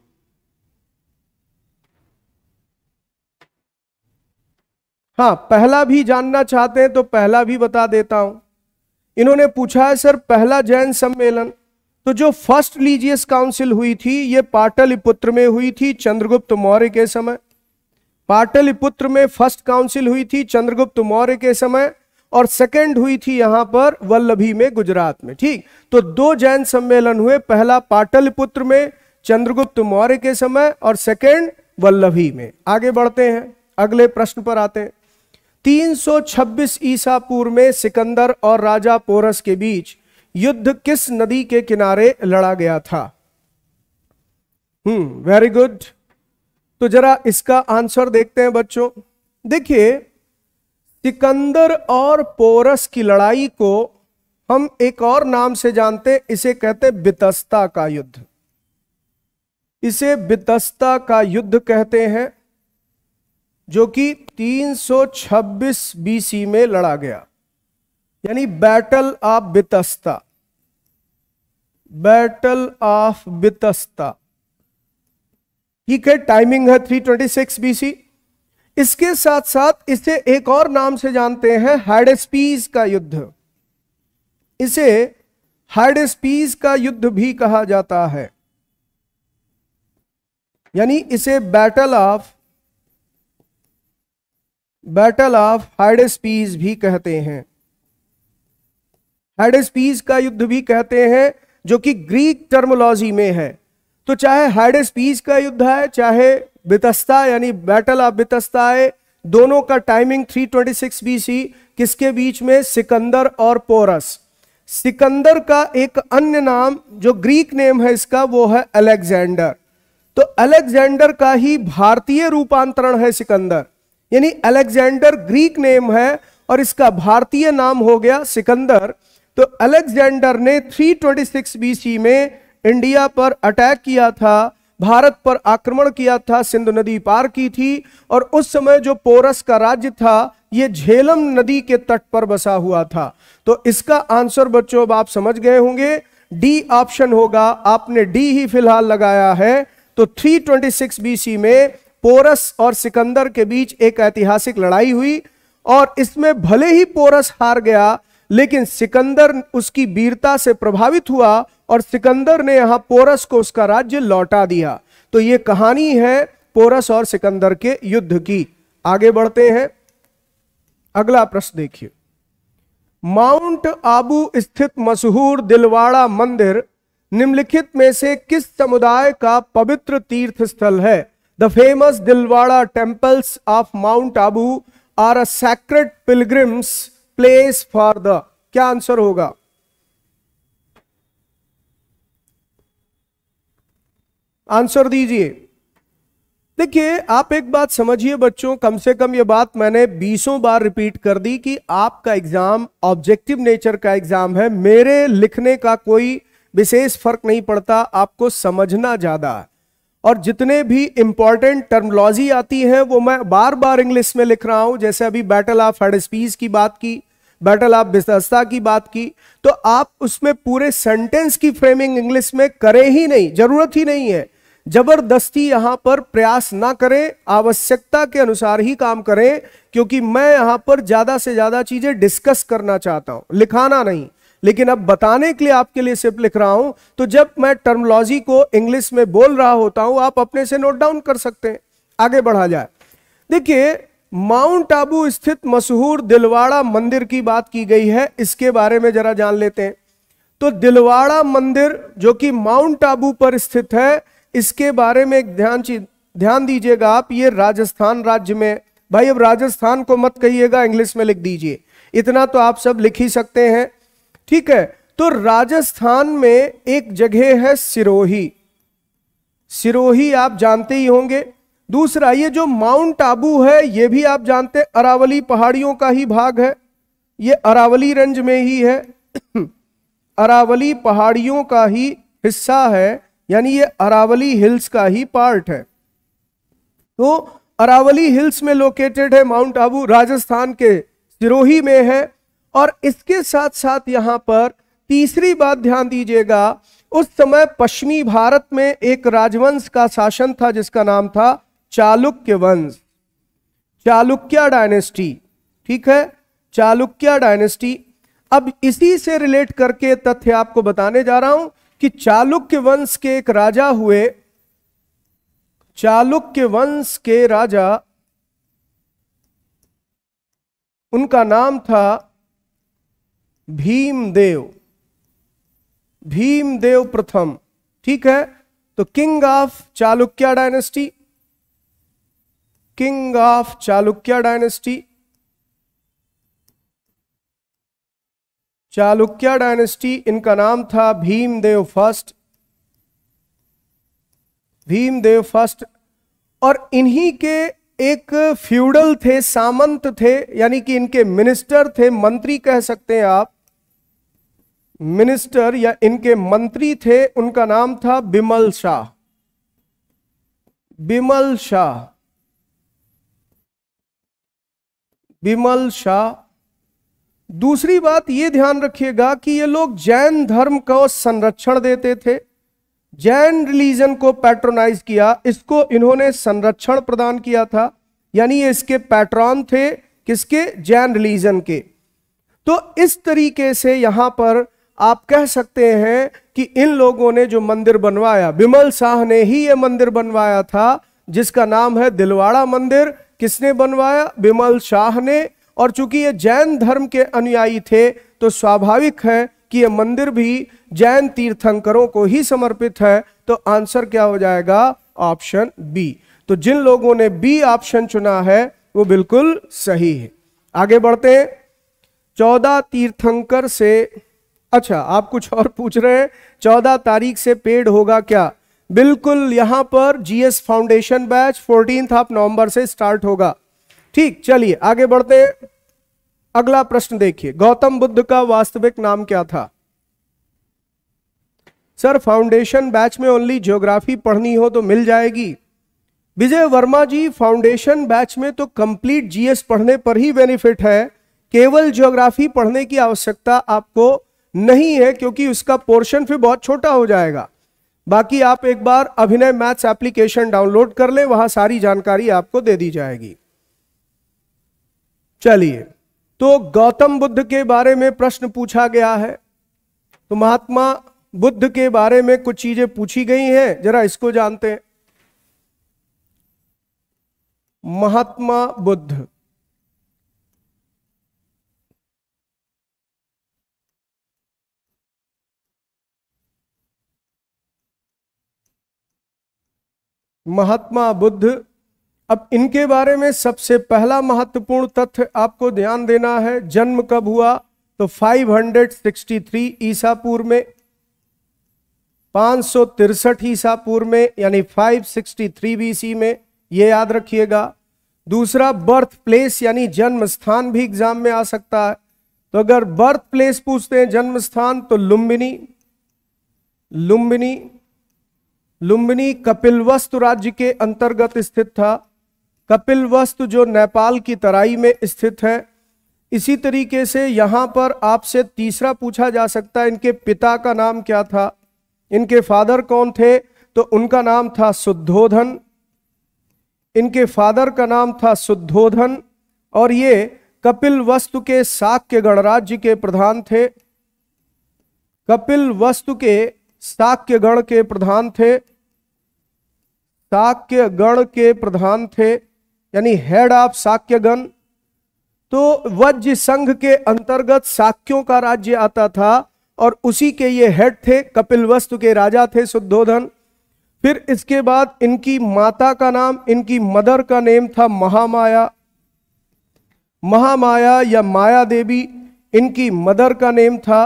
हाँ पहला भी जानना चाहते हैं तो पहला भी बता देता हूं इन्होंने पूछा है सर पहला जैन सम्मेलन तो जो फर्स्ट लीजियस काउंसिल हुई थी ये पाटलिपुत्र में हुई थी चंद्रगुप्त मौर्य के समय पाटलिपुत्र में फर्स्ट काउंसिल हुई थी चंद्रगुप्त मौर्य के समय और सेकेंड हुई थी यहां पर वल्लभी में गुजरात में ठीक तो दो जैन सम्मेलन हुए पहला पाटलिपुत्र में चंद्रगुप्त मौर्य के समय और सेकेंड वल्लभी में आगे बढ़ते हैं अगले प्रश्न पर आते हैं 326 ईसा पूर्व में सिकंदर और राजा पोरस के बीच युद्ध किस नदी के किनारे लड़ा गया था हम्म वेरी गुड तो जरा इसका आंसर देखते हैं बच्चों देखिए सिकंदर और पोरस की लड़ाई को हम एक और नाम से जानते हैं इसे कहते हैं बितस्ता का युद्ध इसे बितस्ता का युद्ध कहते हैं जो कि 326 बीसी में लड़ा गया यानी battle of Bitasta battle of Bitasta ठीक है टाइमिंग है 326 ट्वेंटी इसके साथ साथ इसे एक और नाम से जानते हैं हाइडेस्पीज का युद्ध इसे हाइडेस्पीज का युद्ध भी कहा जाता है यानी इसे battle of battle of Hydaspes भी कहते हैं हाइडेस्पीज का युद्ध भी कहते हैं जो कि ग्रीक टर्मोलॉजी में है तो चाहे हाइड स्पीज का युद्ध है चाहे बितस्ता यानी बैटल ऑफ बितस्ता है दोनों का टाइमिंग 326 ट्वेंटी किसके बीच में सिकंदर और पोरस सिकंदर का एक अन्य नाम जो ग्रीक नेम है इसका वो है अलेक्जेंडर तो अलेक्जेंडर का ही भारतीय रूपांतरण है सिकंदर यानी अलेक्जेंडर ग्रीक नेम है और इसका भारतीय नाम हो गया सिकंदर तो अलेक्जेंडर ने 326 ट्वेंटी में इंडिया पर अटैक किया था भारत पर आक्रमण किया था सिंधु नदी पार की थी और उस समय जो पोरस का राज्य था ये झेलम नदी के तट पर बसा हुआ था तो इसका आंसर बच्चों अब आप समझ गए होंगे डी ऑप्शन होगा आपने डी ही फिलहाल लगाया है तो 326 बीसी में पोरस और सिकंदर के बीच एक ऐतिहासिक लड़ाई हुई और इसमें भले ही पोरस हार गया लेकिन सिकंदर उसकी वीरता से प्रभावित हुआ और सिकंदर ने यहां पोरस को उसका राज्य लौटा दिया तो यह कहानी है पोरस और सिकंदर के युद्ध की आगे बढ़ते हैं अगला प्रश्न देखिए माउंट आबू स्थित मशहूर दिलवाड़ा मंदिर निम्नलिखित में से किस समुदाय का पवित्र तीर्थ स्थल है the famous Dilwara temples of mount Abu are a sacred pilgrims place for the क्या आंसर होगा आंसर दीजिए देखिए आप एक बात समझिए बच्चों कम से कम ये बात मैंने बीसों बार रिपीट कर दी कि आपका एग्जाम ऑब्जेक्टिव नेचर का एग्जाम है मेरे लिखने का कोई विशेष फर्क नहीं पड़ता आपको समझना ज्यादा और जितने भी इंपॉर्टेंट टर्मोलॉजी आती है वो मैं बार बार इंग्लिश में लिख रहा हूं जैसे अभी बैटल ऑफ हेडस्पीज की बात की बैटल आप बिसस्ता की बात की तो आप उसमें पूरे सेंटेंस की फ्रेमिंग इंग्लिश में करें ही नहीं जरूरत ही नहीं है जबरदस्ती यहां पर प्रयास ना करें आवश्यकता के अनुसार ही काम करें क्योंकि मैं यहां पर ज्यादा से ज्यादा चीजें डिस्कस करना चाहता हूं लिखाना नहीं लेकिन अब बताने के लिए आपके लिए सिर्फ लिख रहा हूं तो जब मैं टर्मोलॉजी को इंग्लिश में बोल रहा होता हूं आप अपने से नोट डाउन कर सकते हैं आगे बढ़ा जाए देखिए माउंट आबू स्थित मशहूर दिलवाड़ा मंदिर की बात की गई है इसके बारे में जरा जान लेते हैं तो दिलवाड़ा मंदिर जो कि माउंट आबू पर स्थित है इसके बारे में एक ध्यान ध्यान दीजिएगा आप ये राजस्थान राज्य में भाई अब राजस्थान को मत कहिएगा इंग्लिश में लिख दीजिए इतना तो आप सब लिख ही सकते हैं ठीक है तो राजस्थान में एक जगह है सिरोही सिरोही आप जानते ही होंगे दूसरा ये जो माउंट आबू है ये भी आप जानते हैं अरावली पहाड़ियों का ही भाग है ये अरावली रेंज में ही है [CLEARS THROAT] अरावली पहाड़ियों का ही हिस्सा है यानी ये अरावली हिल्स का ही पार्ट है तो अरावली हिल्स में लोकेटेड है माउंट आबू राजस्थान के सिरोही में है और इसके साथ साथ यहां पर तीसरी बात ध्यान दीजिएगा उस समय पश्चिमी भारत में एक राजवंश का शासन था जिसका नाम था चालुक्य वंश चालुक्य डायनेस्टी ठीक है चालुक्य डायनेस्टी अब इसी से रिलेट करके तथ्य आपको बताने जा रहा हूं कि चालुक्य वंश के एक राजा हुए चालुक्य वंश के राजा उनका नाम था भीमदेव भीमदेव प्रथम ठीक है तो king of Chalukya dynasty king of Chalukya dynasty. Chalukya dynasty इनका नाम था भीमदेव फर्स्ट भीमदेव फर्स्ट और इन्हीं के एक फ्यूडल थे सामंत थे यानी कि इनके मिनिस्टर थे मंत्री कह सकते हैं आप मिनिस्टर या इनके मंत्री थे उनका नाम था बिमल शाह बिमल शाह विमल शाह दूसरी बात ये ध्यान रखिएगा कि ये लोग जैन धर्म को संरक्षण देते थे जैन रिलीजन को पैट्रोनाइज किया इसको इन्होंने संरक्षण प्रदान किया था यानी ये इसके पैट्रॉन थे किसके जैन रिलीजन के तो इस तरीके से यहां पर आप कह सकते हैं कि इन लोगों ने जो मंदिर बनवाया विमल शाह ने ही ये मंदिर बनवाया था जिसका नाम है दिलवाड़ा मंदिर किसने बनवाया विमल शाह ने और चूंकि ये जैन धर्म के अनुयायी थे तो स्वाभाविक है कि ये मंदिर भी जैन तीर्थंकरों को ही समर्पित है तो आंसर क्या हो जाएगा ऑप्शन बी तो जिन लोगों ने बी ऑप्शन चुना है वो बिल्कुल सही है आगे बढ़ते हैं चौदह तीर्थंकर से अच्छा आप कुछ और पूछ रहे हैं चौदह तारीख से पेड होगा क्या बिल्कुल यहां पर GS foundation batch fourteen of November से स्टार्ट होगा ठीक चलिए आगे बढ़ते अगला प्रश्न देखिए गौतम बुद्ध का वास्तविक नाम क्या था सर फाउंडेशन बैच में ओनली ज्योग्राफी पढ़नी हो तो मिल जाएगी विजय वर्मा जी फाउंडेशन बैच में तो कंप्लीट जीएस पढ़ने पर ही बेनिफिट है केवल ज्योग्राफी पढ़ने की आवश्यकता आपको नहीं है क्योंकि उसका पोर्शन फिर बहुत छोटा हो जाएगा बाकी आप एक बार अभिनय मैथ्स एप्लीकेशन डाउनलोड कर लें वहां सारी जानकारी आपको दे दी जाएगी चलिए तो गौतम बुद्ध के बारे में प्रश्न पूछा गया है तो महात्मा बुद्ध के बारे में कुछ चीजें पूछी गई हैं जरा इसको जानते हैं महात्मा बुद्ध महात्मा बुद्ध अब इनके बारे में सबसे पहला महत्वपूर्ण तथ्य आपको ध्यान देना है जन्म कब हुआ तो 563 ईसा पूर्व में पांच सौ तिरसठ ईसा पूर्व में यानी 563 बीसी में यह याद रखिएगा दूसरा बर्थ प्लेस यानी जन्म स्थान भी एग्जाम में आ सकता है तो अगर बर्थ प्लेस पूछते हैं जन्म स्थान तो लुम्बिनी लुम्बिनी लुम्बिनी कपिलवस्तु राज्य के अंतर्गत स्थित था कपिलवस्तु जो नेपाल की तराई में स्थित है इसी तरीके से यहाँ पर आपसे तीसरा पूछा जा सकता है इनके पिता का नाम क्या था इनके फादर कौन थे तो उनका नाम था शुद्धोधन इनके फादर का नाम था शुद्धोधन और ये कपिल वस्तु के साक्य गणराज्य के प्रधान थे कपिल वस्तु के साक्य गण के प्रधान थे साक्य गण के प्रधान थे यानी हेड ऑफ साक्य गण तो वज्र संघ के अंतर्गत साक्यों का राज्य आता था और उसी के ये हेड थे कपिल वस्तु के राजा थे शुद्धोधन फिर इसके बाद इनकी माता का नाम इनकी मदर का नेम था महामाया महामाया या माया देवी इनकी मदर का नेम था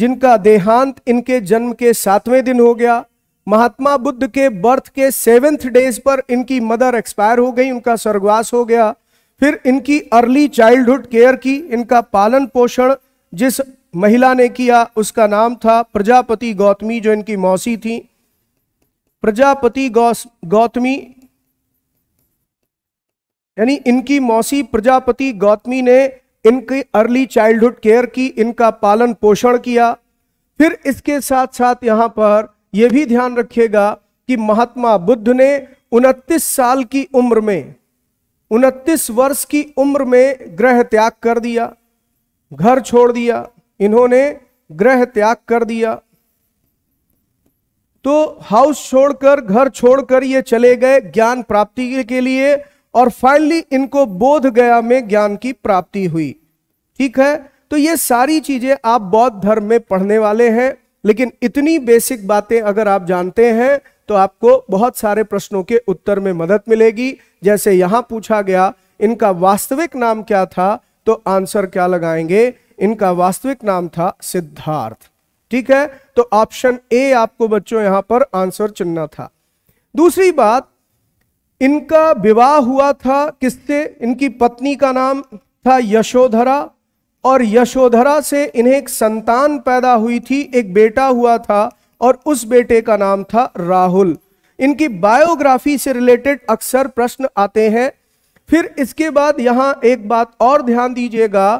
जिनका देहांत इनके जन्म के सातवें दिन हो गया महात्मा बुद्ध के बर्थ के सेवेंथ डेज पर इनकी मदर एक्सपायर हो गई उनका स्वर्गवास हो गया फिर इनकी अर्ली चाइल्डहुड केयर की इनका पालन पोषण जिस महिला ने किया उसका नाम था प्रजापति गौतमी जो इनकी मौसी थी प्रजापति गौतमी यानी इनकी मौसी प्रजापति गौतमी ने इनकी अर्ली चाइल्डहुड केयर की इनका पालन पोषण किया फिर इसके साथ साथ यहां पर यह भी ध्यान रखिएगा कि महात्मा बुद्ध ने उनतीस साल की उम्र में उनतीस वर्ष की उम्र में ग्रह त्याग कर दिया घर छोड़ दिया इन्होंने ग्रह त्याग कर दिया तो हाउस छोड़कर घर छोड़कर ये चले गए ज्ञान प्राप्ति के लिए और फाइनली इनको बोध गया में ज्ञान की प्राप्ति हुई ठीक है तो ये सारी चीजें आप बौद्ध धर्म में पढ़ने वाले हैं लेकिन इतनी बेसिक बातें अगर आप जानते हैं तो आपको बहुत सारे प्रश्नों के उत्तर में मदद मिलेगी जैसे यहां पूछा गया इनका वास्तविक नाम क्या था तो आंसर क्या लगाएंगे इनका वास्तविक नाम था सिद्धार्थ ठीक है तो ऑप्शन ए आपको बच्चों यहां पर आंसर चुनना था दूसरी बात इनका विवाह हुआ था किससे इनकी पत्नी का नाम था यशोधरा और यशोधरा से इन्हें एक संतान पैदा हुई थी एक बेटा हुआ था और उस बेटे का नाम था राहुल इनकी बायोग्राफी से रिलेटेड अक्सर प्रश्न आते हैं फिर इसके बाद यहाँ एक बात और ध्यान दीजिएगा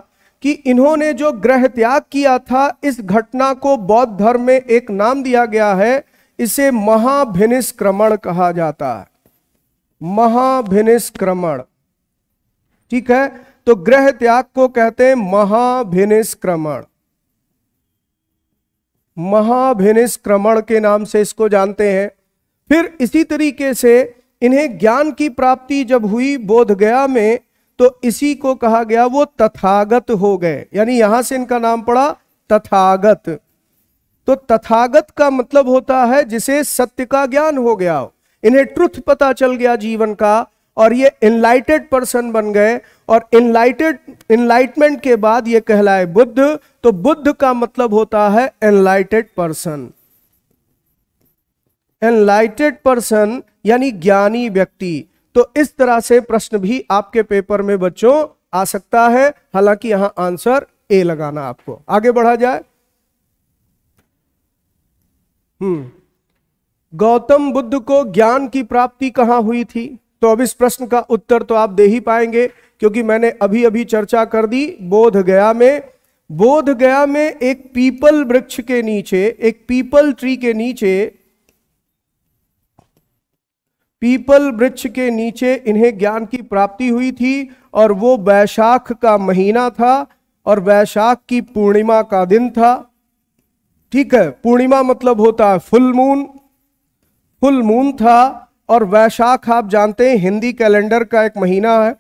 कि इन्होंने जो ग्रह त्याग किया था इस घटना को बौद्ध धर्म में एक नाम दिया गया है इसे महाभिनिष्क्रमण कहा जाता है महाभिनिष्क्रमण ठीक है तो ग्रह त्याग को कहते हैं महाभिनिष्क्रमण महाभिनिष्क्रमण के नाम से इसको जानते हैं फिर इसी तरीके से इन्हें ज्ञान की प्राप्ति जब हुई बोध गया में तो इसी को कहा गया वो तथागत हो गए यानी यहां से इनका नाम पड़ा तथागत तो तथागत का मतलब होता है जिसे सत्य का ज्ञान हो गया हो इन्हें ट्रुथ पता चल गया जीवन का और ये इनलाइटेड पर्सन बन गए और इनलाइटेड इनलाइटमेंट के बाद ये कहलाए बुद्ध तो बुद्ध का मतलब होता है एनलाइटेड पर्सन एनलाइटेड पर्सन यानी ज्ञानी व्यक्ति तो इस तरह से प्रश्न भी आपके पेपर में बच्चों आ सकता है हालांकि यहां आंसर ए लगाना आपको आगे बढ़ा जाए हम्म गौतम बुद्ध को ज्ञान की प्राप्ति कहाँ हुई थी तो अब इस प्रश्न का उत्तर तो आप दे ही पाएंगे क्योंकि मैंने अभी अभी चर्चा कर दी बोध गया में बोध गया में एक पीपल वृक्ष के नीचे एक पीपल ट्री के नीचे पीपल वृक्ष के नीचे इन्हें ज्ञान की प्राप्ति हुई थी और वो वैशाख का महीना था और वैशाख की पूर्णिमा का दिन था ठीक है पूर्णिमा मतलब होता है फुल मून फुल मून था और वैशाख आप जानते हैं हिंदी कैलेंडर का एक महीना है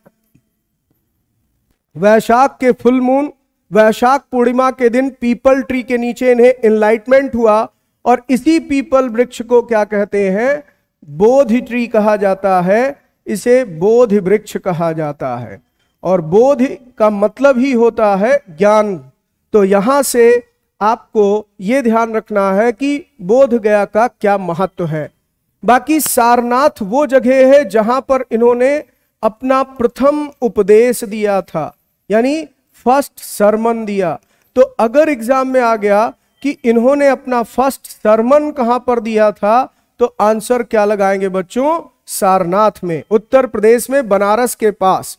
वैशाख के फुल मून वैशाख पूर्णिमा के दिन पीपल ट्री के नीचे इन्हें इनलाइटमेंट हुआ और इसी पीपल वृक्ष को क्या कहते हैं बोध ट्री कहा जाता है इसे बोध वृक्ष कहा जाता है और बोध का मतलब ही होता है ज्ञान तो यहां से आपको ये ध्यान रखना है कि बोध गया का क्या महत्व है बाकी सारनाथ वो जगह है जहां पर इन्होंने अपना प्रथम उपदेश दिया था यानी फर्स्ट सरमन दिया तो अगर एग्जाम में आ गया कि इन्होंने अपना फर्स्ट सरमन कहां पर दिया था तो आंसर क्या लगाएंगे बच्चों सारनाथ में उत्तर प्रदेश में बनारस के पास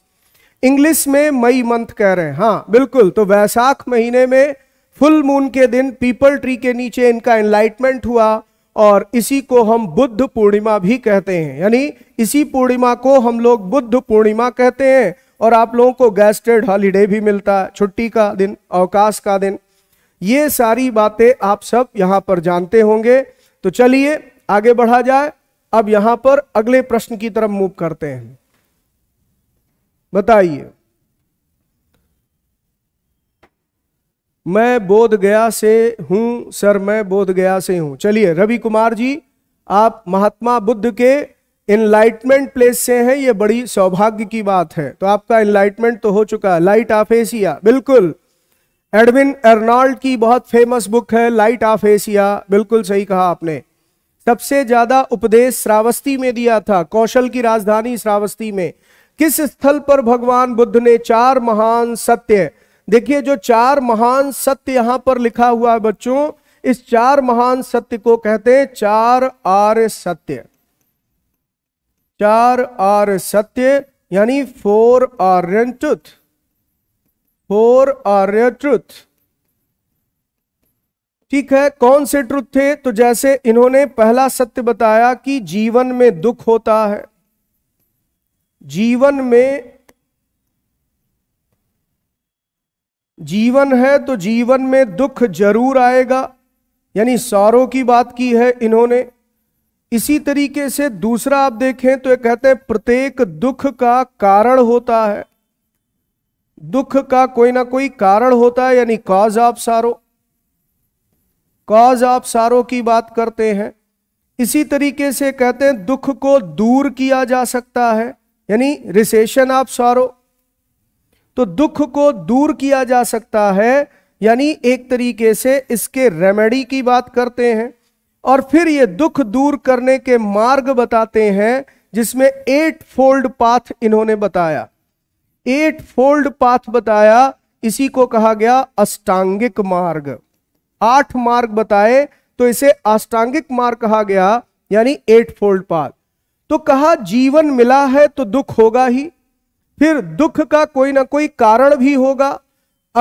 इंग्लिश में मई मंथ कह रहे हैं हाँ बिल्कुल तो वैशाख महीने में फुल मून के दिन पीपल ट्री के नीचे इनका एनलाइटमेंट हुआ और इसी को हम बुद्ध पूर्णिमा भी कहते हैं यानी इसी पूर्णिमा को हम लोग बुद्ध पूर्णिमा कहते हैं और आप लोगों को गैस्टेड हॉलीडे भी मिलता है छुट्टी का दिन अवकाश का दिन ये सारी बातें आप सब यहां पर जानते होंगे तो चलिए आगे बढ़ा जाए अब यहां पर अगले प्रश्न की तरफ मूव करते हैं बताइए मैं बोध गया से हूं सर मैं बोध गया से हूं चलिए रवि कुमार जी आप महात्मा बुद्ध के इनलाइटमेंट प्लेस से हैं ये बड़ी सौभाग्य की बात है तो आपका इनलाइटमेंट तो हो चुका है लाइट ऑफ एशिया बिल्कुल एडविन एर्नाल्ड की बहुत फेमस बुक है लाइट ऑफ एशिया बिल्कुल सही कहा आपने सबसे ज्यादा उपदेश श्रावस्ती में दिया था कौशल की राजधानी श्रावस्ती में किस स्थल पर भगवान बुद्ध ने चार महान सत्य देखिए जो चार महान सत्य यहां पर लिखा हुआ है बच्चों इस चार महान सत्य को कहते हैं चार आर्य सत्य चार आर्य सत्य यानी four Arya truth four Arya truth ठीक है कौन से ट्रुथ थे तो जैसे इन्होंने पहला सत्य बताया कि जीवन में दुख होता है जीवन में जीवन है तो जीवन में दुख जरूर आएगा यानी सौरों की बात की है इन्होंने इसी तरीके से दूसरा आप देखें तो ये कहते हैं प्रत्येक दुख का कारण होता है दुख का कोई ना कोई कारण होता है यानी cause of sorrow cause of sorrow की बात करते हैं इसी तरीके से कहते हैं दुख को दूर किया जा सकता है यानी रिसेशन ऑफ सारो तो दुख को दूर किया जा सकता है यानी एक तरीके से इसके रेमेडी की बात करते हैं और फिर ये दुख दूर करने के मार्ग बताते हैं जिसमें एट फोल्ड पाथ इन्होंने बताया एट फोल्ड पाथ बताया इसी को कहा गया अष्टांगिक मार्ग आठ मार्ग बताए तो इसे अष्टांगिक मार्ग कहा गया यानी एट फोल्ड पाथ तो कहा जीवन मिला है तो दुख होगा ही फिर दुख का कोई ना कोई कारण भी होगा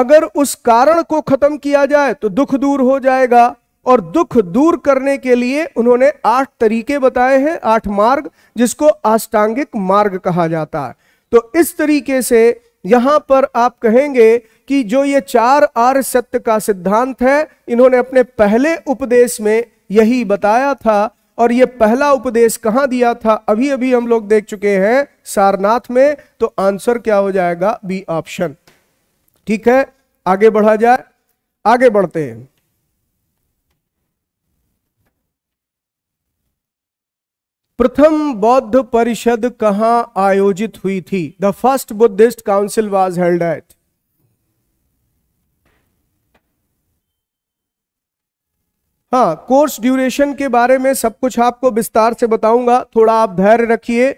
अगर उस कारण को खत्म किया जाए तो दुख दूर हो जाएगा और दुख दूर करने के लिए उन्होंने आठ तरीके बताए हैं आठ मार्ग जिसको अष्टांगिक मार्ग कहा जाता है तो इस तरीके से यहां पर आप कहेंगे कि जो ये चार आर सत्य का सिद्धांत है इन्होंने अपने पहले उपदेश में यही बताया था और ये पहला उपदेश कहां दिया था अभी अभी हम लोग देख चुके हैं सारनाथ में तो आंसर क्या हो जाएगा बी ऑप्शन ठीक है आगे बढ़ा जाए आगे बढ़ते हैं प्रथम बौद्ध परिषद कहां आयोजित हुई थी the first Buddhist council was held at हाँ कोर्स ड्यूरेशन के बारे में सब कुछ आपको विस्तार से बताऊंगा थोड़ा आप धैर्य रखिए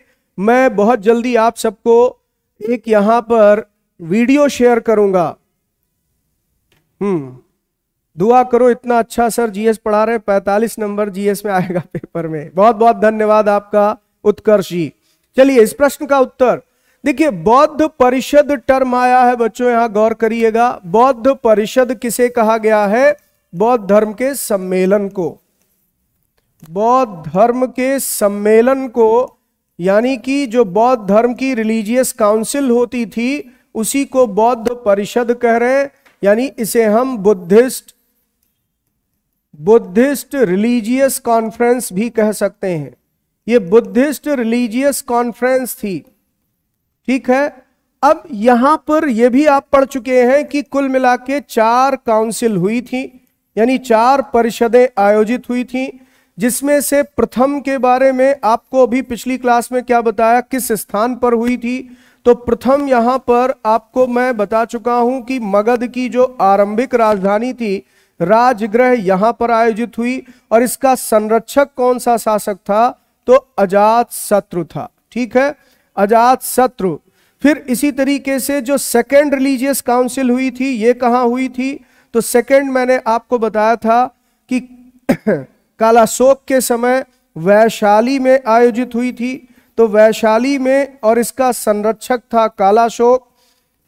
मैं बहुत जल्दी आप सबको एक यहां पर वीडियो शेयर करूंगा हम्म दुआ करो इतना अच्छा सर जीएस पढ़ा रहे पैंतालीस नंबर जीएस में आएगा पेपर में बहुत बहुत धन्यवाद आपका उत्कर्ष जी चलिए इस प्रश्न का उत्तर देखिए बौद्ध परिषद टर्म आया है बच्चों यहां गौर करिएगा बौद्ध परिषद किसे कहा गया है बौद्ध धर्म के सम्मेलन को बौद्ध धर्म के सम्मेलन को यानी कि जो बौद्ध धर्म की रिलीजियस काउंसिल होती थी उसी को बौद्ध परिषद कह रहे हैं यानी इसे हम बुद्धिस्ट बुद्धिस्ट रिलीजियस कॉन्फ्रेंस भी कह सकते हैं ये बुद्धिस्ट रिलीजियस कॉन्फ्रेंस थी ठीक है अब यहां पर यह भी आप पढ़ चुके हैं कि कुल मिला के चार काउंसिल हुई थी यानी चार परिषदें आयोजित हुई थी जिसमें से प्रथम के बारे में आपको अभी पिछली क्लास में क्या बताया किस स्थान पर हुई थी तो प्रथम यहां पर आपको मैं बता चुका हूं कि मगध की जो आरंभिक राजधानी थी राजगृह यहां पर आयोजित हुई और इसका संरक्षक कौन सा शासक था तो अजात शत्रु था ठीक है अजात शत्रु फिर इसी तरीके से जो सेकेंड रिलीजियस काउंसिल हुई थी ये कहाँ हुई थी तो सेकंड मैंने आपको बताया था कि [CLEARS THROAT] कालाशोक के समय वैशाली में आयोजित हुई थी तो वैशाली में और इसका संरक्षक था कालाशोक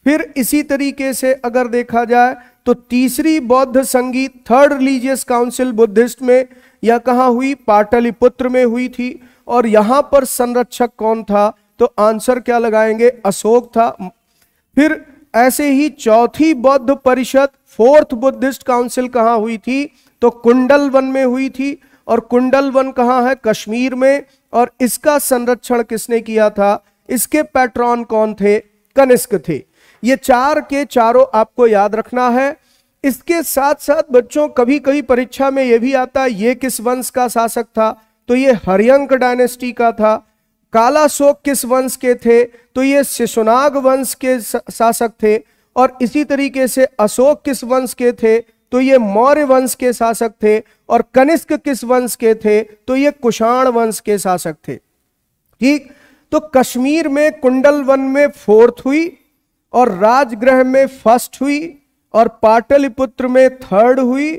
फिर इसी तरीके से अगर देखा जाए तो तीसरी बौद्ध संगीत थर्ड रिलीजियस काउंसिल बुद्धिस्ट में या कहा हुई पाटलिपुत्र में हुई थी और यहां पर संरक्षक कौन था तो आंसर क्या लगाएंगे अशोक था फिर ऐसे ही चौथी बौद्ध परिषद फोर्थ बुद्धिस्ट काउंसिल कहाँ हुई थी तो कुंडल वन में हुई थी और कुंडल वन कहाँ है कश्मीर में और इसका संरक्षण किसने किया था इसके पैट्रॉन कौन थे कनिष्क थे ये चार के चारों आपको याद रखना है इसके साथ साथ बच्चों कभी कभी परीक्षा में यह भी आता है ये किस वंश का शासक था तो ये हरियंक डायनेस्टी का था कालाशोक किस वंश के थे तो ये शिशुनाग वंश के शासक थे और इसी तरीके से अशोक किस वंश के थे तो ये मौर्य वंश के शासक थे और कनिष्क किस वंश के थे तो ये कुषाण वंश के शासक थे ठीक तो कश्मीर में कुंडल वन में फोर्थ हुई और राजग्रह में फर्स्ट हुई और पाटलिपुत्र में थर्ड हुई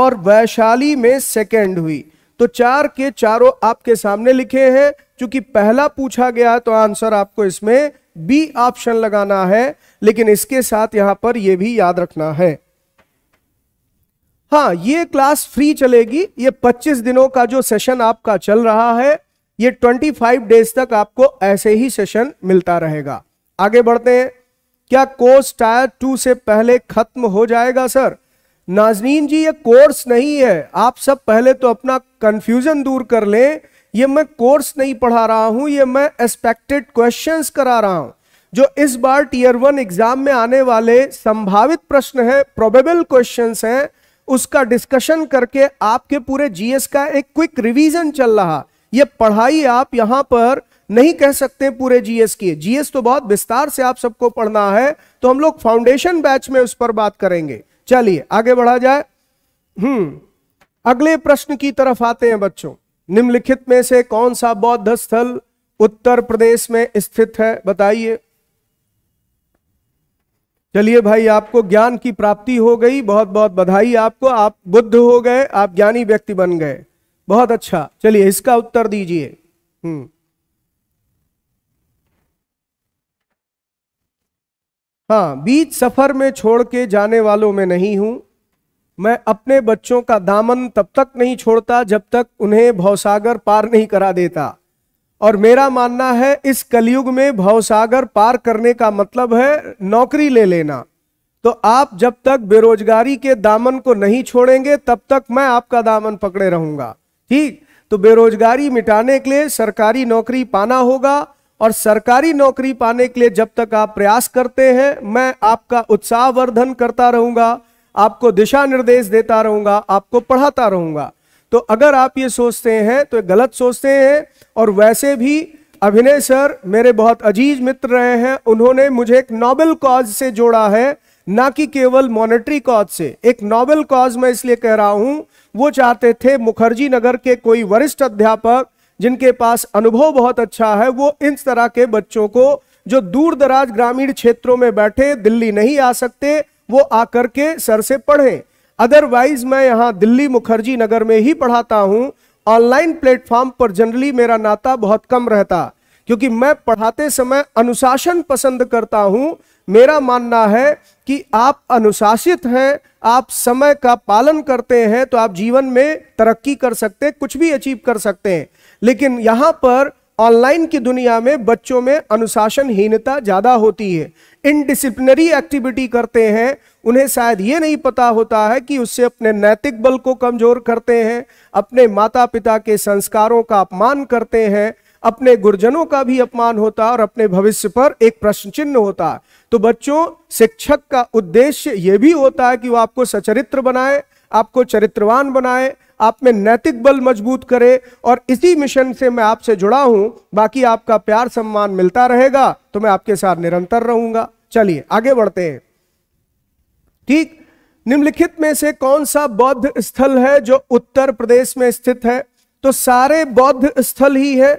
और वैशाली में सेकेंड हुई तो चार के चारों आपके सामने लिखे हैं क्योंकि पहला पूछा गया तो आंसर आपको इसमें बी ऑप्शन लगाना है लेकिन इसके साथ यहां पर यह भी याद रखना है हाँ ये क्लास फ्री चलेगी ये 25 दिनों का जो सेशन आपका चल रहा है ये 25 डेज तक आपको ऐसे ही सेशन मिलता रहेगा आगे बढ़ते हैं क्या कोर्स टायर टू से पहले खत्म हो जाएगा सर नाजनीन जी ये कोर्स नहीं है आप सब पहले तो अपना कंफ्यूजन दूर कर लें ये मैं कोर्स नहीं पढ़ा रहा हूं ये मैं एक्सपेक्टेड क्वेश्चंस करा रहा हूं जो इस बार टीयर वन एग्जाम में आने वाले संभावित प्रश्न है प्रोबेबल क्वेश्चंस हैं उसका डिस्कशन करके आपके पूरे जीएस का एक क्विक रिवीजन चल रहा ये पढ़ाई आप यहां पर नहीं कह सकते पूरे जीएस की जीएस तो बहुत विस्तार से आप सबको पढ़ना है तो हम लोग फाउंडेशन बैच में उस पर बात करेंगे चलिए आगे बढ़ा जाए हम्म अगले प्रश्न की तरफ आते हैं बच्चों निम्नलिखित में से कौन सा बौद्ध स्थल उत्तर प्रदेश में स्थित है बताइए चलिए भाई आपको ज्ञान की प्राप्ति हो गई बहुत बहुत बधाई आपको आप बुद्ध हो गए आप ज्ञानी व्यक्ति बन गए बहुत अच्छा चलिए इसका उत्तर दीजिए हम्म हाँ बीच सफर में छोड़ के जाने वालों में नहीं हूं मैं अपने बच्चों का दामन तब तक नहीं छोड़ता जब तक उन्हें भवसागर पार नहीं करा देता और मेरा मानना है इस कलयुग में भवसागर पार करने का मतलब है नौकरी ले लेना तो आप जब तक बेरोजगारी के दामन को नहीं छोड़ेंगे तब तक मैं आपका दामन पकड़े रहूंगा ठीक तो बेरोजगारी मिटाने के लिए सरकारी नौकरी पाना होगा और सरकारी नौकरी पाने के लिए जब तक आप प्रयास करते हैं मैं आपका उत्साहवर्धन करता रहूंगा आपको दिशा निर्देश देता रहूंगा आपको पढ़ाता रहूंगा तो अगर आप ये सोचते हैं तो गलत सोचते हैं और वैसे भी अभिनय सर मेरे बहुत अजीज मित्र रहे हैं उन्होंने मुझे एक नॉबल कॉज से जोड़ा है ना कि केवल मॉनेटरी कॉज से एक नॉबल कॉज मैं इसलिए कह रहा हूं वो चाहते थे मुखर्जी नगर के कोई वरिष्ठ अध्यापक जिनके पास अनुभव बहुत अच्छा है वो इन तरह के बच्चों को जो दूर दराज ग्रामीण क्षेत्रों में बैठे दिल्ली नहीं आ सकते वो आकर के सर से पढ़े अदरवाइज मैं यहाँ दिल्ली मुखर्जी नगर में ही पढ़ाता हूँ ऑनलाइन प्लेटफॉर्म पर जनरली मेरा नाता बहुत कम रहता क्योंकि मैं पढ़ाते समय अनुशासन पसंद करता हूं मेरा मानना है कि आप अनुशासित हैं आप समय का पालन करते हैं तो आप जीवन में तरक्की कर सकते हैं कुछ भी अचीव कर सकते हैं लेकिन यहां पर ऑनलाइन की दुनिया में बच्चों में अनुशासनहीनता ज़्यादा होती है इनडिसिप्लिनरी एक्टिविटी करते हैं उन्हें शायद ये नहीं पता होता है कि उससे अपने नैतिक बल को कमजोर करते हैं अपने माता पिता के संस्कारों का अपमान करते हैं अपने गुरजनों का भी अपमान होता है और अपने भविष्य पर एक प्रश्न चिन्ह होता है तो बच्चों शिक्षक का उद्देश्य ये भी होता है कि वो आपको सचरित्र बनाए आपको चरित्रवान बनाए आप में नैतिक बल मजबूत करे और इसी मिशन से मैं आपसे जुड़ा हूं बाकी आपका प्यार सम्मान मिलता रहेगा तो मैं आपके साथ निरंतर रहूंगा चलिए आगे बढ़ते हैं ठीक निम्नलिखित में से कौन सा बौद्ध स्थल है जो उत्तर प्रदेश में स्थित है तो सारे बौद्ध स्थल ही है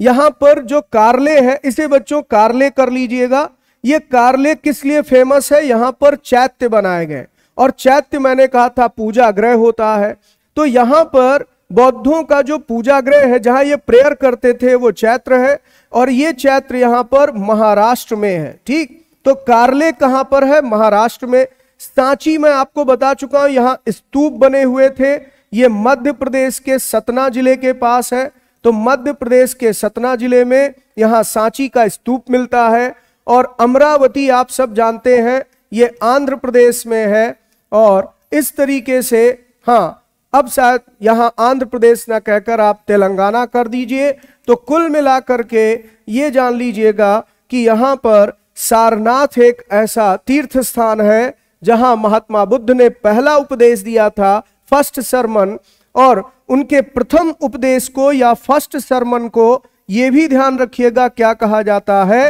यहां पर जो कार्ले है इसे बच्चों कार्ले कर लीजिएगा ये कार्ले किस लिए फेमस है यहां पर चैत्य बनाए गए और चैत्य मैंने कहा था पूजा ग्रह होता है तो यहां पर बौद्धों का जो पूजा ग्रह है जहां ये प्रेयर करते थे वो चैत्र है और ये चैत्र यहां पर महाराष्ट्र में है ठीक तो कार्ले कहां पर है महाराष्ट्र में सांची में आपको बता चुका हूं यहां स्तूप बने हुए थे ये मध्य प्रदेश के सतना जिले के पास है तो मध्य प्रदेश के सतना जिले में यहां सांची का स्तूप मिलता है और अमरावती आप सब जानते हैं ये आंध्र प्रदेश में है और इस तरीके से हाँ अब शायद यहां आंध्र प्रदेश ना कहकर आप तेलंगाना कर दीजिए तो कुल मिलाकर के ये जान लीजिएगा कि यहां पर सारनाथ एक ऐसा तीर्थ स्थान है जहां महात्मा बुद्ध ने पहला उपदेश दिया था फर्स्ट सरमन और उनके प्रथम उपदेश को या फर्स्ट सरमन को यह भी ध्यान रखिएगा क्या कहा जाता है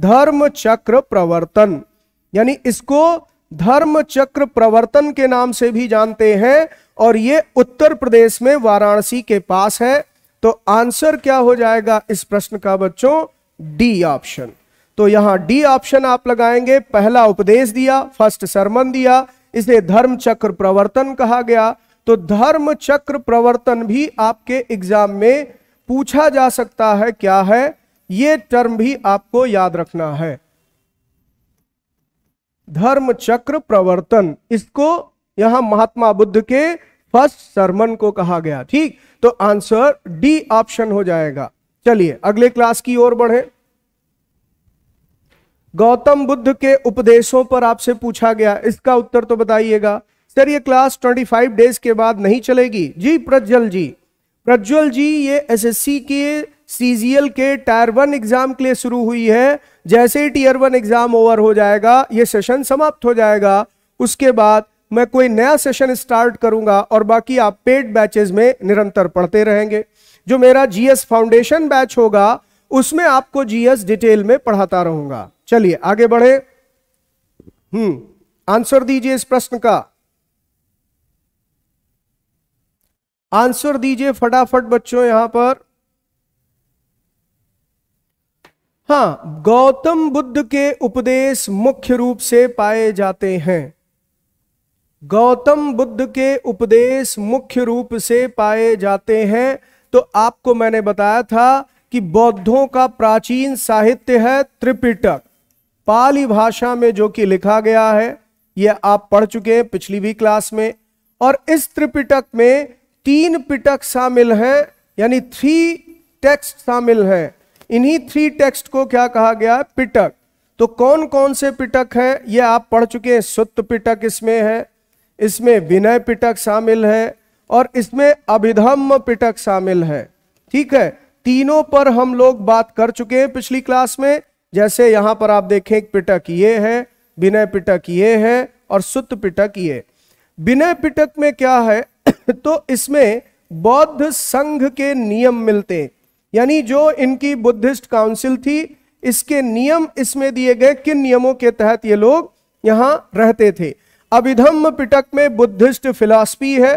धर्म चक्र प्रवर्तन यानी इसको धर्म चक्र प्रवर्तन के नाम से भी जानते हैं और ये उत्तर प्रदेश में वाराणसी के पास है तो आंसर क्या हो जाएगा इस प्रश्न का बच्चों डी ऑप्शन तो यहां डी ऑप्शन आप लगाएंगे पहला उपदेश दिया फर्स्ट सरमन दिया इसे धर्म चक्र प्रवर्तन कहा गया तो धर्म चक्र प्रवर्तन भी आपके एग्जाम में पूछा जा सकता है क्या है यह टर्म भी आपको याद रखना है धर्म चक्र प्रवर्तन इसको यहां महात्मा बुद्ध के फर्स्ट सरमन को कहा गया ठीक तो आंसर डी ऑप्शन हो जाएगा चलिए अगले क्लास की ओर बढ़े गौतम बुद्ध के उपदेशों पर आपसे पूछा गया इसका उत्तर तो बताइएगा सर ये क्लास 25 डेज के बाद नहीं चलेगी जी प्रज्वल जी प्रज्वल जी ये एसएससी के सीजीएल के टायर वन एग्जाम के लिए शुरू हुई है जैसे ही टीयर वन एग्जाम ओवर हो जाएगा ये सेशन समाप्त हो जाएगा उसके बाद मैं कोई नया सेशन स्टार्ट करूंगा और बाकी आप पेड बैचेस में निरंतर पढ़ते रहेंगे जो मेरा जीएस फाउंडेशन बैच होगा उसमें आपको जीएस डिटेल में पढ़ाता रहूंगा चलिए आगे बढ़े हम्म आंसर दीजिए इस प्रश्न का आंसर दीजिए फटाफट बच्चों यहां पर हाँ गौतम बुद्ध के उपदेश मुख्य रूप से पाए जाते हैं गौतम बुद्ध के उपदेश मुख्य रूप से पाए जाते हैं तो आपको मैंने बताया था कि बौद्धों का प्राचीन साहित्य है त्रिपिटक पाली भाषा में जो कि लिखा गया है यह आप पढ़ चुके हैं पिछली भी क्लास में और इस त्रिपिटक में तीन पिटक शामिल हैं यानी थ्री टेक्स्ट शामिल हैं इन्हीं थ्री टेक्स्ट को क्या कहा गया है पिटक तो कौन कौन से पिटक है यह आप पढ़ चुके हैं सुत्त पिटक इसमें है इसमें विनय पिटक शामिल है और इसमें अभिधम्म पिटक शामिल है ठीक है तीनों पर हम लोग बात कर चुके हैं पिछली क्लास में जैसे यहां पर आप देखें पिटक ये है विनय पिटक ये है और सुत पिटक ये विनय पिटक में क्या है [COUGHS] तो इसमें बौद्ध संघ के नियम मिलते हैं यानी जो इनकी बुद्धिस्ट काउंसिल थी इसके नियम इसमें दिए गए किन नियमों के तहत ये लोग यहां रहते थे अभिधम पिटक में बुद्धिस्ट फिलॉसफी है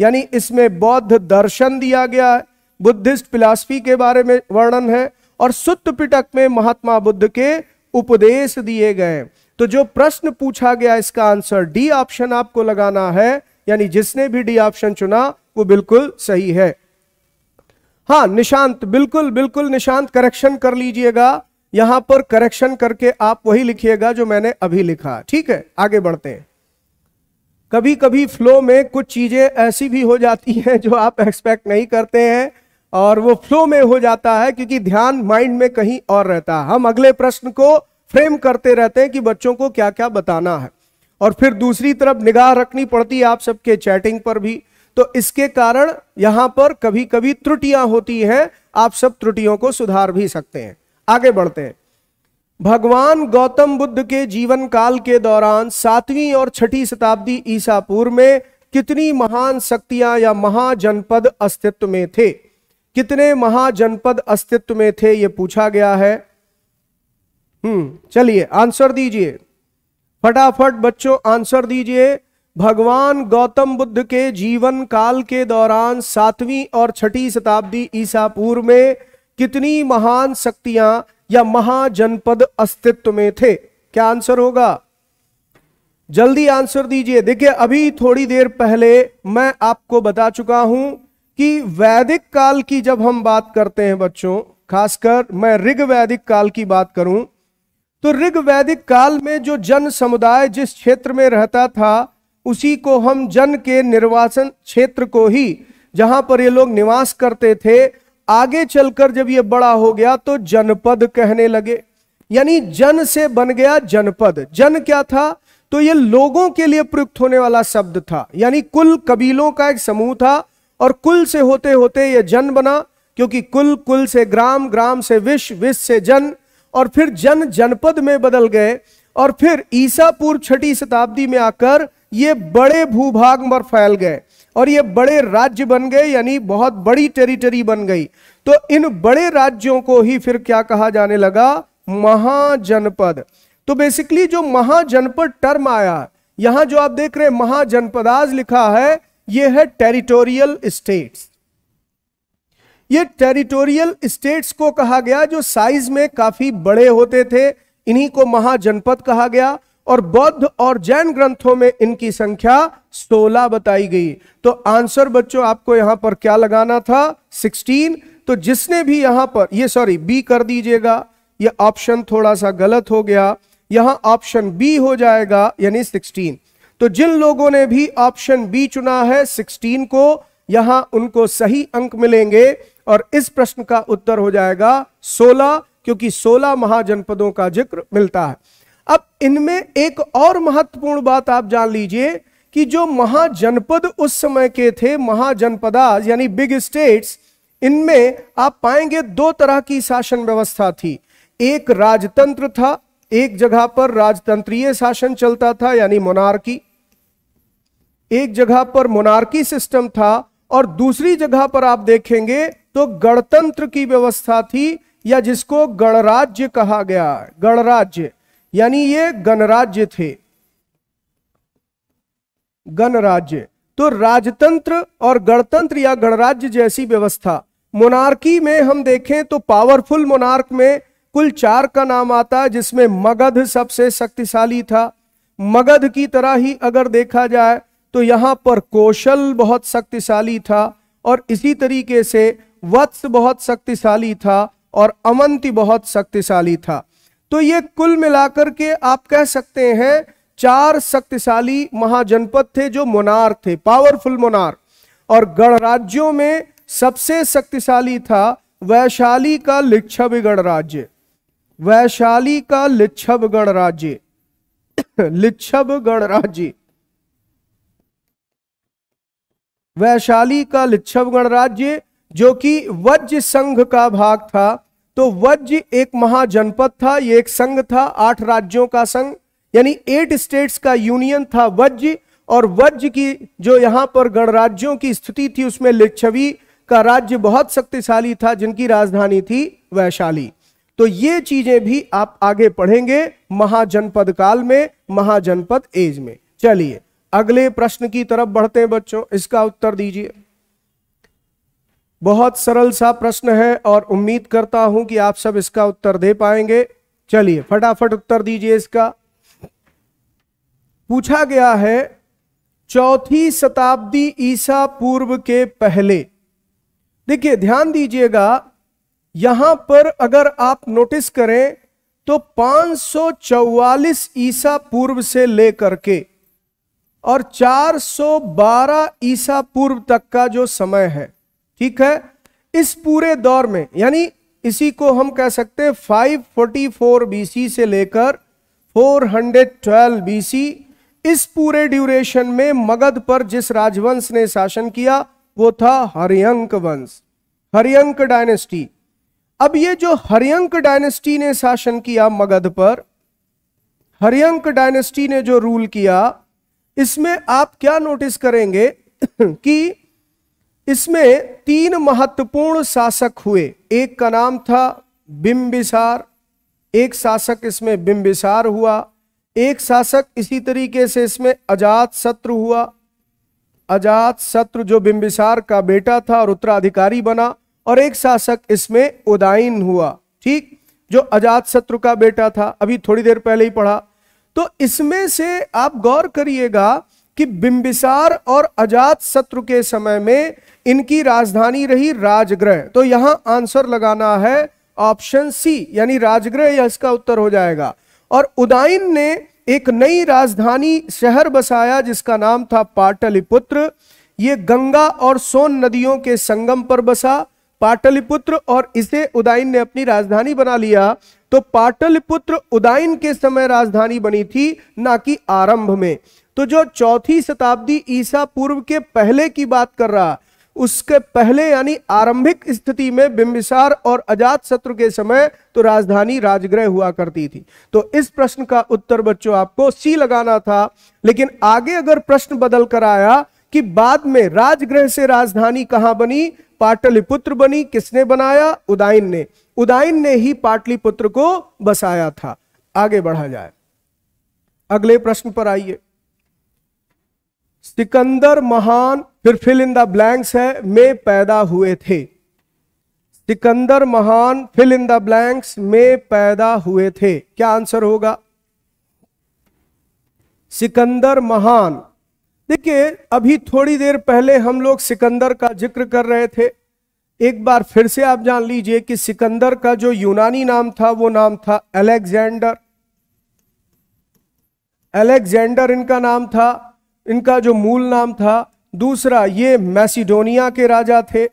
यानी इसमें बौद्ध दर्शन दिया गया है बुद्धिस्ट फिलॉसफी के बारे में वर्णन है और सुत्त पिटक में महात्मा बुद्ध के उपदेश दिए गए तो जो प्रश्न पूछा गया इसका आंसर डी ऑप्शन आपको लगाना है यानी जिसने भी डी ऑप्शन चुना वो बिल्कुल सही है हाँ निशांत बिल्कुल बिल्कुल निशांत करेक्शन कर लीजिएगा यहां पर करेक्शन करके आप वही लिखिएगा जो मैंने अभी लिखा ठीक है आगे बढ़ते हैं कभी कभी फ्लो में कुछ चीज़ें ऐसी भी हो जाती हैं जो आप एक्सपेक्ट नहीं करते हैं और वो फ्लो में हो जाता है क्योंकि ध्यान माइंड में कहीं और रहता है हम अगले प्रश्न को फ्रेम करते रहते हैं कि बच्चों को क्या क्या बताना है और फिर दूसरी तरफ निगाह रखनी पड़ती है आप सबके चैटिंग पर भी तो इसके कारण यहां पर कभी कभी त्रुटियां होती हैं आप सब त्रुटियों को सुधार भी सकते हैं आगे बढ़ते हैं भगवान गौतम बुद्ध के जीवन काल के दौरान सातवीं और छठी शताब्दी ईसा पूर्व में कितनी महान शक्तियां या महाजनपद अस्तित्व में थे कितने महाजनपद अस्तित्व में थे यह पूछा गया है हम्म चलिए आंसर दीजिए फटाफट बच्चों आंसर दीजिए भगवान गौतम बुद्ध के जीवन काल के दौरान सातवीं और छठी शताब्दी ईसा पूर्व में कितनी महान शक्तियां या महाजनपद अस्तित्व में थे क्या आंसर होगा जल्दी आंसर दीजिए देखिए अभी थोड़ी देर पहले मैं आपको बता चुका हूं कि वैदिक काल की जब हम बात करते हैं बच्चों खासकर मैं ऋग वैदिक काल की बात करूं तो ऋग वैदिक काल में जो जन समुदाय जिस क्षेत्र में रहता था उसी को हम जन के निर्वासन क्षेत्र को ही जहां पर ये लोग निवास करते थे आगे चलकर जब ये बड़ा हो गया तो जनपद कहने लगे यानी जन से बन गया जनपद जन क्या था तो ये लोगों के लिए प्रयुक्त होने वाला शब्द था यानी कुल कबीलों का एक समूह था और कुल से होते होते ये जन बना क्योंकि कुल कुल से ग्राम ग्राम से विश्व विश्व से जन और फिर जन जनपद में बदल गए और फिर ईसापुर छठी शताब्दी में आकर ये बड़े भूभाग पर फैल गए और ये बड़े राज्य बन गए यानी बहुत बड़ी टेरिटरी बन गई तो इन बड़े राज्यों को ही फिर क्या कहा जाने लगा महाजनपद तो बेसिकली जो महाजनपद टर्म आया यहां जो आप देख रहे हैं महाजनपद आज लिखा है यह है टेरिटोरियल स्टेट्स ये टेरिटोरियल स्टेट्स को कहा गया जो साइज में काफी बड़े होते थे इन्हीं को महाजनपद कहा गया और बौद्ध और जैन ग्रंथों में इनकी संख्या 16 बताई गई तो आंसर बच्चों आपको यहां पर क्या लगाना था 16 तो जिसने भी यहां पर ये सॉरी बी कर दीजिएगा ये ऑप्शन थोड़ा सा गलत हो गया यहां ऑप्शन बी हो जाएगा यानी 16 तो जिन लोगों ने भी ऑप्शन बी चुना है 16 को यहां उनको सही अंक मिलेंगे और इस प्रश्न का उत्तर हो जाएगा सोलह क्योंकि सोलह महाजनपदों का जिक्र मिलता है अब इनमें एक और महत्वपूर्ण बात आप जान लीजिए कि जो महाजनपद उस समय के थे महाजनपदा यानी बिग स्टेट्स इनमें आप पाएंगे दो तरह की शासन व्यवस्था थी एक राजतंत्र था एक जगह पर राजतंत्रीय शासन चलता था यानी मोनार्की एक जगह पर मोनार्की सिस्टम था और दूसरी जगह पर आप देखेंगे तो गणतंत्र की व्यवस्था थी या जिसको गणराज्य कहा गया गणराज्य यानी ये गणराज्य थे गणराज्य तो राजतंत्र और गणतंत्र या गणराज्य जैसी व्यवस्था मोनार्की में हम देखें तो पावरफुल मोनार्क में कुल चार का नाम आता है जिसमें मगध सबसे शक्तिशाली था मगध की तरह ही अगर देखा जाए तो यहां पर कौशल बहुत शक्तिशाली था और इसी तरीके से वत्स बहुत शक्तिशाली था और अमंति बहुत शक्तिशाली था तो ये कुल मिलाकर के आप कह सकते हैं चार शक्तिशाली महाजनपद थे जो मोनार थे पावरफुल मोनार और गणराज्यों में सबसे शक्तिशाली था वैशाली का लिच्छव गणराज्य वैशाली का लिच्छव गणराज्य [COUGHS] लिच्छव गणराज्य वैशाली का लिच्छव गणराज्य जो कि वज्र संघ का भाग था तो वज्र एक महाजनपद था ये एक संघ था आठ राज्यों का संघ यानी एट स्टेट्स का यूनियन था वज्र और वज्र की जो यहां पर गणराज्यों की स्थिति थी उसमें लिच्छवी का राज्य बहुत शक्तिशाली था जिनकी राजधानी थी वैशाली तो ये चीजें भी आप आगे पढ़ेंगे महाजनपद काल में महाजनपद एज में चलिए अगले प्रश्न की तरफ बढ़ते हैं बच्चों इसका उत्तर दीजिए बहुत सरल सा प्रश्न है और उम्मीद करता हूं कि आप सब इसका उत्तर दे पाएंगे चलिए फटाफट उत्तर दीजिए इसका पूछा गया है चौथी शताब्दी ईसा पूर्व के पहले देखिए ध्यान दीजिएगा यहां पर अगर आप नोटिस करें तो 544 ईसा पूर्व से लेकर के और 412 ईसा पूर्व तक का जो समय है ठीक है इस पूरे दौर में यानी इसी को हम कह सकते हैं 544 बीसी से लेकर 412 बीसी इस पूरे ड्यूरेशन में मगध पर जिस राजवंश ने शासन किया वो था हरियंक वंश हरियंक डायनेस्टी अब ये जो हरियंक डायनेस्टी ने शासन किया मगध पर हरियंक डायनेस्टी ने जो रूल किया इसमें आप क्या नोटिस करेंगे कि इसमें तीन महत्वपूर्ण शासक हुए एक का नाम था बिंबिसार एक शासक इसमें बिंबिसार हुआ एक शासक इसी तरीके से इसमें अजात शत्रु हुआ अजात शत्रु जो बिंबिसार का बेटा था और उत्तराधिकारी बना और एक शासक इसमें उदायन हुआ ठीक जो अजात शत्रु का बेटा था अभी थोड़ी देर पहले ही पढ़ा तो इसमें से आप गौर करिएगा कि बिंबिसार और अजात शत्रु के समय में इनकी राजधानी रही राजगृह तो यहां आंसर लगाना है ऑप्शन सी यानी राजगृह या इसका उत्तर हो जाएगा और उदाइन ने एक नई राजधानी शहर बसाया जिसका नाम था पाटलिपुत्र ये गंगा और सोन नदियों के संगम पर बसा पाटलिपुत्र और इसे उदाइन ने अपनी राजधानी बना लिया तो पाटलिपुत्र उदाइन के समय राजधानी बनी थी ना कि आरंभ में तो जो चौथी शताब्दी ईसा पूर्व के पहले की बात कर रहा उसके पहले यानी आरंभिक स्थिति में बिंबिसार और अजात शत्रु के समय तो राजधानी राजगृह हुआ करती थी तो इस प्रश्न का उत्तर बच्चों आपको सी लगाना था लेकिन आगे अगर प्रश्न बदल कर आया कि बाद में राजगृह से राजधानी कहां बनी पाटलिपुत्र बनी किसने बनाया उदायन ने उदायन ने ही पाटलिपुत्र को बसाया था आगे बढ़ा जाए अगले प्रश्न पर आइए सिकंदर महान फिर फिल इन द ब्लैंक्स है में पैदा हुए थे सिकंदर महान फिल इन द ब्लैंक्स में पैदा हुए थे क्या आंसर होगा सिकंदर महान देखिए अभी थोड़ी देर पहले हम लोग सिकंदर का जिक्र कर रहे थे एक बार फिर से आप जान लीजिए कि सिकंदर का जो यूनानी नाम था वो नाम था अलेक्जेंडर अलेक्जेंडर इनका नाम था इनका जो मूल नाम था दूसरा ये मैसीडोनिया के राजा थे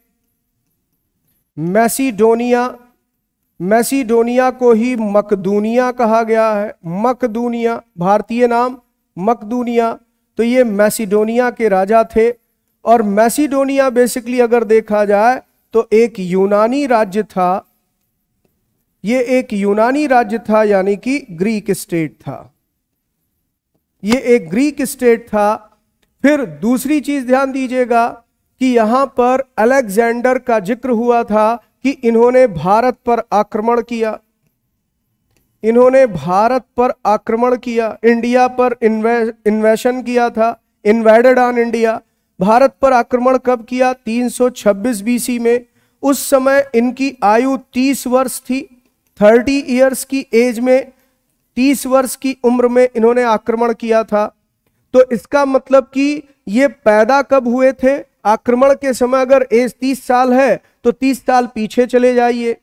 मैसीडोनिया मैसीडोनिया को ही मकदूनिया कहा गया है मकदूनिया भारतीय नाम मकदूनिया तो ये मैसीडोनिया के राजा थे और मैसीडोनिया बेसिकली अगर देखा जाए तो एक यूनानी राज्य था ये एक यूनानी राज्य था यानी कि ग्रीक स्टेट था ये एक ग्रीक स्टेट था फिर दूसरी चीज ध्यान दीजिएगा कि यहां पर अलेक्जेंडर का जिक्र हुआ था कि इन्होंने भारत पर आक्रमण किया इन्होंने भारत पर आक्रमण किया इंडिया पर इन्वेशन किया था इन्वेडेड ऑन इंडिया भारत पर आक्रमण कब किया 326 बीसी में उस समय इनकी आयु 30 वर्ष थी 30 इयर्स की एज में तीस वर्ष की उम्र में इन्होंने आक्रमण किया था तो इसका मतलब कि ये पैदा कब हुए थे आक्रमण के समय अगर एज तीस साल है तो तीस साल पीछे चले जाइए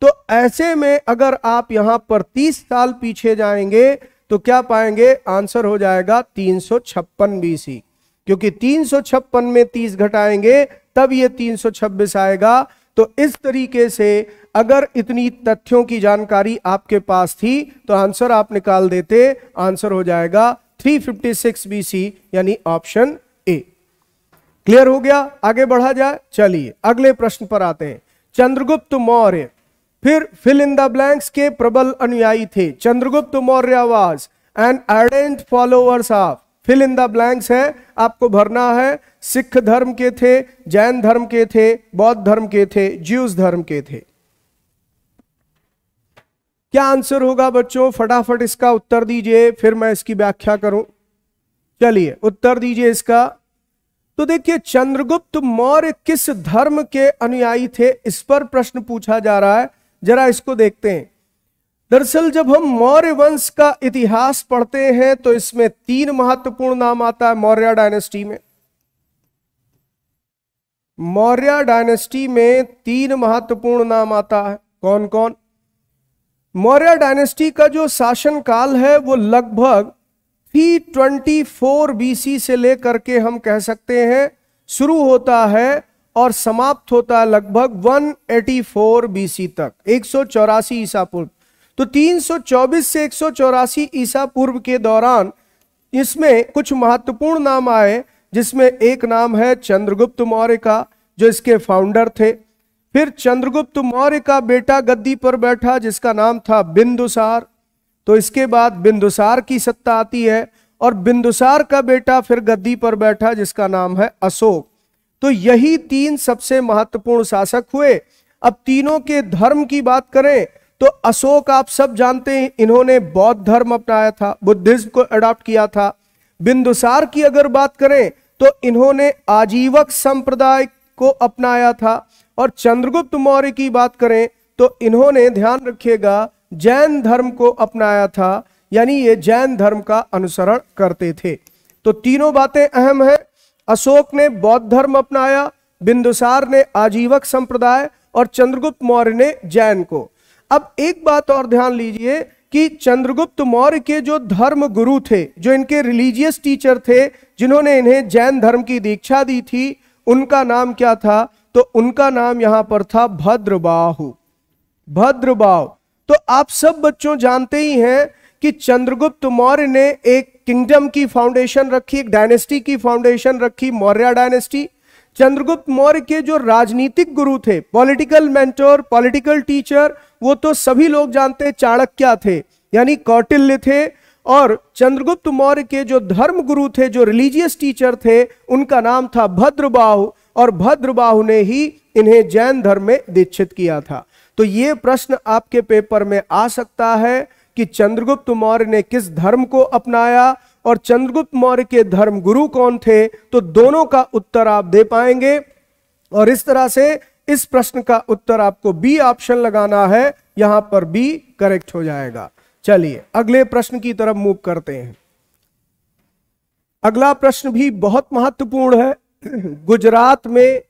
तो ऐसे में अगर आप यहां पर तीस साल पीछे जाएंगे तो क्या पाएंगे आंसर हो जाएगा तीन सौ छप्पन बीसी क्योंकि तीन सौ छप्पन में तीस घटाएंगे तब ये तीन सौ छब्बीस आएगा तो इस तरीके से अगर इतनी तथ्यों की जानकारी आपके पास थी तो आंसर आप निकाल देते आंसर हो जाएगा 356 बीसी यानी ऑप्शन ए क्लियर हो गया आगे बढ़ा जाए चलिए अगले प्रश्न पर आते हैं चंद्रगुप्त मौर्य फिर फिल इन द ब्लैंक्स के प्रबल अनुयायी थे चंद्रगुप्त मौर्य आवाज and ardent followers of fill in the blanks है आपको भरना है सिख धर्म के थे जैन धर्म के थे बौद्ध धर्म के थे ज्यूस धर्म के थे क्या आंसर होगा बच्चों फटाफट इसका उत्तर दीजिए फिर मैं इसकी व्याख्या करूं चलिए उत्तर दीजिए इसका तो देखिए चंद्रगुप्त मौर्य किस धर्म के अनुयायी थे इस पर प्रश्न पूछा जा रहा है जरा इसको देखते हैं दरअसल जब हम मौर्य वंश का इतिहास पढ़ते हैं तो इसमें तीन महत्वपूर्ण नाम आता है मौर्य डायनेस्टी में मौर्य डायनेस्टी में तीन महत्वपूर्ण नाम आता है कौन कौन मौर्य डायनेस्टी का जो शासन काल है वो लगभग 324 बीसी से लेकर के हम कह सकते हैं शुरू होता है और समाप्त होता है लगभग 184 बीसी तक एक ईसा पूर्व तो 324 से एक ईसा पूर्व के दौरान इसमें कुछ महत्वपूर्ण नाम आए जिसमें एक नाम है चंद्रगुप्त मौर्य का जो इसके फाउंडर थे फिर चंद्रगुप्त मौर्य का बेटा गद्दी पर बैठा जिसका नाम था बिंदुसार तो इसके बाद बिंदुसार की सत्ता आती है और बिंदुसार का बेटा फिर गद्दी पर बैठा जिसका नाम है अशोक तो यही तीन सबसे महत्वपूर्ण शासक हुए अब तीनों के धर्म की बात करें तो अशोक आप सब जानते हैं इन्होंने बौद्ध धर्म अपनाया था बुद्धिज्म को अडॉप्ट किया था बिंदुसार की अगर बात करें तो इन्होंने आजीवक संप्रदाय को अपनाया था और चंद्रगुप्त मौर्य की बात करें तो इन्होंने ध्यान रखिएगा जैन धर्म को अपनाया था यानी ये जैन धर्म का अनुसरण करते थे तो तीनों बातें अहम हैं अशोक ने बौद्ध धर्म अपनाया बिंदुसार ने आजीवक संप्रदाय और चंद्रगुप्त मौर्य ने जैन को अब एक बात और ध्यान लीजिए कि चंद्रगुप्त मौर्य के जो धर्म गुरु थे जो इनके रिलीजियस टीचर थे जिन्होंने इन्हें जैन धर्म की दीक्षा दी थी उनका नाम क्या था तो उनका नाम यहां पर था भद्रबाहु भद्रबाहु तो आप सब बच्चों जानते ही हैं कि चंद्रगुप्त मौर्य ने एक किंगडम की फाउंडेशन रखी एक डायनेस्टी की फाउंडेशन रखी मौर्य डायनेस्टी चंद्रगुप्त मौर्य के जो राजनीतिक गुरु थे पॉलिटिकल मेंटोर पॉलिटिकल टीचर वो तो सभी लोग जानते हैं चाणक्य थे यानी कौटिल्य थे और चंद्रगुप्त मौर्य के जो धर्म गुरु थे जो रिलीजियस टीचर थे उनका नाम था भद्रबाहु और भद्रबाहु ने ही इन्हें जैन धर्म में दीक्षित किया था तो ये प्रश्न आपके पेपर में आ सकता है कि चंद्रगुप्त मौर्य ने किस धर्म को अपनाया और चंद्रगुप्त मौर्य के धर्म गुरु कौन थे तो दोनों का उत्तर आप दे पाएंगे और इस तरह से इस प्रश्न का उत्तर आपको बी ऑप्शन लगाना है यहां पर बी करेक्ट हो जाएगा चलिए अगले प्रश्न की तरफ मूव करते हैं अगला प्रश्न भी बहुत महत्वपूर्ण है गुजरात में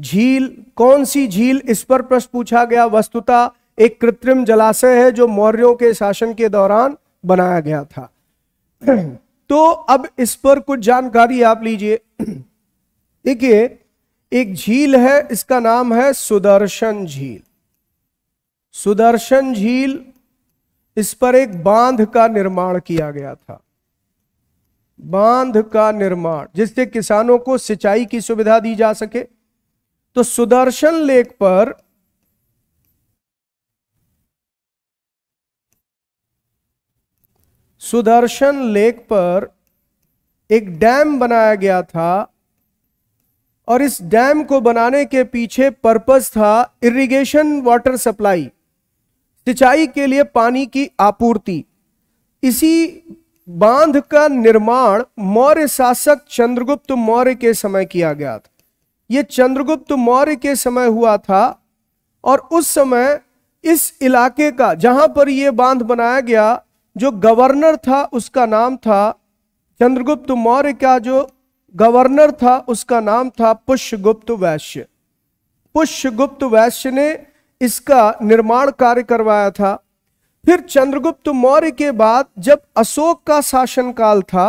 झील कौन सी झील इस पर प्रश्न पूछा गया वस्तुता एक कृत्रिम जलाशय है जो मौर्यों के शासन के दौरान बनाया गया था [CLEARS THROAT] तो अब इस पर कुछ जानकारी आप लीजिए [CLEARS THROAT] देखिए एक झील है इसका नाम है सुदर्शन झील सुदर्शन झील इस पर एक बांध का निर्माण किया गया था बांध का निर्माण जिससे किसानों को सिंचाई की सुविधा दी जा सके तो सुदर्शन लेक पर सुदर्शन लेक पर एक डैम बनाया गया था और इस डैम को बनाने के पीछे पर्पस था इरिगेशन वाटर सप्लाई सिंचाई के लिए पानी की आपूर्ति इसी बांध का निर्माण मौर्य शासक चंद्रगुप्त मौर्य के समय किया गया था यह चंद्रगुप्त मौर्य के समय हुआ था और उस समय इस इलाके का जहां पर यह बांध बनाया गया जो गवर्नर था उसका नाम था चंद्रगुप्त मौर्य का जो गवर्नर था उसका नाम था पुष्यगुप्त वैश्य पुष्यगुप्त वैश्य ने इसका निर्माण कार्य करवाया था फिर चंद्रगुप्त मौर्य के बाद जब अशोक का शासनकाल था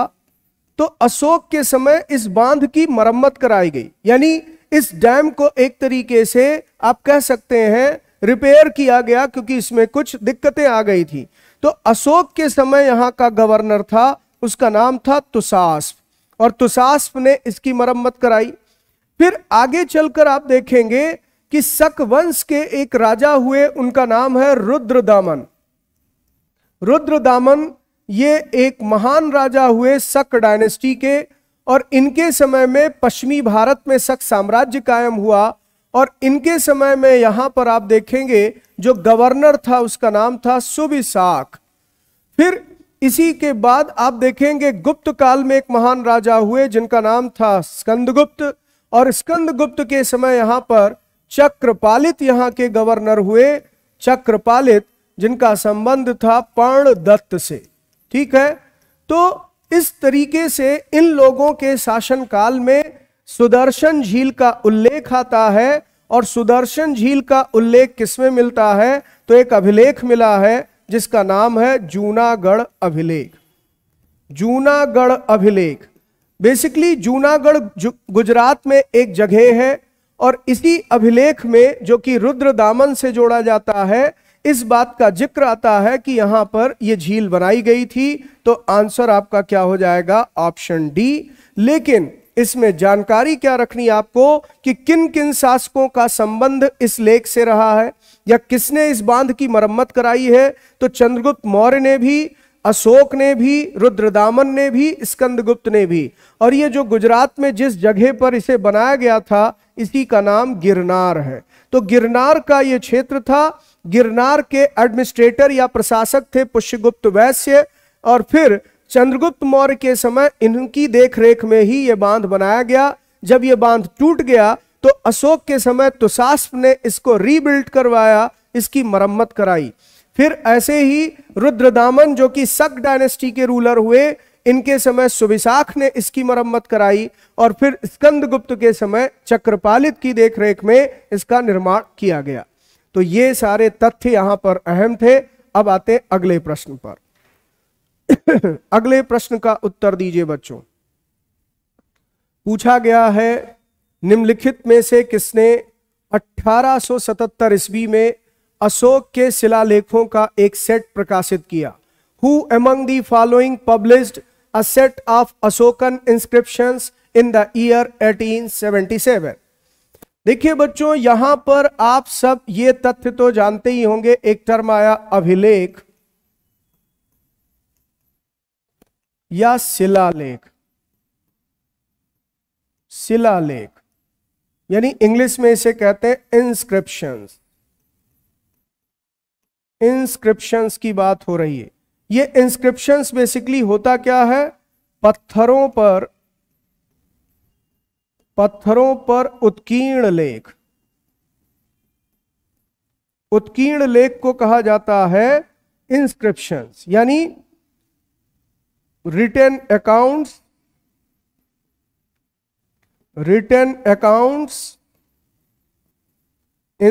तो अशोक के समय इस बांध की मरम्मत कराई गई यानी इस डैम को एक तरीके से आप कह सकते हैं रिपेयर किया गया क्योंकि इसमें कुछ दिक्कतें आ गई थी तो अशोक के समय यहां का गवर्नर था उसका नाम था तुसास्प और तुसास्प ने इसकी मरम्मत कराई फिर आगे चलकर आप देखेंगे कि शक वंश के एक राजा हुए उनका नाम है रुद्रदामन रुद्र दामन ये एक महान राजा हुए शक डायनेस्टी के और इनके समय में पश्चिमी भारत में शक साम्राज्य कायम हुआ और इनके समय में यहां पर आप देखेंगे जो गवर्नर था उसका नाम था सुबिशाख फिर इसी के बाद आप देखेंगे गुप्त काल में एक महान राजा हुए जिनका नाम था स्कंदगुप्त और स्कंदगुप्त के समय यहाँ पर चक्रपालित यहाँ के गवर्नर हुए चक्रपालित जिनका संबंध था पर्ण दत्त से ठीक है तो इस तरीके से इन लोगों के शासनकाल में सुदर्शन झील का उल्लेख आता है और सुदर्शन झील का उल्लेख किसमें मिलता है तो एक अभिलेख मिला है जिसका नाम है जूनागढ़ अभिलेख जूनागढ़ अभिलेख बेसिकली जूनागढ़ गुजरात में एक जगह है और इसी अभिलेख में जो कि रुद्र दामन से जोड़ा जाता है इस बात का जिक्र आता है कि यहां पर यह झील बनाई गई थी तो आंसर आपका क्या हो जाएगा ऑप्शन डी लेकिन इसमें जानकारी क्या रखनी आपको कि किन किन शासकों का संबंध इस लेख से रहा है या किसने इस बांध की मरम्मत कराई है तो चंद्रगुप्त मौर्य ने भी अशोक ने भी रुद्रदामन ने भी स्कंदगुप्त ने भी और ये जो गुजरात में जिस जगह पर इसे बनाया गया था इसी का नाम गिरनार है तो गिरनार का ये क्षेत्र था गिरनार के एडमिनिस्ट्रेटर या प्रशासक थे पुष्यगुप्त वैश्य और फिर चंद्रगुप्त मौर्य के समय इनकी देखरेख में ही ये बांध बनाया गया जब ये बांध टूट गया तो अशोक के समय तुषास्प ने इसको रीबिल्ड करवाया इसकी मरम्मत कराई फिर ऐसे ही रुद्रदामन जो कि सक डायनेस्टी के रूलर हुए इनके समय सुविशाख ने इसकी मरम्मत कराई और फिर स्कंदगुप्त के समय चक्रपालित की देखरेख में इसका निर्माण किया गया तो ये सारे तथ्य यहां पर अहम थे अब आते हैं अगले प्रश्न पर [COUGHS] अगले प्रश्न का उत्तर दीजिए बच्चों पूछा गया है निम्नलिखित में से किसने 1877 ईस्वी में अशोक के शिलालेखों का एक सेट प्रकाशित किया who among the following published a set of Ashokan inscriptions in the year 1877 देखिए बच्चों यहां पर आप सब ये तथ्य तो जानते ही होंगे एक टर्म आया अभिलेख या शिलालेख शिलालेख यानी इंग्लिश में इसे कहते हैं इंस्क्रिप्शंस इंस्क्रिप्शंस की बात हो रही है ये इंस्क्रिप्शंस बेसिकली होता क्या है पत्थरों पर पत्थरों पर उत्कीर्ण लेख उत्कीर्ण लेख को कहा जाता है इंस्क्रिप्शंस यानी written accounts written accounts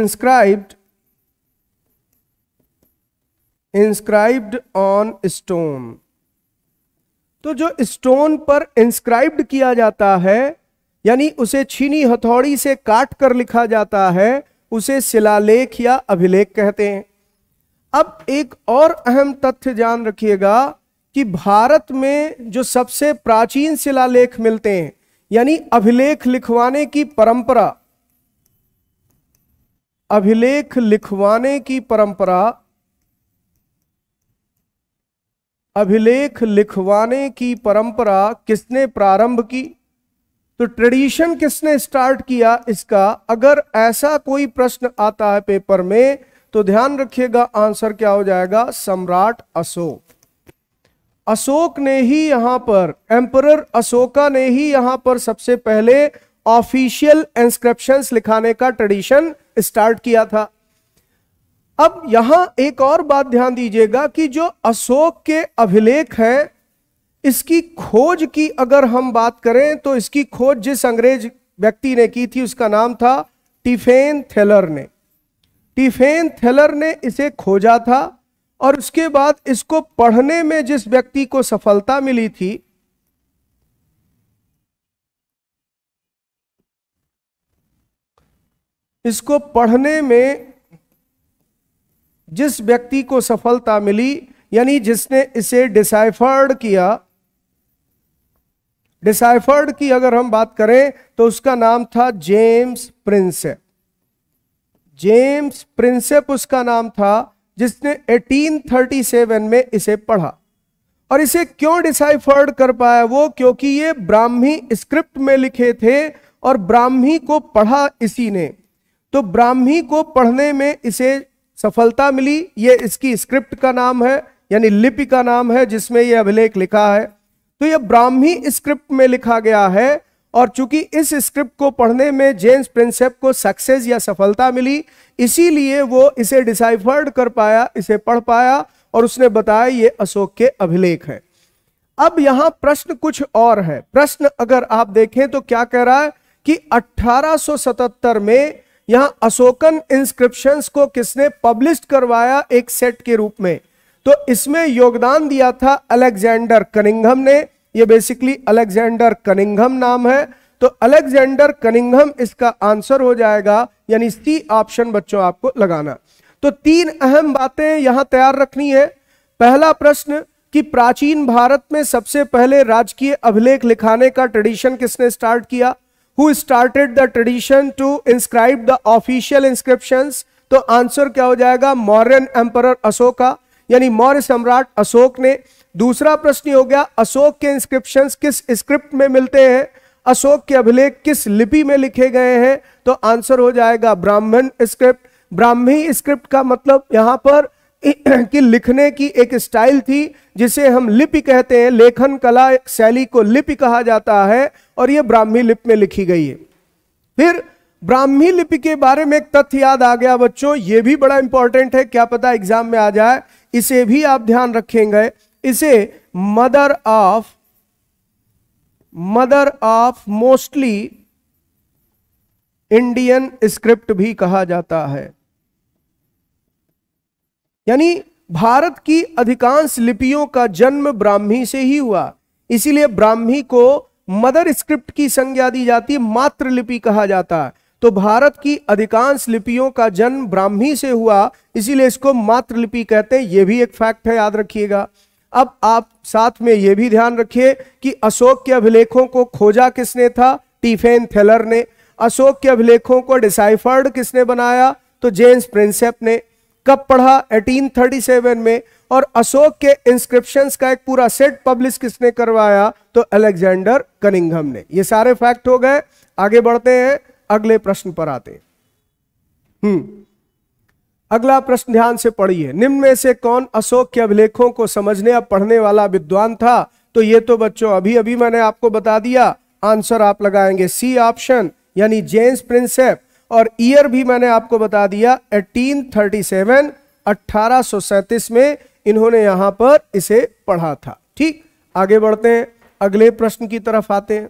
inscribed inscribed on stone तो जो स्टोन पर इंस्क्राइब्ड किया जाता है यानी उसे छीनी हथौड़ी से काट कर लिखा जाता है उसे शिलालेख या अभिलेख कहते हैं अब एक और अहम तथ्य जान रखिएगा कि भारत में जो सबसे प्राचीन शिलालेख मिलते हैं यानी अभिलेख लिखवाने की परंपरा अभिलेख लिखवाने की परंपरा अभिलेख लिखवाने की परंपरा किसने प्रारंभ की तो ट्रेडिशन किसने स्टार्ट किया इसका अगर ऐसा कोई प्रश्न आता है पेपर में तो ध्यान रखिएगा आंसर क्या हो जाएगा सम्राट अशोक अशोक ने ही यहां पर एम्पर अशोका ने ही यहां पर सबसे पहले ऑफिशियल इंस्क्रिप्शन लिखाने का ट्रेडिशन स्टार्ट किया था अब यहां एक और बात ध्यान दीजिएगा कि जो अशोक के अभिलेख हैं इसकी खोज की अगर हम बात करें तो इसकी खोज जिस अंग्रेज व्यक्ति ने की थी उसका नाम था टिफेन थेलर ने टिफेन थेलर ने इसे खोजा था और उसके बाद इसको पढ़ने में जिस व्यक्ति को सफलता मिली थी इसको पढ़ने में जिस व्यक्ति को सफलता मिली यानी जिसने इसे डिसाइफर्ड किया डिसाइफर्ड की अगर हम बात करें तो उसका नाम था जेम्स प्रिंसेप जेम्स प्रिंसेप उसका नाम था जिसने 1837 में इसे पढ़ा और इसे क्यों डिसाइफर्ड कर पाया वो क्योंकि ये ब्राह्मी स्क्रिप्ट में लिखे थे और ब्राह्मी को पढ़ा इसी ने तो ब्राह्मी को पढ़ने में इसे सफलता मिली ये इसकी स्क्रिप्ट का नाम है यानी लिपि का नाम है जिसमें यह अभिलेख लिखा है तो यह ब्राह्मी स्क्रिप्ट में लिखा गया है और चूंकि इस स्क्रिप्ट को पढ़ने में जेम्स प्रिंसेप को सक्सेस या सफलता मिली इसीलिए वो इसे डिसाइफर्ड कर पाया इसे पढ़ पाया और उसने बताया ये अशोक के अभिलेख है अब यहां प्रश्न कुछ और है प्रश्न अगर आप देखें तो क्या कह रहा है कि 1877 में यहां अशोकन इंस्क्रिप्शंस को किसने पब्लिश करवाया एक सेट के रूप में तो इसमें योगदान दिया था अलेक्जेंडर कनिंगम ने ये बेसिकली अलेक्जेंडर कनिंगम नाम है तो अलेक्जेंडर कनिंगम इसका आंसर हो जाएगा यानी सी ऑप्शन बच्चों आपको लगाना तो तीन अहम बातें यहां तैयार रखनी है पहला प्रश्न कि प्राचीन भारत में सबसे पहले राजकीय अभिलेख लिखाने का ट्रेडिशन किसने स्टार्ट किया who started the tradition to inscribe the official inscription तो आंसर क्या हो जाएगा मॉरन एम्पर अशोका यानी मौर्य सम्राट अशोक ने दूसरा प्रश्न हो गया अशोक के इंस्क्रिप्शंस किस स्क्रिप्ट में मिलते हैं अशोक के अभिलेख किस लिपि में लिखे गए हैं तो आंसर हो जाएगा ब्राह्मण स्क्रिप्ट ब्राह्मी स्क्रिप्ट का मतलब यहां पर [CLEARS THROAT] कि लिखने की एक स्टाइल थी जिसे हम लिपि कहते हैं लेखन कला शैली को लिपि कहा जाता है और यह ब्राह्मी लिपि में लिखी गई है फिर ब्राह्मी लिपि के बारे में एक तथ्य याद आ गया बच्चों ये भी बड़ा इंपॉर्टेंट है क्या पता एग्जाम में आ जाए इसे भी आप ध्यान रखेंगे इसे mother of mother of mostly Indian script भी कहा जाता है यानी भारत की अधिकांश लिपियों का जन्म ब्राह्मी से ही हुआ इसीलिए ब्राह्मी को मदर स्क्रिप्ट की संज्ञा दी जाती है मातृलिपि कहा जाता है तो भारत की अधिकांश लिपियों का जन्म ब्राह्मी से हुआ इसीलिए इसको मातृलिपि कहते हैं यह भी एक फैक्ट है याद रखिएगा अब आप साथ में यह भी ध्यान रखिए कि अशोक के अभिलेखों को खोजा किसने था टीफेन थेलर ने अशोक के अभिलेखों को डिसाइफर्ड किसने बनाया तो जेम्स प्रिंसेप ने कब पढ़ा 1837 में और अशोक के इंस्क्रिप्शंस का एक पूरा सेट पब्लिश किसने करवाया तो अलेक्जेंडर कनिंगम ने ये सारे फैक्ट हो गए आगे बढ़ते हैं अगले प्रश्न पर आते हम्म अगला प्रश्न ध्यान से पढ़िए निम्न में से कौन अशोक के अभिलेखों को समझने या पढ़ने वाला विद्वान था तो ये तो बच्चों अभी अभी मैंने आपको बता दिया आंसर आप लगाएंगे सी ऑप्शन यानी जेम्स प्रिंसेप और ईयर भी मैंने आपको बता दिया 1837 1837 में इन्होंने यहां पर इसे पढ़ा था ठीक आगे बढ़ते हैं अगले प्रश्न की तरफ आते हैं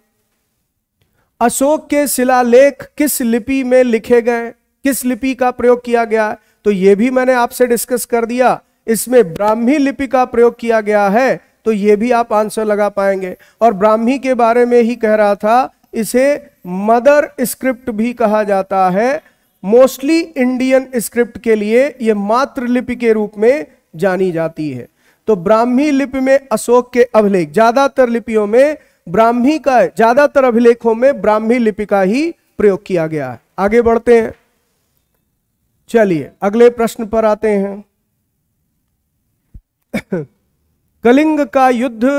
अशोक के शिलालेख किस लिपि में लिखे गए किस लिपि का प्रयोग किया गया तो यह भी मैंने आपसे डिस्कस कर दिया इसमें ब्राह्मी लिपि का प्रयोग किया गया है तो यह भी आप आंसर लगा पाएंगे और ब्राह्मी के बारे में ही कह रहा था इसे मदर स्क्रिप्ट भी कहा जाता है मोस्टली इंडियन स्क्रिप्ट के लिए यह मात्र लिपि के रूप में जानी जाती है तो ब्राह्मी लिपि में अशोक के अभिलेख ज्यादातर लिपियों में ब्राह्मी का ज्यादातर अभिलेखों में ब्राह्मी लिपि का ही प्रयोग किया गया है आगे बढ़ते हैं चलिए अगले प्रश्न पर आते हैं [COUGHS] कलिंग का युद्ध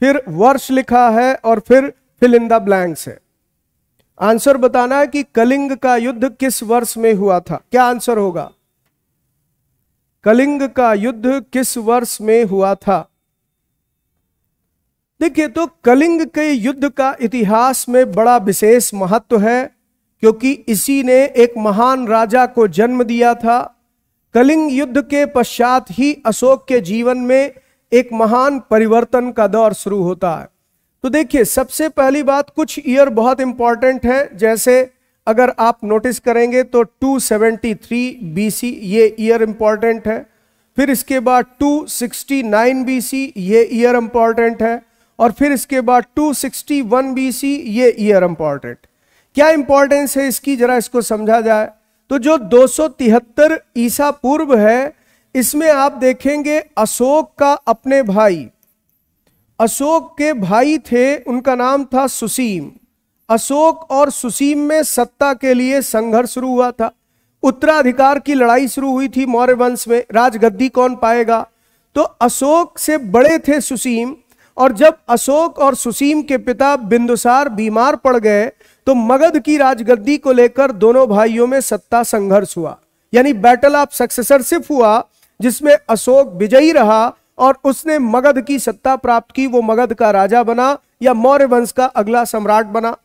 फिर वर्ष लिखा है और फिर फिलिंदा ब्लैंक्स है आंसर बताना है कि कलिंग का युद्ध किस वर्ष में हुआ था क्या आंसर होगा कलिंग का युद्ध किस वर्ष में हुआ था देखिए तो कलिंग के युद्ध का इतिहास में बड़ा विशेष महत्व है क्योंकि इसी ने एक महान राजा को जन्म दिया था कलिंग युद्ध के पश्चात ही अशोक के जीवन में एक महान परिवर्तन का दौर शुरू होता है तो देखिए सबसे पहली बात कुछ ईयर बहुत इंपॉर्टेंट है जैसे अगर आप नोटिस करेंगे तो 273 बीसी ये ईयर इंपॉर्टेंट है फिर इसके बाद 269 बीसी ये ईयर इंपॉर्टेंट है और फिर इसके बाद 261 सी ये ईयर इंपॉर्टेंट क्या इंपॉर्टेंस है इसकी जरा इसको समझा जाए तो जो 273 ईसा पूर्व है इसमें आप देखेंगे अशोक का अपने भाई अशोक के भाई थे उनका नाम था सुसीम अशोक और सुसीम में सत्ता के लिए संघर्ष शुरू हुआ था उत्तराधिकार की लड़ाई शुरू हुई थी मौर्य वंश में राजगद्दी कौन पाएगा तो अशोक से बड़े थे सुसीम और जब अशोक और सुसीम के पिता बिंदुसार बीमार पड़ गए तो मगध की राजगद्दी को लेकर दोनों भाइयों में सत्ता संघर्ष हुआ यानी बैटल ऑफ सक्सेसरशिप हुआ जिसमें अशोक विजयी रहा और उसने मगध की सत्ता प्राप्त की वो मगध का राजा बना या मौर्य वंश का अगला सम्राट बना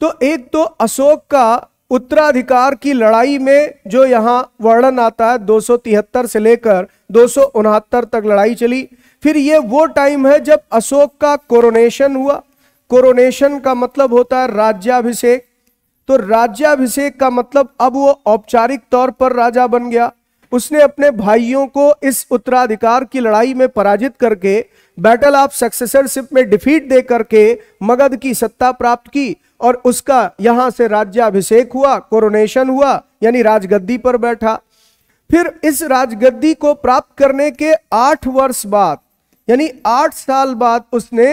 तो एक तो अशोक का उत्तराधिकार की लड़ाई में जो यहाँ वर्णन आता है दो से लेकर दो तक लड़ाई चली फिर ये वो टाइम है जब अशोक का कोरोनेशन हुआ कोरोनेशन का मतलब होता है राज्याभिषेक तो राज्याभिषेक का मतलब अब वो औपचारिक तौर पर राजा बन गया उसने अपने भाइयों को इस उत्तराधिकार की लड़ाई में पराजित करके बैटल ऑफ सक्सेसरशिप में डिफीट दे करके मगध की सत्ता प्राप्त की और उसका यहां से राज्याभिषेक हुआ कोरोनेशन हुआ यानी राजगद्दी पर बैठा फिर इस राजगद्दी को प्राप्त करने के आठ वर्ष बाद यानी आठ साल बाद उसने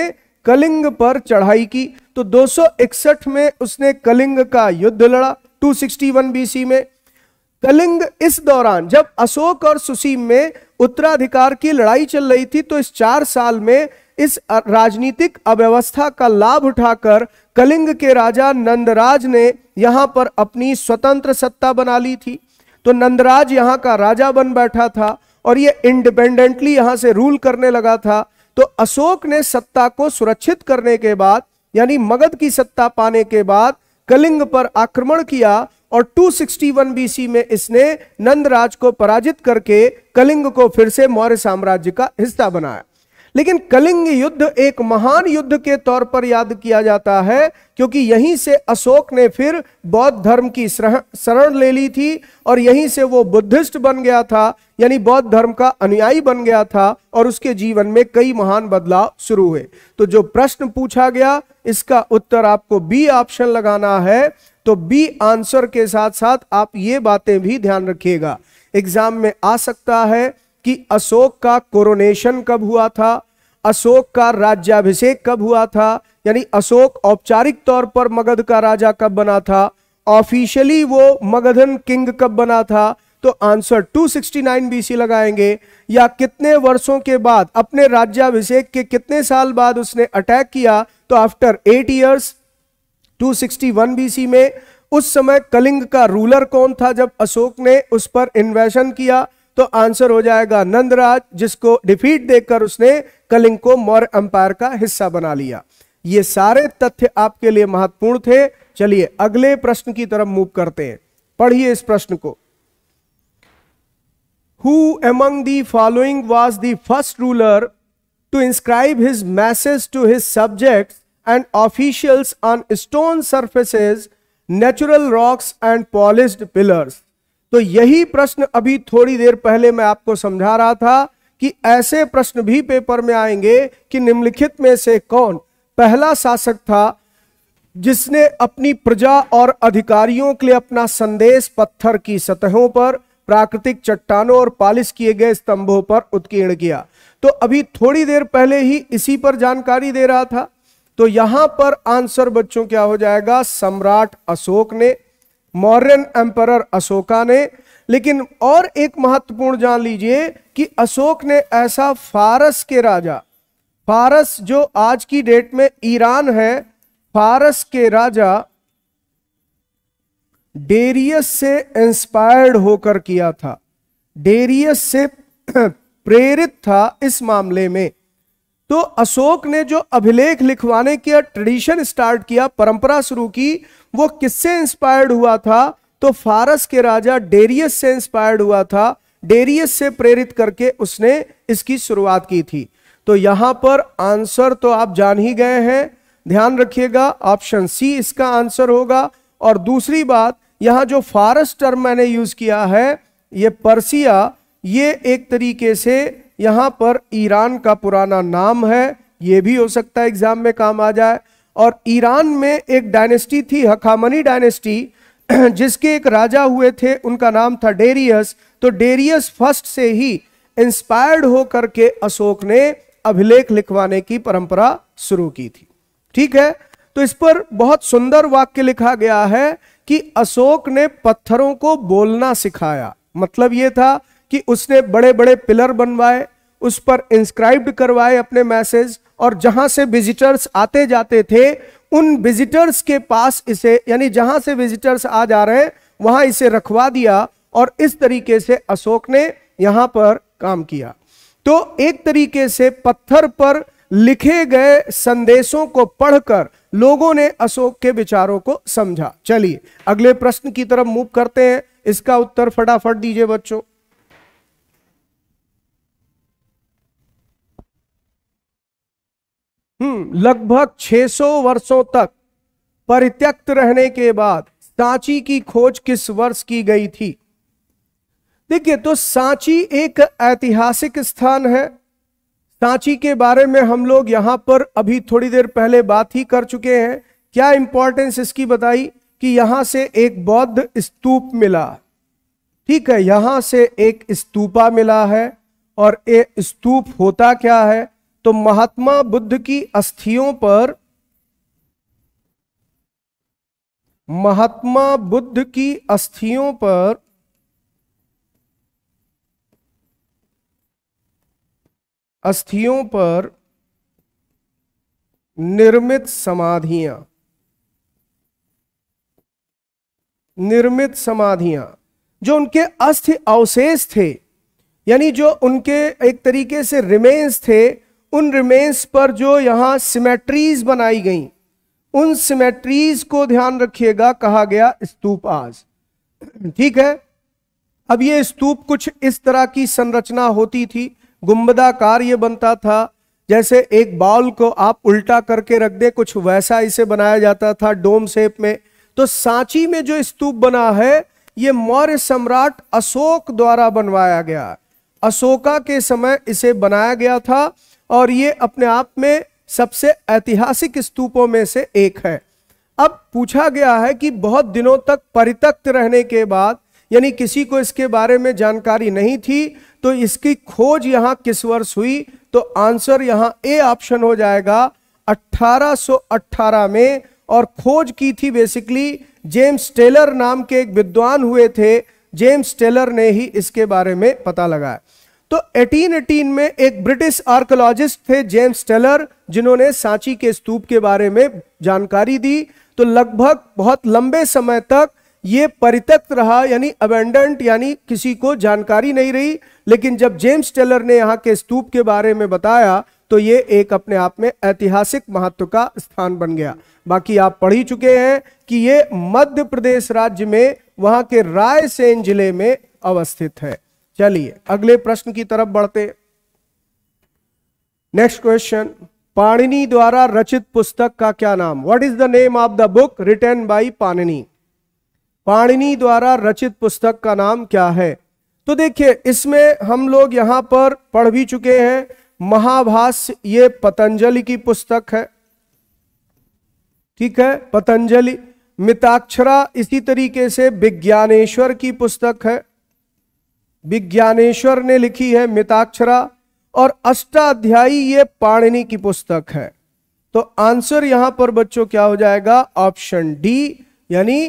कलिंग पर चढ़ाई की तो 261 में उसने कलिंग का युद्ध लड़ा 261 बीसी में कलिंग इस दौरान जब अशोक और सुसीम में उत्तराधिकार की लड़ाई चल रही थी तो इस चार साल में इस राजनीतिक अव्यवस्था का लाभ उठाकर कलिंग के राजा नंदराज ने यहां पर अपनी स्वतंत्र सत्ता बना ली थी तो नंदराज यहां का राजा बन बैठा था और ये इंडिपेंडेंटली यहां से रूल करने लगा था तो अशोक ने सत्ता को सुरक्षित करने के बाद यानी मगध की सत्ता पाने के बाद कलिंग पर आक्रमण किया और 261 बीसी में इसने नंदराज को पराजित करके कलिंग को फिर से मौर्य साम्राज्य का हिस्सा बनाया लेकिन कलिंग युद्ध एक महान युद्ध के तौर पर याद किया जाता है क्योंकि यहीं से अशोक ने फिर बौद्ध धर्म की शरण ले ली थी और यहीं से वो बुद्धिस्ट बन गया था यानी बौद्ध धर्म का अनुयायी बन गया था और उसके जीवन में कई महान बदलाव शुरू हुए तो जो प्रश्न पूछा गया इसका उत्तर आपको बी ऑप्शन लगाना है तो बी आंसर के साथ साथ आप ये बातें भी ध्यान रखिएगा एग्जाम में आ सकता है कि अशोक का कोरोनेशन कब हुआ था अशोक का राज्याभिषेक कब हुआ था यानी अशोक औपचारिक तौर पर मगध का राजा कब बना था ऑफिशियली वो मगधन किंग कब बना था तो आंसर 269 बीसी लगाएंगे या कितने वर्षों के बाद अपने राज्याभिषेक के कितने साल बाद उसने अटैक किया तो आफ्टर एट ईयर्स 261 बीसी में उस समय कलिंग का रूलर कौन था जब अशोक ने उस पर इन्वेशन किया तो आंसर हो जाएगा नंदराज जिसको डिफीट देकर उसने कलिंग को मौर्य अंपायर का हिस्सा बना लिया ये सारे तथ्य आपके लिए महत्वपूर्ण थे चलिए अगले प्रश्न की तरफ मूव करते हैं पढ़िए इस प्रश्न को who among the following was the first ruler to inscribe his message to his subject and officials on stone surfaces natural rocks and polished pillars तो यही प्रश्न अभी थोड़ी देर पहले मैं आपको समझा रहा था कि ऐसे प्रश्न भी पेपर में आएंगे कि निम्नलिखित में से कौन पहला शासक था जिसने अपनी प्रजा और अधिकारियों के लिए अपना संदेश पत्थर की सतहों पर प्राकृतिक चट्टानों और पालिश किए गए स्तंभों पर उत्कीर्ण किया तो अभी थोड़ी देर पहले ही इसी पर जानकारी दे रहा था तो यहां पर आंसर बच्चों क्या हो जाएगा सम्राट अशोक ने मौर्यन एम्पर अशोका ने लेकिन और एक महत्वपूर्ण जान लीजिए कि अशोक ने ऐसा फारस के राजा फारस जो आज की डेट में ईरान है फारस के राजा डेरियस से इंस्पायर्ड होकर किया था डेरियस से [CLEARS THROAT] प्रेरित था इस मामले में तो अशोक ने जो अभिलेख लिखवाने की ट्रेडिशन स्टार्ट किया परंपरा शुरू की वो किससे इंस्पायर्ड हुआ था तो फारस के राजा डेरियस से इंस्पायर्ड हुआ था डेरियस से प्रेरित करके उसने इसकी शुरुआत की थी तो यहां पर आंसर तो आप जान ही गए हैं ध्यान रखिएगा ऑप्शन सी इसका आंसर होगा और दूसरी बात यहां जो फारस टर्म मैंने यूज किया है ये परसिया ये एक तरीके से यहां पर ईरान का पुराना नाम है ये भी हो सकता है एग्जाम में काम आ जाए और ईरान में एक डायनेस्टी थी हकामनी डायनेस्टी [CLEARS THROAT] जिसके एक राजा हुए थे उनका नाम था डेरियस तो डेरियस फर्स्ट से ही इंस्पायर्ड होकर के अशोक ने अभिलेख लिखवाने की परंपरा शुरू की थी ठीक है तो इस पर बहुत सुंदर वाक्य लिखा गया है कि अशोक ने पत्थरों को बोलना सिखाया मतलब यह था कि उसने बड़े बड़े पिलर बनवाए उस पर इंस्क्राइब करवाए अपने मैसेज और जहां से विजिटर्स आते जाते थे उन विजिटर्स के पास इसे यानी जहां से विजिटर्स आ जा रहे हैं वहां इसे रखवा दिया और इस तरीके से अशोक ने यहां पर काम किया तो एक तरीके से पत्थर पर लिखे गए संदेशों को पढ़कर लोगों ने अशोक के विचारों को समझा चलिए अगले प्रश्न की तरफ मूव करते हैं इसका उत्तर फटाफट दीजिए बच्चों हम्म, लगभग 600 वर्षों तक परित्यक्त रहने के बाद सांची की खोज किस वर्ष की गई थी देखिए तो सांची एक ऐतिहासिक स्थान है सांची के बारे में हम लोग यहां पर अभी थोड़ी देर पहले बात ही कर चुके हैं क्या इंपॉर्टेंस इसकी बताई कि यहां से एक बौद्ध स्तूप मिला ठीक है यहां से एक स्तूपा मिला है और ये स्तूप होता क्या है तो महात्मा बुद्ध की अस्थियों पर महात्मा बुद्ध की अस्थियों पर अस्थियों पर निर्मित समाधियां निर्मित समाधियां जो उनके अस्थि अवशेष थे यानी जो उनके एक तरीके से रिमेन्स थे उन रिमेन्स पर जो यहां सिमेट्रीज बनाई गई उन सिमेट्रीज को ध्यान रखिएगा कहा गया स्तूप आज ठीक है अब ये स्तूप कुछ इस तरह की संरचना होती थी गुंबदाकार ये बनता था जैसे एक बाउल को आप उल्टा करके रख दे कुछ वैसा इसे बनाया जाता था डोम शेप में तो सांची में जो स्तूप बना है ये मौर्य सम्राट अशोक द्वारा बनवाया गया अशोका के समय इसे बनाया गया था और ये अपने आप में सबसे ऐतिहासिक स्तूपों में से एक है अब पूछा गया है कि बहुत दिनों तक परित्यक्त रहने के बाद यानी किसी को इसके बारे में जानकारी नहीं थी तो इसकी खोज यहाँ किस वर्ष हुई तो आंसर यहाँ ए ऑप्शन हो जाएगा 1818 में और खोज की थी बेसिकली जेम्स टेलर नाम के एक विद्वान हुए थे जेम्स टेलर ने ही इसके बारे में पता लगाया तो 1818 में एक ब्रिटिश आर्कोलॉजिस्ट थे जेम्स टेलर जिन्होंने सांची के स्तूप के बारे में जानकारी दी तो लगभग बहुत लंबे समय तक ये परित्यक्त रहा यानी अबेंडेंट यानी किसी को जानकारी नहीं रही लेकिन जब जेम्स टेलर ने यहां के स्तूप के बारे में बताया तो ये एक अपने आप में ऐतिहासिक महत्व का स्थान बन गया बाकी आप पढ़ ही चुके हैं कि ये मध्य प्रदेश राज्य में वहां के रायसेन जिले में अवस्थित है चलिए अगले प्रश्न की तरफ बढ़ते नेक्स्ट क्वेश्चन पाणिनी द्वारा रचित पुस्तक का क्या नाम what is the name of the book written by Panini Panini द्वारा रचित पुस्तक का नाम क्या है तो देखिए इसमें हम लोग यहां पर पढ़ भी चुके हैं महाभाष्य ये पतंजलि की पुस्तक है ठीक है पतंजलि मिताक्षरा इसी तरीके से विज्ञानेश्वर की पुस्तक है विज्ञानेश्वर ने लिखी है मिताक्षरा और अष्टाध्यायी ये पाणिनी की पुस्तक है तो आंसर यहां पर बच्चों क्या हो जाएगा ऑप्शन डी यानी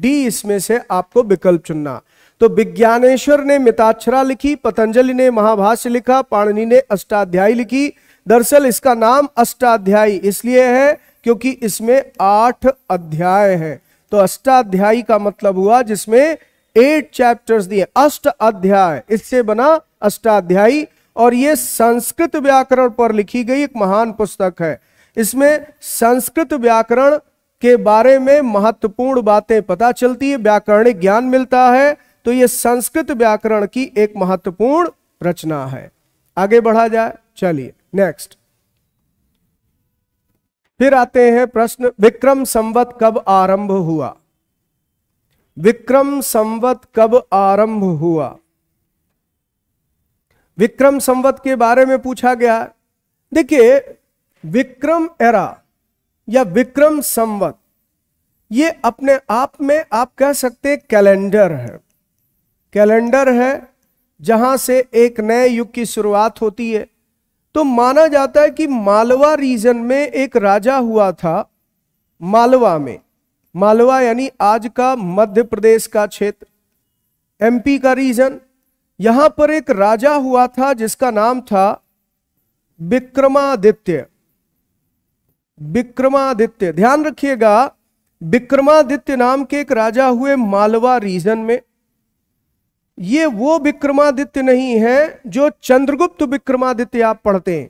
डी इसमें से आपको विकल्प चुनना तो विज्ञानेश्वर ने मिताक्षरा लिखी पतंजलि ने महाभाष्य लिखा पाणिनी ने अष्टाध्यायी लिखी दरअसल इसका नाम अष्टाध्यायी इसलिए है क्योंकि इसमें आठ अध्याय हैं तो अष्टाध्यायी का मतलब हुआ जिसमें एट चैप्टर्स दिए अष्ट अध्याय इससे बना अष्टाध्यायी और ये संस्कृत व्याकरण पर लिखी गई एक महान पुस्तक है इसमें संस्कृत व्याकरण के बारे में महत्वपूर्ण बातें पता चलती है व्याकरणिक ज्ञान मिलता है तो ये संस्कृत व्याकरण की एक महत्वपूर्ण रचना है आगे बढ़ा जाए चलिए नेक्स्ट फिर आते हैं प्रश्न विक्रम संवत कब आरंभ हुआ विक्रम संवत कब आरंभ हुआ विक्रम संवत के बारे में पूछा गया देखिए विक्रम एरा या विक्रम संवत ये अपने आप में आप कह सकते कैलेंडर है कैलेंडर है जहां से एक नए युग की शुरुआत होती है तो माना जाता है कि मालवा रीजन में एक राजा हुआ था मालवा में मालवा यानी आज का मध्य प्रदेश का क्षेत्र एमपी का रीजन यहां पर एक राजा हुआ था जिसका नाम था विक्रमादित्य विक्रमादित्य ध्यान रखिएगा विक्रमादित्य नाम के एक राजा हुए मालवा रीजन में ये वो विक्रमादित्य नहीं है जो चंद्रगुप्त विक्रमादित्य आप पढ़ते हैं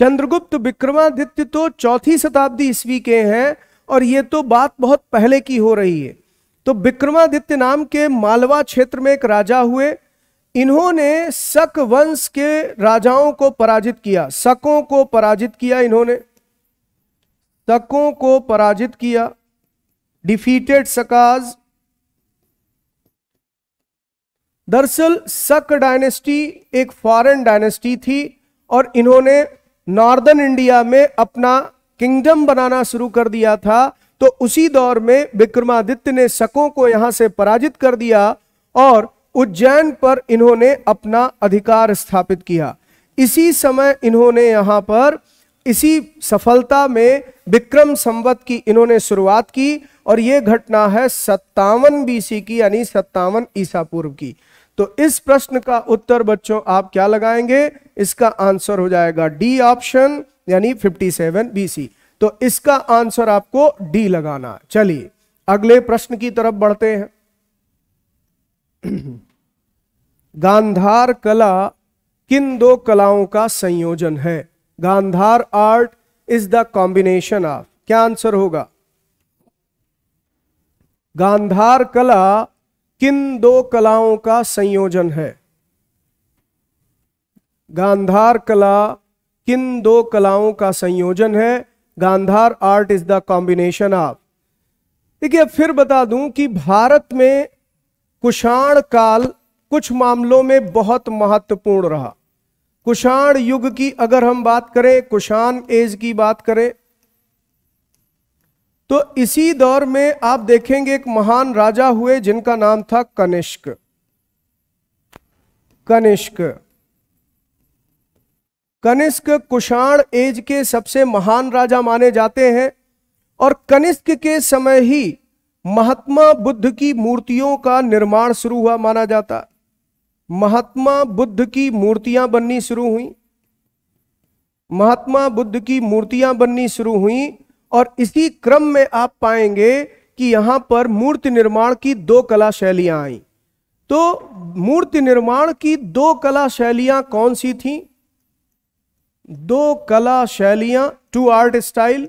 चंद्रगुप्त विक्रमादित्य तो चौथी शताब्दी ईस्वी के हैं और ये तो बात बहुत पहले की हो रही है तो विक्रमादित्य नाम के मालवा क्षेत्र में एक राजा हुए इन्होंने शक वंश के राजाओं को पराजित किया शकों को पराजित किया इन्होंने शकों को पराजित किया डिफीटेड सकाज दरअसल शक डायनेस्टी एक फॉरेन डायनेस्टी थी और इन्होंने नॉर्दर्न इंडिया में अपना किंगडम बनाना शुरू कर दिया था तो उसी दौर में विक्रमादित्य ने शकों को यहां से पराजित कर दिया और उज्जैन पर इन्होंने अपना अधिकार स्थापित किया इसी समय इन्होंने यहां पर इसी सफलता में विक्रम संवत की इन्होंने शुरुआत की और यह घटना है सत्तावन बीसी की यानी सत्तावन ईसा पूर्व की तो इस प्रश्न का उत्तर बच्चों आप क्या लगाएंगे इसका आंसर हो जाएगा डी ऑप्शन यानी 57 बीसी तो इसका आंसर आपको डी लगाना चलिए अगले प्रश्न की तरफ बढ़ते हैं [CLEARS THROAT] गांधार कला किन दो कलाओं का संयोजन है Gandhara art is the combination of क्या आंसर होगा गांधार कला किन दो कलाओं का संयोजन है गांधार कला किन दो कलाओं का संयोजन है Gandhara art is the combination of देखिए फिर बता दूं कि भारत में कुषाण काल कुछ मामलों में बहुत महत्वपूर्ण रहा कुषाण युग की अगर हम बात करें कुषाण एज की बात करें तो इसी दौर में आप देखेंगे एक महान राजा हुए जिनका नाम था कनिष्क कनिष्क कनिष्क कुषाण एज के सबसे महान राजा माने जाते हैं और कनिष्क के समय ही महात्मा बुद्ध की मूर्तियों का निर्माण शुरू हुआ माना जाता महात्मा बुद्ध की मूर्तियां बननी शुरू हुई महात्मा बुद्ध की मूर्तियां बननी शुरू हुई और इसी क्रम में आप पाएंगे कि यहां पर मूर्ति निर्माण की दो कला शैलियां आई तो मूर्ति निर्माण की दो कला शैलियां कौन सी थीं दो कला शैलियां two art style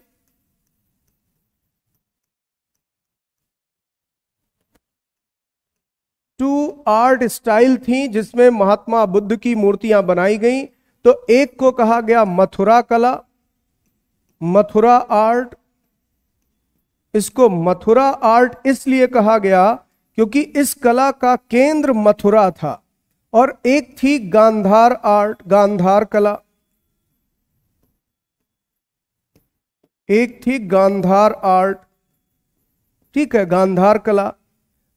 two art style थी जिसमें महात्मा बुद्ध की मूर्तियां बनाई गई तो एक को कहा गया मथुरा कला मथुरा आर्ट इसको मथुरा आर्ट इसलिए कहा गया क्योंकि इस कला का केंद्र मथुरा था और एक थी गांधार आर्ट गांधार कला एक थी गांधार आर्ट ठीक है गांधार कला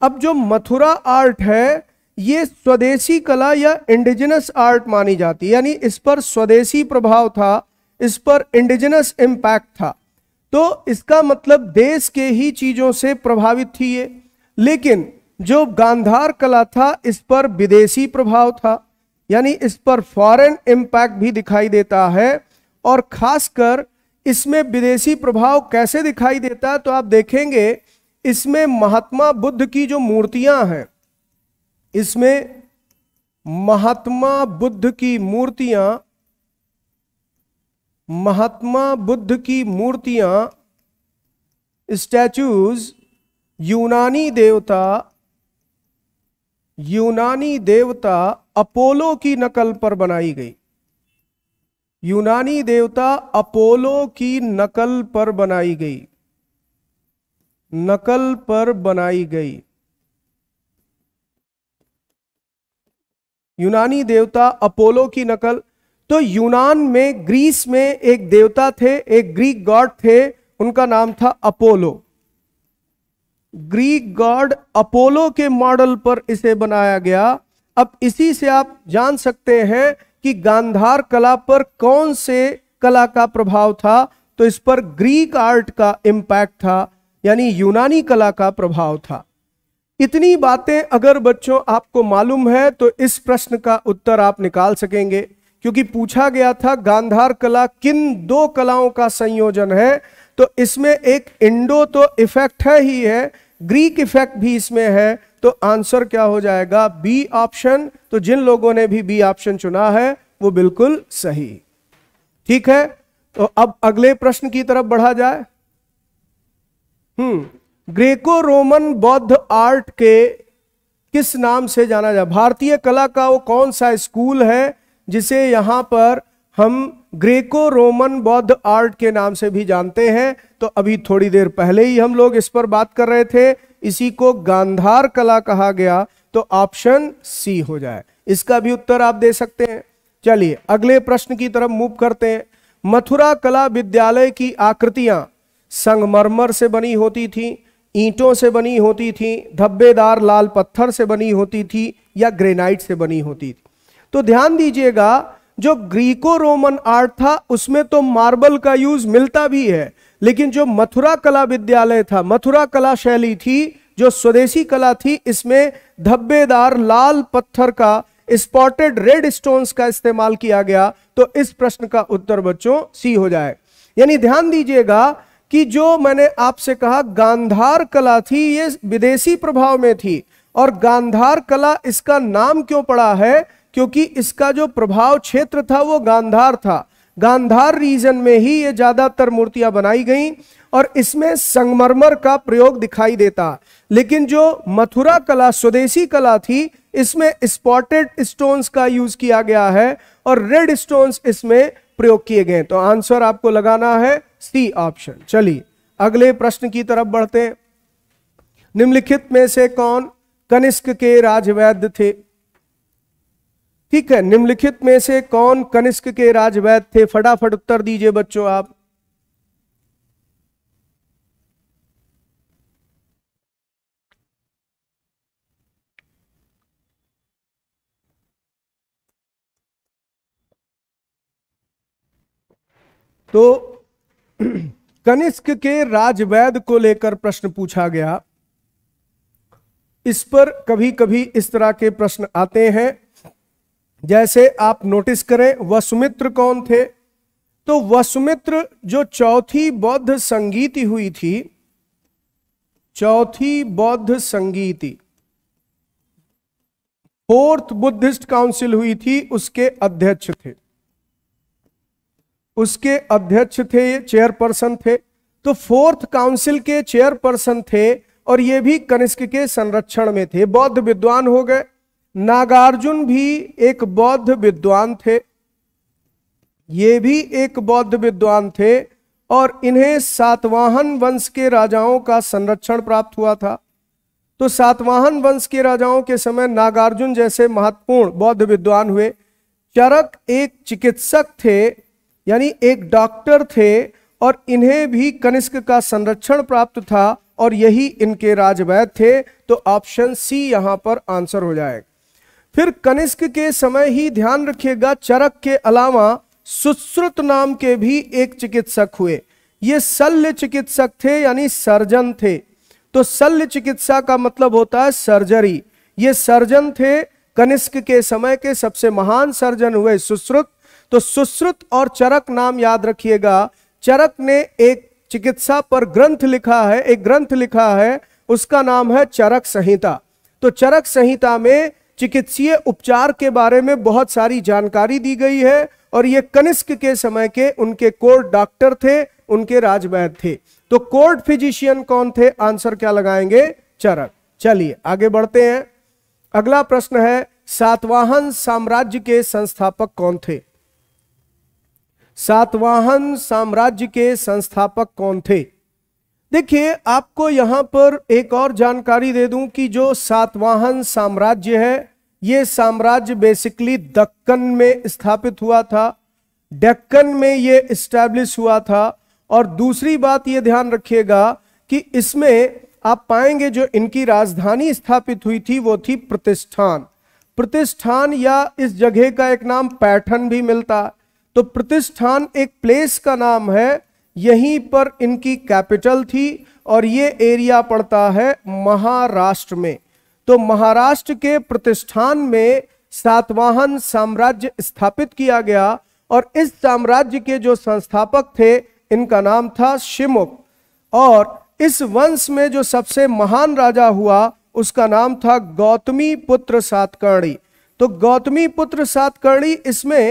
अब जो मथुरा आर्ट है ये स्वदेशी कला या इंडिजिनस आर्ट मानी जाती यानी इस पर स्वदेशी प्रभाव था इस पर इंडिजिनस इम्पैक्ट था तो इसका मतलब देश के ही चीज़ों से प्रभावित थी ये लेकिन जो गांधार कला था इस पर विदेशी प्रभाव था यानी इस पर फॉरेन इम्पैक्ट भी दिखाई देता है और खासकर इसमें विदेशी प्रभाव कैसे दिखाई देता है तो आप देखेंगे इसमें महात्मा बुद्ध की जो मूर्तियां हैं इसमें महात्मा बुद्ध की मूर्तियां महात्मा बुद्ध की मूर्तियां स्टैचूज यूनानी देवता यूनानी देवता अपोलो की नकल पर बनाई गई यूनानी देवता अपोलो की नकल पर बनाई गई नकल पर बनाई गई यूनानी देवता अपोलो की नकल तो यूनान में ग्रीस में एक देवता थे एक ग्रीक गॉड थे उनका नाम था अपोलो ग्रीक गॉड अपोलो के मॉडल पर इसे बनाया गया अब इसी से आप जान सकते हैं कि गांधार कला पर कौन से कला का प्रभाव था तो इस पर ग्रीक आर्ट का इम्पैक्ट था यानी यूनानी कला का प्रभाव था इतनी बातें अगर बच्चों आपको मालूम है तो इस प्रश्न का उत्तर आप निकाल सकेंगे क्योंकि पूछा गया था गांधार कला किन दो कलाओं का संयोजन है तो इसमें एक इंडो तो इफेक्ट है ही है ग्रीक इफेक्ट भी इसमें है तो आंसर क्या हो जाएगा बी ऑप्शन तो जिन लोगों ने भी बी ऑप्शन चुना है वो बिल्कुल सही ठीक है तो अब अगले प्रश्न की तरफ बढ़ा जाए हम्म ग्रेको रोमन बौद्ध आर्ट के किस नाम से जाना जाए भारतीय कला का वो कौन सा स्कूल है जिसे यहां पर हम ग्रेको रोमन बौद्ध आर्ट के नाम से भी जानते हैं तो अभी थोड़ी देर पहले ही हम लोग इस पर बात कर रहे थे इसी को गांधार कला कहा गया तो ऑप्शन सी हो जाए इसका भी उत्तर आप दे सकते हैं चलिए अगले प्रश्न की तरफ मूव करते हैं मथुरा कला विद्यालय की आकृतियां संगमरमर से बनी होती थी ईंटों से बनी होती थी धब्बेदार लाल पत्थर से बनी होती थी या ग्रेनाइट से बनी होती थी तो ध्यान दीजिएगा जो ग्रीको रोमन आर्ट था उसमें तो मार्बल का यूज मिलता भी है लेकिन जो मथुरा कला विद्यालय था मथुरा कला शैली थी जो स्वदेशी कला थी इसमें धब्बेदार लाल पत्थर का स्पॉटेड रेड स्टोन्स का इस्तेमाल किया गया तो इस प्रश्न का उत्तर बच्चों सी हो जाए यानी ध्यान दीजिएगा कि जो मैंने आपसे कहा गांधार कला थी ये विदेशी प्रभाव में थी और गांधार कला इसका नाम क्यों पड़ा है क्योंकि इसका जो प्रभाव क्षेत्र था वो गांधार था गांधार रीजन में ही ये ज्यादातर मूर्तियां बनाई गईं और इसमें संगमरमर का प्रयोग दिखाई देता लेकिन जो मथुरा कला स्वदेशी कला थी इसमें स्पॉटेड स्टोन्स का यूज किया गया है और रेड स्टोन्स इसमें प्रयोग किए गए तो आंसर आपको लगाना है सी ऑप्शन चलिए अगले प्रश्न की तरफ बढ़ते निम्नलिखित में से कौन कनिष्क के राजवैद्य थे ठीक है निम्नलिखित में से कौन कनिष्क के राजवैद थे फटाफट उत्तर दीजिए बच्चों आप तो [CLEARS THROAT] कनिष्क के राजवैद को लेकर प्रश्न पूछा गया इस पर कभी कभी इस तरह के प्रश्न आते हैं जैसे आप नोटिस करें वसुमित्र कौन थे तो वसुमित्र जो चौथी बौद्ध संगीति हुई थी चौथी बौद्ध संगीति फोर्थ बुद्धिस्ट काउंसिल हुई थी उसके अध्यक्ष थे उसके अध्यक्ष थे ये चेयरपर्सन थे तो फोर्थ काउंसिल के चेयरपर्सन थे और ये भी कनिष्क के संरक्षण में थे बौद्ध विद्वान हो गए नागार्जुन भी एक बौद्ध विद्वान थे ये भी एक बौद्ध विद्वान थे और इन्हें सातवाहन वंश के राजाओं का संरक्षण प्राप्त हुआ था तो सातवाहन वंश के राजाओं के समय नागार्जुन जैसे महत्वपूर्ण बौद्ध विद्वान हुए चरक एक चिकित्सक थे यानी एक डॉक्टर थे और इन्हें भी कनिष्क का संरक्षण प्राप्त था और यही इनके राजवैद थे तो ऑप्शन सी यहाँ पर आंसर हो जाएगा फिर कनिष्क के समय ही ध्यान रखिएगा चरक के अलावा सुश्रुत नाम के भी एक चिकित्सक हुए ये शल्य चिकित्सक थे यानी सर्जन थे तो शल्य चिकित्सा का मतलब होता है सर्जरी ये सर्जन थे कनिष्क के समय के सबसे महान सर्जन हुए सुश्रुत तो सुश्रुत और चरक नाम याद रखिएगा चरक ने एक चिकित्सा पर ग्रंथ लिखा है एक ग्रंथ लिखा है उसका नाम है चरक संहिता तो चरक संहिता में चिकित्सीय उपचार के बारे में बहुत सारी जानकारी दी गई है और ये कनिष्क के समय के उनके कोर्ट डॉक्टर थे उनके राजवैद थे तो कोर्ट फिजिशियन कौन थे आंसर क्या लगाएंगे चरण चलिए आगे बढ़ते हैं अगला प्रश्न है सातवाहन साम्राज्य के संस्थापक कौन थे सातवाहन साम्राज्य के संस्थापक कौन थे देखिए आपको यहां पर एक और जानकारी दे दूं कि जो सातवाहन साम्राज्य है ये साम्राज्य बेसिकली दक्कन में स्थापित हुआ था डक्कन में ये इस्टेब्लिश हुआ था और दूसरी बात ये ध्यान रखिएगा कि इसमें आप पाएंगे जो इनकी राजधानी स्थापित हुई थी वो थी प्रतिष्ठान प्रतिष्ठान या इस जगह का एक नाम पैठन भी मिलता तो प्रतिष्ठान एक प्लेस का नाम है यहीं पर इनकी कैपिटल थी और ये एरिया पड़ता है महाराष्ट्र में तो महाराष्ट्र के प्रतिष्ठान में सातवाहन साम्राज्य स्थापित किया गया और इस साम्राज्य के जो संस्थापक थे इनका नाम था शिमुक और इस वंश में जो सबसे महान राजा हुआ उसका नाम था गौतमी पुत्र सातकर्णी तो गौतमी पुत्र सातकर्णी इसमें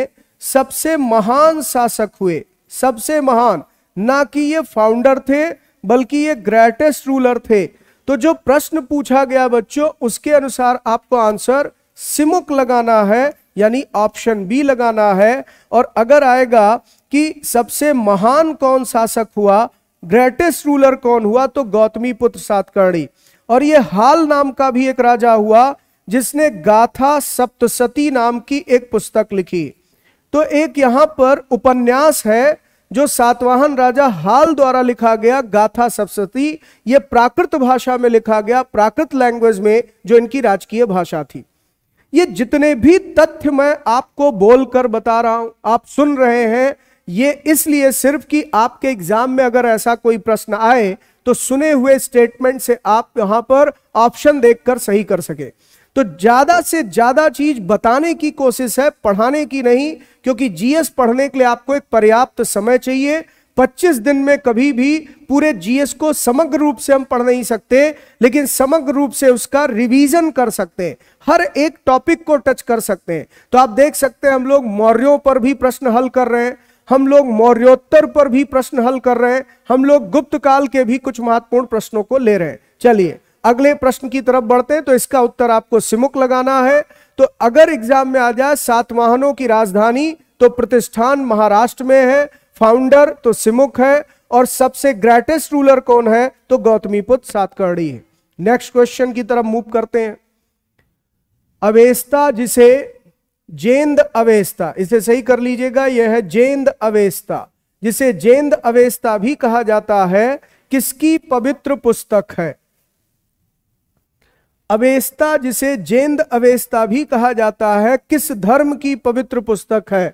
सबसे महान शासक हुए सबसे महान ना कि ये फाउंडर थे बल्कि ये ग्रेटेस्ट रूलर थे तो जो प्रश्न पूछा गया बच्चों उसके अनुसार आपको आंसर सिमुक लगाना है यानी ऑप्शन बी लगाना है और अगर आएगा कि सबसे महान कौन शासक हुआ ग्रेटेस्ट रूलर कौन हुआ तो गौतमी पुत्र सातकर्णी और ये हाल नाम का भी एक राजा हुआ जिसने गाथा सप्तसती नाम की एक पुस्तक लिखी तो एक यहाँ पर उपन्यास है जो सातवाहन राजा हाल द्वारा लिखा गया गाथा सप्सती यह प्राकृत भाषा में लिखा गया प्राकृत लैंग्वेज में जो इनकी राजकीय भाषा थी ये जितने भी तथ्य मैं आपको बोलकर बता रहा हूं आप सुन रहे हैं ये इसलिए सिर्फ कि आपके एग्जाम में अगर ऐसा कोई प्रश्न आए तो सुने हुए स्टेटमेंट से आप यहां पर ऑप्शन देखकर सही कर सके तो ज्यादा से ज्यादा चीज बताने की कोशिश है पढ़ाने की नहीं क्योंकि जीएस पढ़ने के लिए आपको एक पर्याप्त समय चाहिए 25 दिन में कभी भी पूरे जीएस को समग्र रूप से हम पढ़ नहीं सकते लेकिन समग्र रूप से उसका रिवीजन कर सकते हैं हर एक टॉपिक को टच कर सकते हैं तो आप देख सकते हैं हम लोग मौर्यों पर भी प्रश्न हल कर रहे हैं हम लोग मौर्योत्तर पर भी प्रश्न हल कर रहे हैं हम लोग गुप्त काल के भी कुछ महत्वपूर्ण प्रश्नों को ले रहे हैं चलिए अगले प्रश्न की तरफ बढ़ते हैं तो इसका उत्तर आपको सिमुक लगाना है तो अगर एग्जाम में आ जाए सात वाहनों की राजधानी तो प्रतिष्ठान महाराष्ट्र में है फाउंडर तो सिमुक है और सबसे ग्रेटेस्ट रूलर कौन है तो गौतमीपुत्र सातकर्णी है नेक्स्ट क्वेश्चन की तरफ मूव करते हैं अवेस्ता जिसे जेंद अवेस्ता इसे सही कर लीजिएगा यह है जेंद अवेस्ता जिसे जेंद अवेस्ता भी कहा जाता है किसकी पवित्र पुस्तक है अवेस्ता जिसे जेंद अवेस्ता भी कहा जाता है किस धर्म की पवित्र पुस्तक है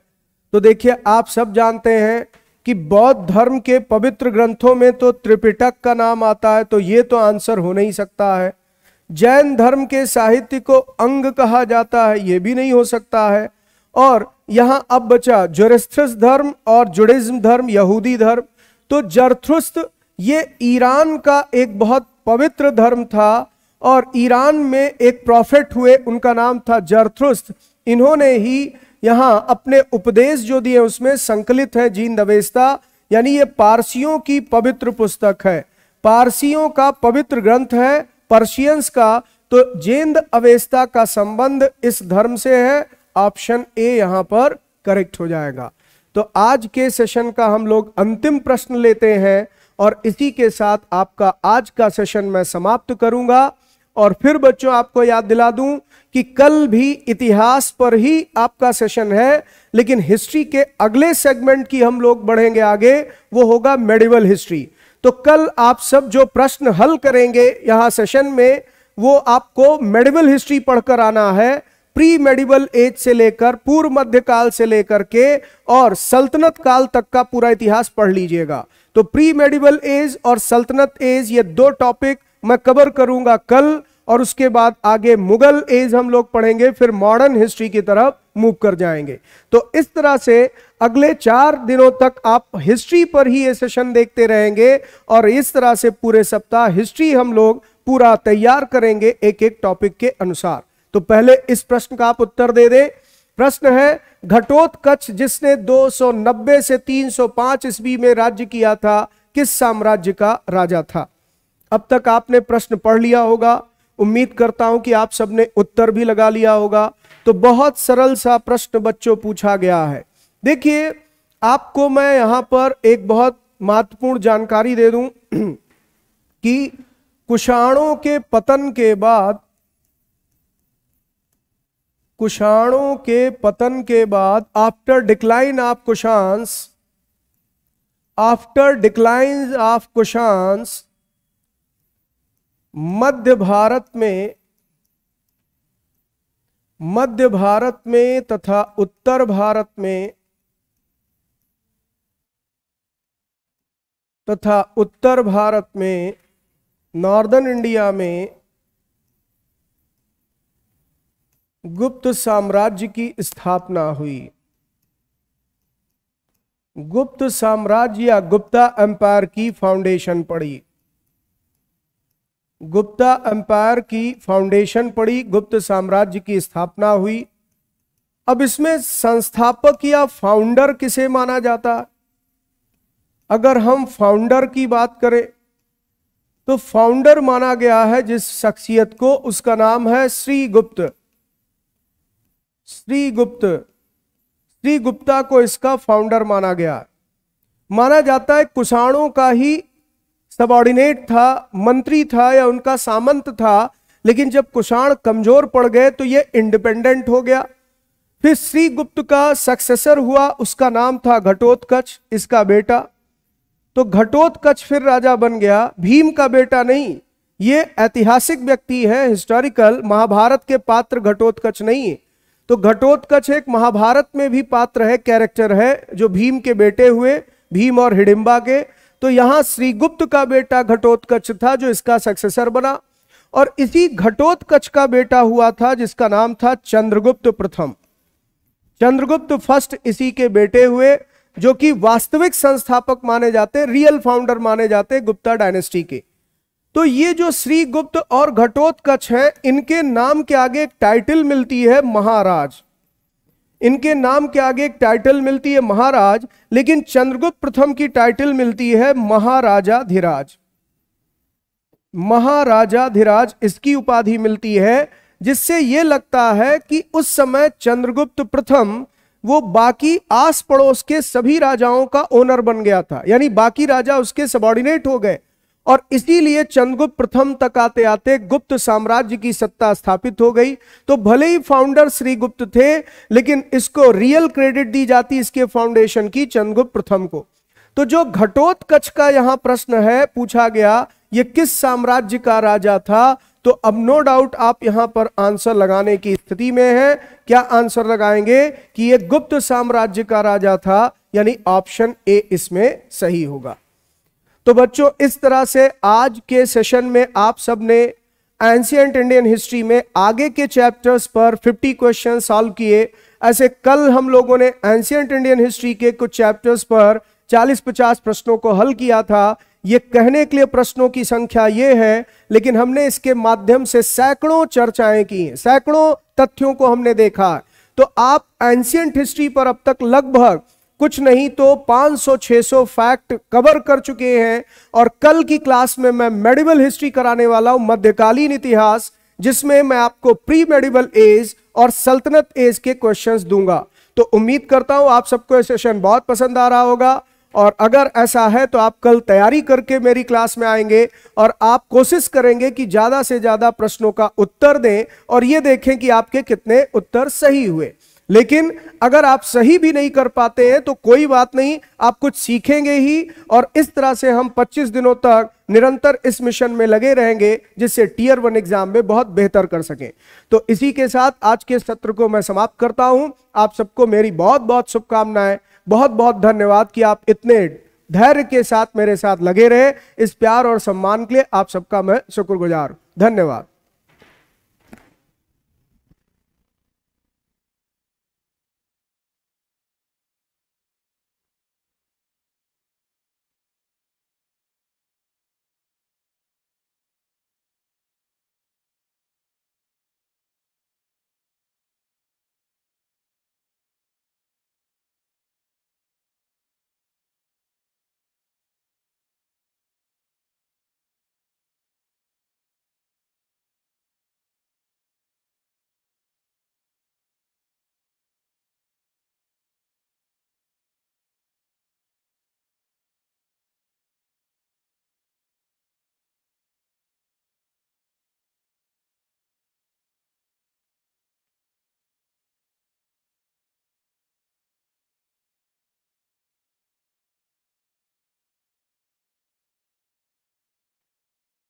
तो देखिए आप सब जानते हैं कि बौद्ध धर्म के पवित्र ग्रंथों में तो त्रिपिटक का नाम आता है तो ये तो आंसर हो नहीं सकता है जैन धर्म के साहित्य को अंग कहा जाता है ये भी नहीं हो सकता है और यहाँ अब बचा जोरेस्थ्रस धर्म और जुडिज्म धर्म यहूदी धर्म तो जरथ्रुस्त ये ईरान का एक बहुत पवित्र धर्म था और ईरान में एक प्रॉफेट हुए उनका नाम था जरथ्रुस्त इन्होंने ही यहाँ अपने उपदेश जो दिए उसमें संकलित है जीन दवेस्ता यानी ये पारसियों की पवित्र पुस्तक है पारसियों का पवित्र ग्रंथ है पर्शियंस का तो जेंद अवेस्ता का संबंध इस धर्म से है ऑप्शन ए यहाँ पर करेक्ट हो जाएगा तो आज के सेशन का हम लोग अंतिम प्रश्न लेते हैं और इसी के साथ आपका आज का सेशन मैं समाप्त करूंगा और फिर बच्चों आपको याद दिला दूं कि कल भी इतिहास पर ही आपका सेशन है लेकिन हिस्ट्री के अगले सेगमेंट की हम लोग बढ़ेंगे आगे वो होगा मेडिवल हिस्ट्री तो कल आप सब जो प्रश्न हल करेंगे यहां सेशन में वो आपको मेडिवल हिस्ट्री पढ़कर आना है प्री मेडिवल एज से लेकर पूर्व मध्यकाल से लेकर के और सल्तनत काल तक का पूरा इतिहास पढ़ लीजिएगा तो प्री मेडिवल एज और सल्तनत एज ये दो टॉपिक मैं कवर करूंगा कल और उसके बाद आगे मुगल एज हम लोग पढ़ेंगे फिर मॉडर्न हिस्ट्री की तरफ मूव कर जाएंगे तो इस तरह से अगले चार दिनों तक आप हिस्ट्री पर ही ये सेशन देखते रहेंगे और इस तरह से पूरे सप्ताह हिस्ट्री हम लोग पूरा तैयार करेंगे एक एक टॉपिक के अनुसार तो पहले इस प्रश्न का आप उत्तर दे दें प्रश्न है घटोत्कच जिसने 290 से 305 ईस्वी में राज्य किया था किस साम्राज्य का राजा था अब तक आपने प्रश्न पढ़ लिया होगा उम्मीद करता हूं कि आप सबने उत्तर भी लगा लिया होगा तो बहुत सरल सा प्रश्न बच्चों पूछा गया है देखिए आपको मैं यहां पर एक बहुत महत्वपूर्ण जानकारी दे दूं कि कुषाणों के पतन के बाद कुषाणों के पतन के बाद after decline of Kushans after decline of Kushans मध्य भारत में मध्य भारत में तथा उत्तर भारत में तथा उत्तर भारत में नॉर्दर्न इंडिया में गुप्त साम्राज्य की स्थापना हुई गुप्त साम्राज्य या गुप्ता एम्पायर की फाउंडेशन पड़ी गुप्ता एम्पायर की फाउंडेशन पड़ी गुप्त साम्राज्य की स्थापना हुई अब इसमें संस्थापक या फाउंडर किसे माना जाता अगर हम फाउंडर की बात करें तो फाउंडर माना गया है जिस शख्सियत को उसका नाम है श्री गुप्त श्री गुप्त श्री गुप्ता को इसका फाउंडर माना गया माना जाता है कुषाणों का ही सबॉर्डिनेट था मंत्री था या उनका सामंत था लेकिन जब कुषाण कमजोर पड़ गए तो ये इंडिपेंडेंट हो गया फिर श्री गुप्त का सक्सेसर हुआ उसका नाम था घटोत्कच इसका बेटा तो घटोत्कच फिर राजा बन गया भीम का बेटा नहीं ये ऐतिहासिक व्यक्ति है हिस्टोरिकल महाभारत के पात्र घटोत्कच नहीं है तो घटोत्कच एक महाभारत में भी पात्र है कैरेक्टर है जो भीम के बेटे हुए भीम और हिडिम्बा के तो यहां श्रीगुप्त का बेटा घटोत्कच था जो इसका सक्सेसर बना और इसी घटोत्कच का बेटा हुआ था जिसका नाम था चंद्रगुप्त प्रथम चंद्रगुप्त फर्स्ट इसी के बेटे हुए जो कि वास्तविक संस्थापक माने जाते रियल फाउंडर माने जाते गुप्ता डायनेस्टी के तो ये जो श्री गुप्त और घटोत्कच हैं इनके नाम के आगे एक टाइटल मिलती है महाराज इनके नाम के आगे एक टाइटल मिलती है महाराज लेकिन चंद्रगुप्त प्रथम की टाइटल मिलती है महाराजा धीराज महाराजा धीराज इसकी उपाधि मिलती है जिससे यह लगता है कि उस समय चंद्रगुप्त प्रथम वो बाकी आस पड़ोस के सभी राजाओं का ओनर बन गया था यानी बाकी राजा उसके सबॉर्डिनेट हो गए और इसीलिए चंद्रगुप्त प्रथम तक आते आते गुप्त साम्राज्य की सत्ता स्थापित हो गई तो भले ही फाउंडर श्रीगुप्त थे लेकिन इसको रियल क्रेडिट दी जाती इसके फाउंडेशन की चंद्रगुप्त प्रथम को तो जो घटोत्कच का यहां प्रश्न है पूछा गया ये किस साम्राज्य का राजा था तो अब नो डाउट आप यहां पर आंसर लगाने की स्थिति में हैं क्या आंसर लगाएंगे कि यह गुप्त साम्राज्य का राजा था यानी ऑप्शन ए इसमें सही होगा तो बच्चों इस तरह से आज के सेशन में आप सब ने एंशियंट इंडियन हिस्ट्री में आगे के चैप्टर्स पर 50 क्वेश्चन सॉल्व किए ऐसे कल हम लोगों ने एंशियंट इंडियन हिस्ट्री के कुछ चैप्टर्स पर 40-50 प्रश्नों को हल किया था ये कहने के लिए प्रश्नों की संख्या ये है लेकिन हमने इसके माध्यम से सैकड़ों चर्चाएं की सैकड़ों तथ्यों को हमने देखा तो आप एंशियंट हिस्ट्री पर अब तक लगभग कुछ नहीं तो 500-600 फैक्ट कवर कर चुके हैं और कल की क्लास में मैं मेडिवल हिस्ट्री कराने वाला हूं मध्यकालीन इतिहास जिसमें मैं आपको प्री मेडिवल एज और सल्तनत एज के क्वेश्चंस दूंगा तो उम्मीद करता हूं आप सबको ये सेशन बहुत पसंद आ रहा होगा और अगर ऐसा है तो आप कल तैयारी करके मेरी क्लास में आएंगे और आप कोशिश करेंगे कि ज़्यादा से ज़्यादा प्रश्नों का उत्तर दें और ये देखें कि आपके कितने उत्तर सही हुए लेकिन अगर आप सही भी नहीं कर पाते हैं तो कोई बात नहीं आप कुछ सीखेंगे ही और इस तरह से हम 25 दिनों तक निरंतर इस मिशन में लगे रहेंगे जिससे टीयर वन एग्जाम में बहुत बेहतर कर सकें तो इसी के साथ आज के सत्र को मैं समाप्त करता हूं आप सबको मेरी बहुत बहुत शुभकामनाएं बहुत बहुत धन्यवाद कि आप इतने धैर्य के साथ मेरे साथ लगे रहे इस प्यार और सम्मान के लिए आप सबका मैं शुक्रगुजार धन्यवाद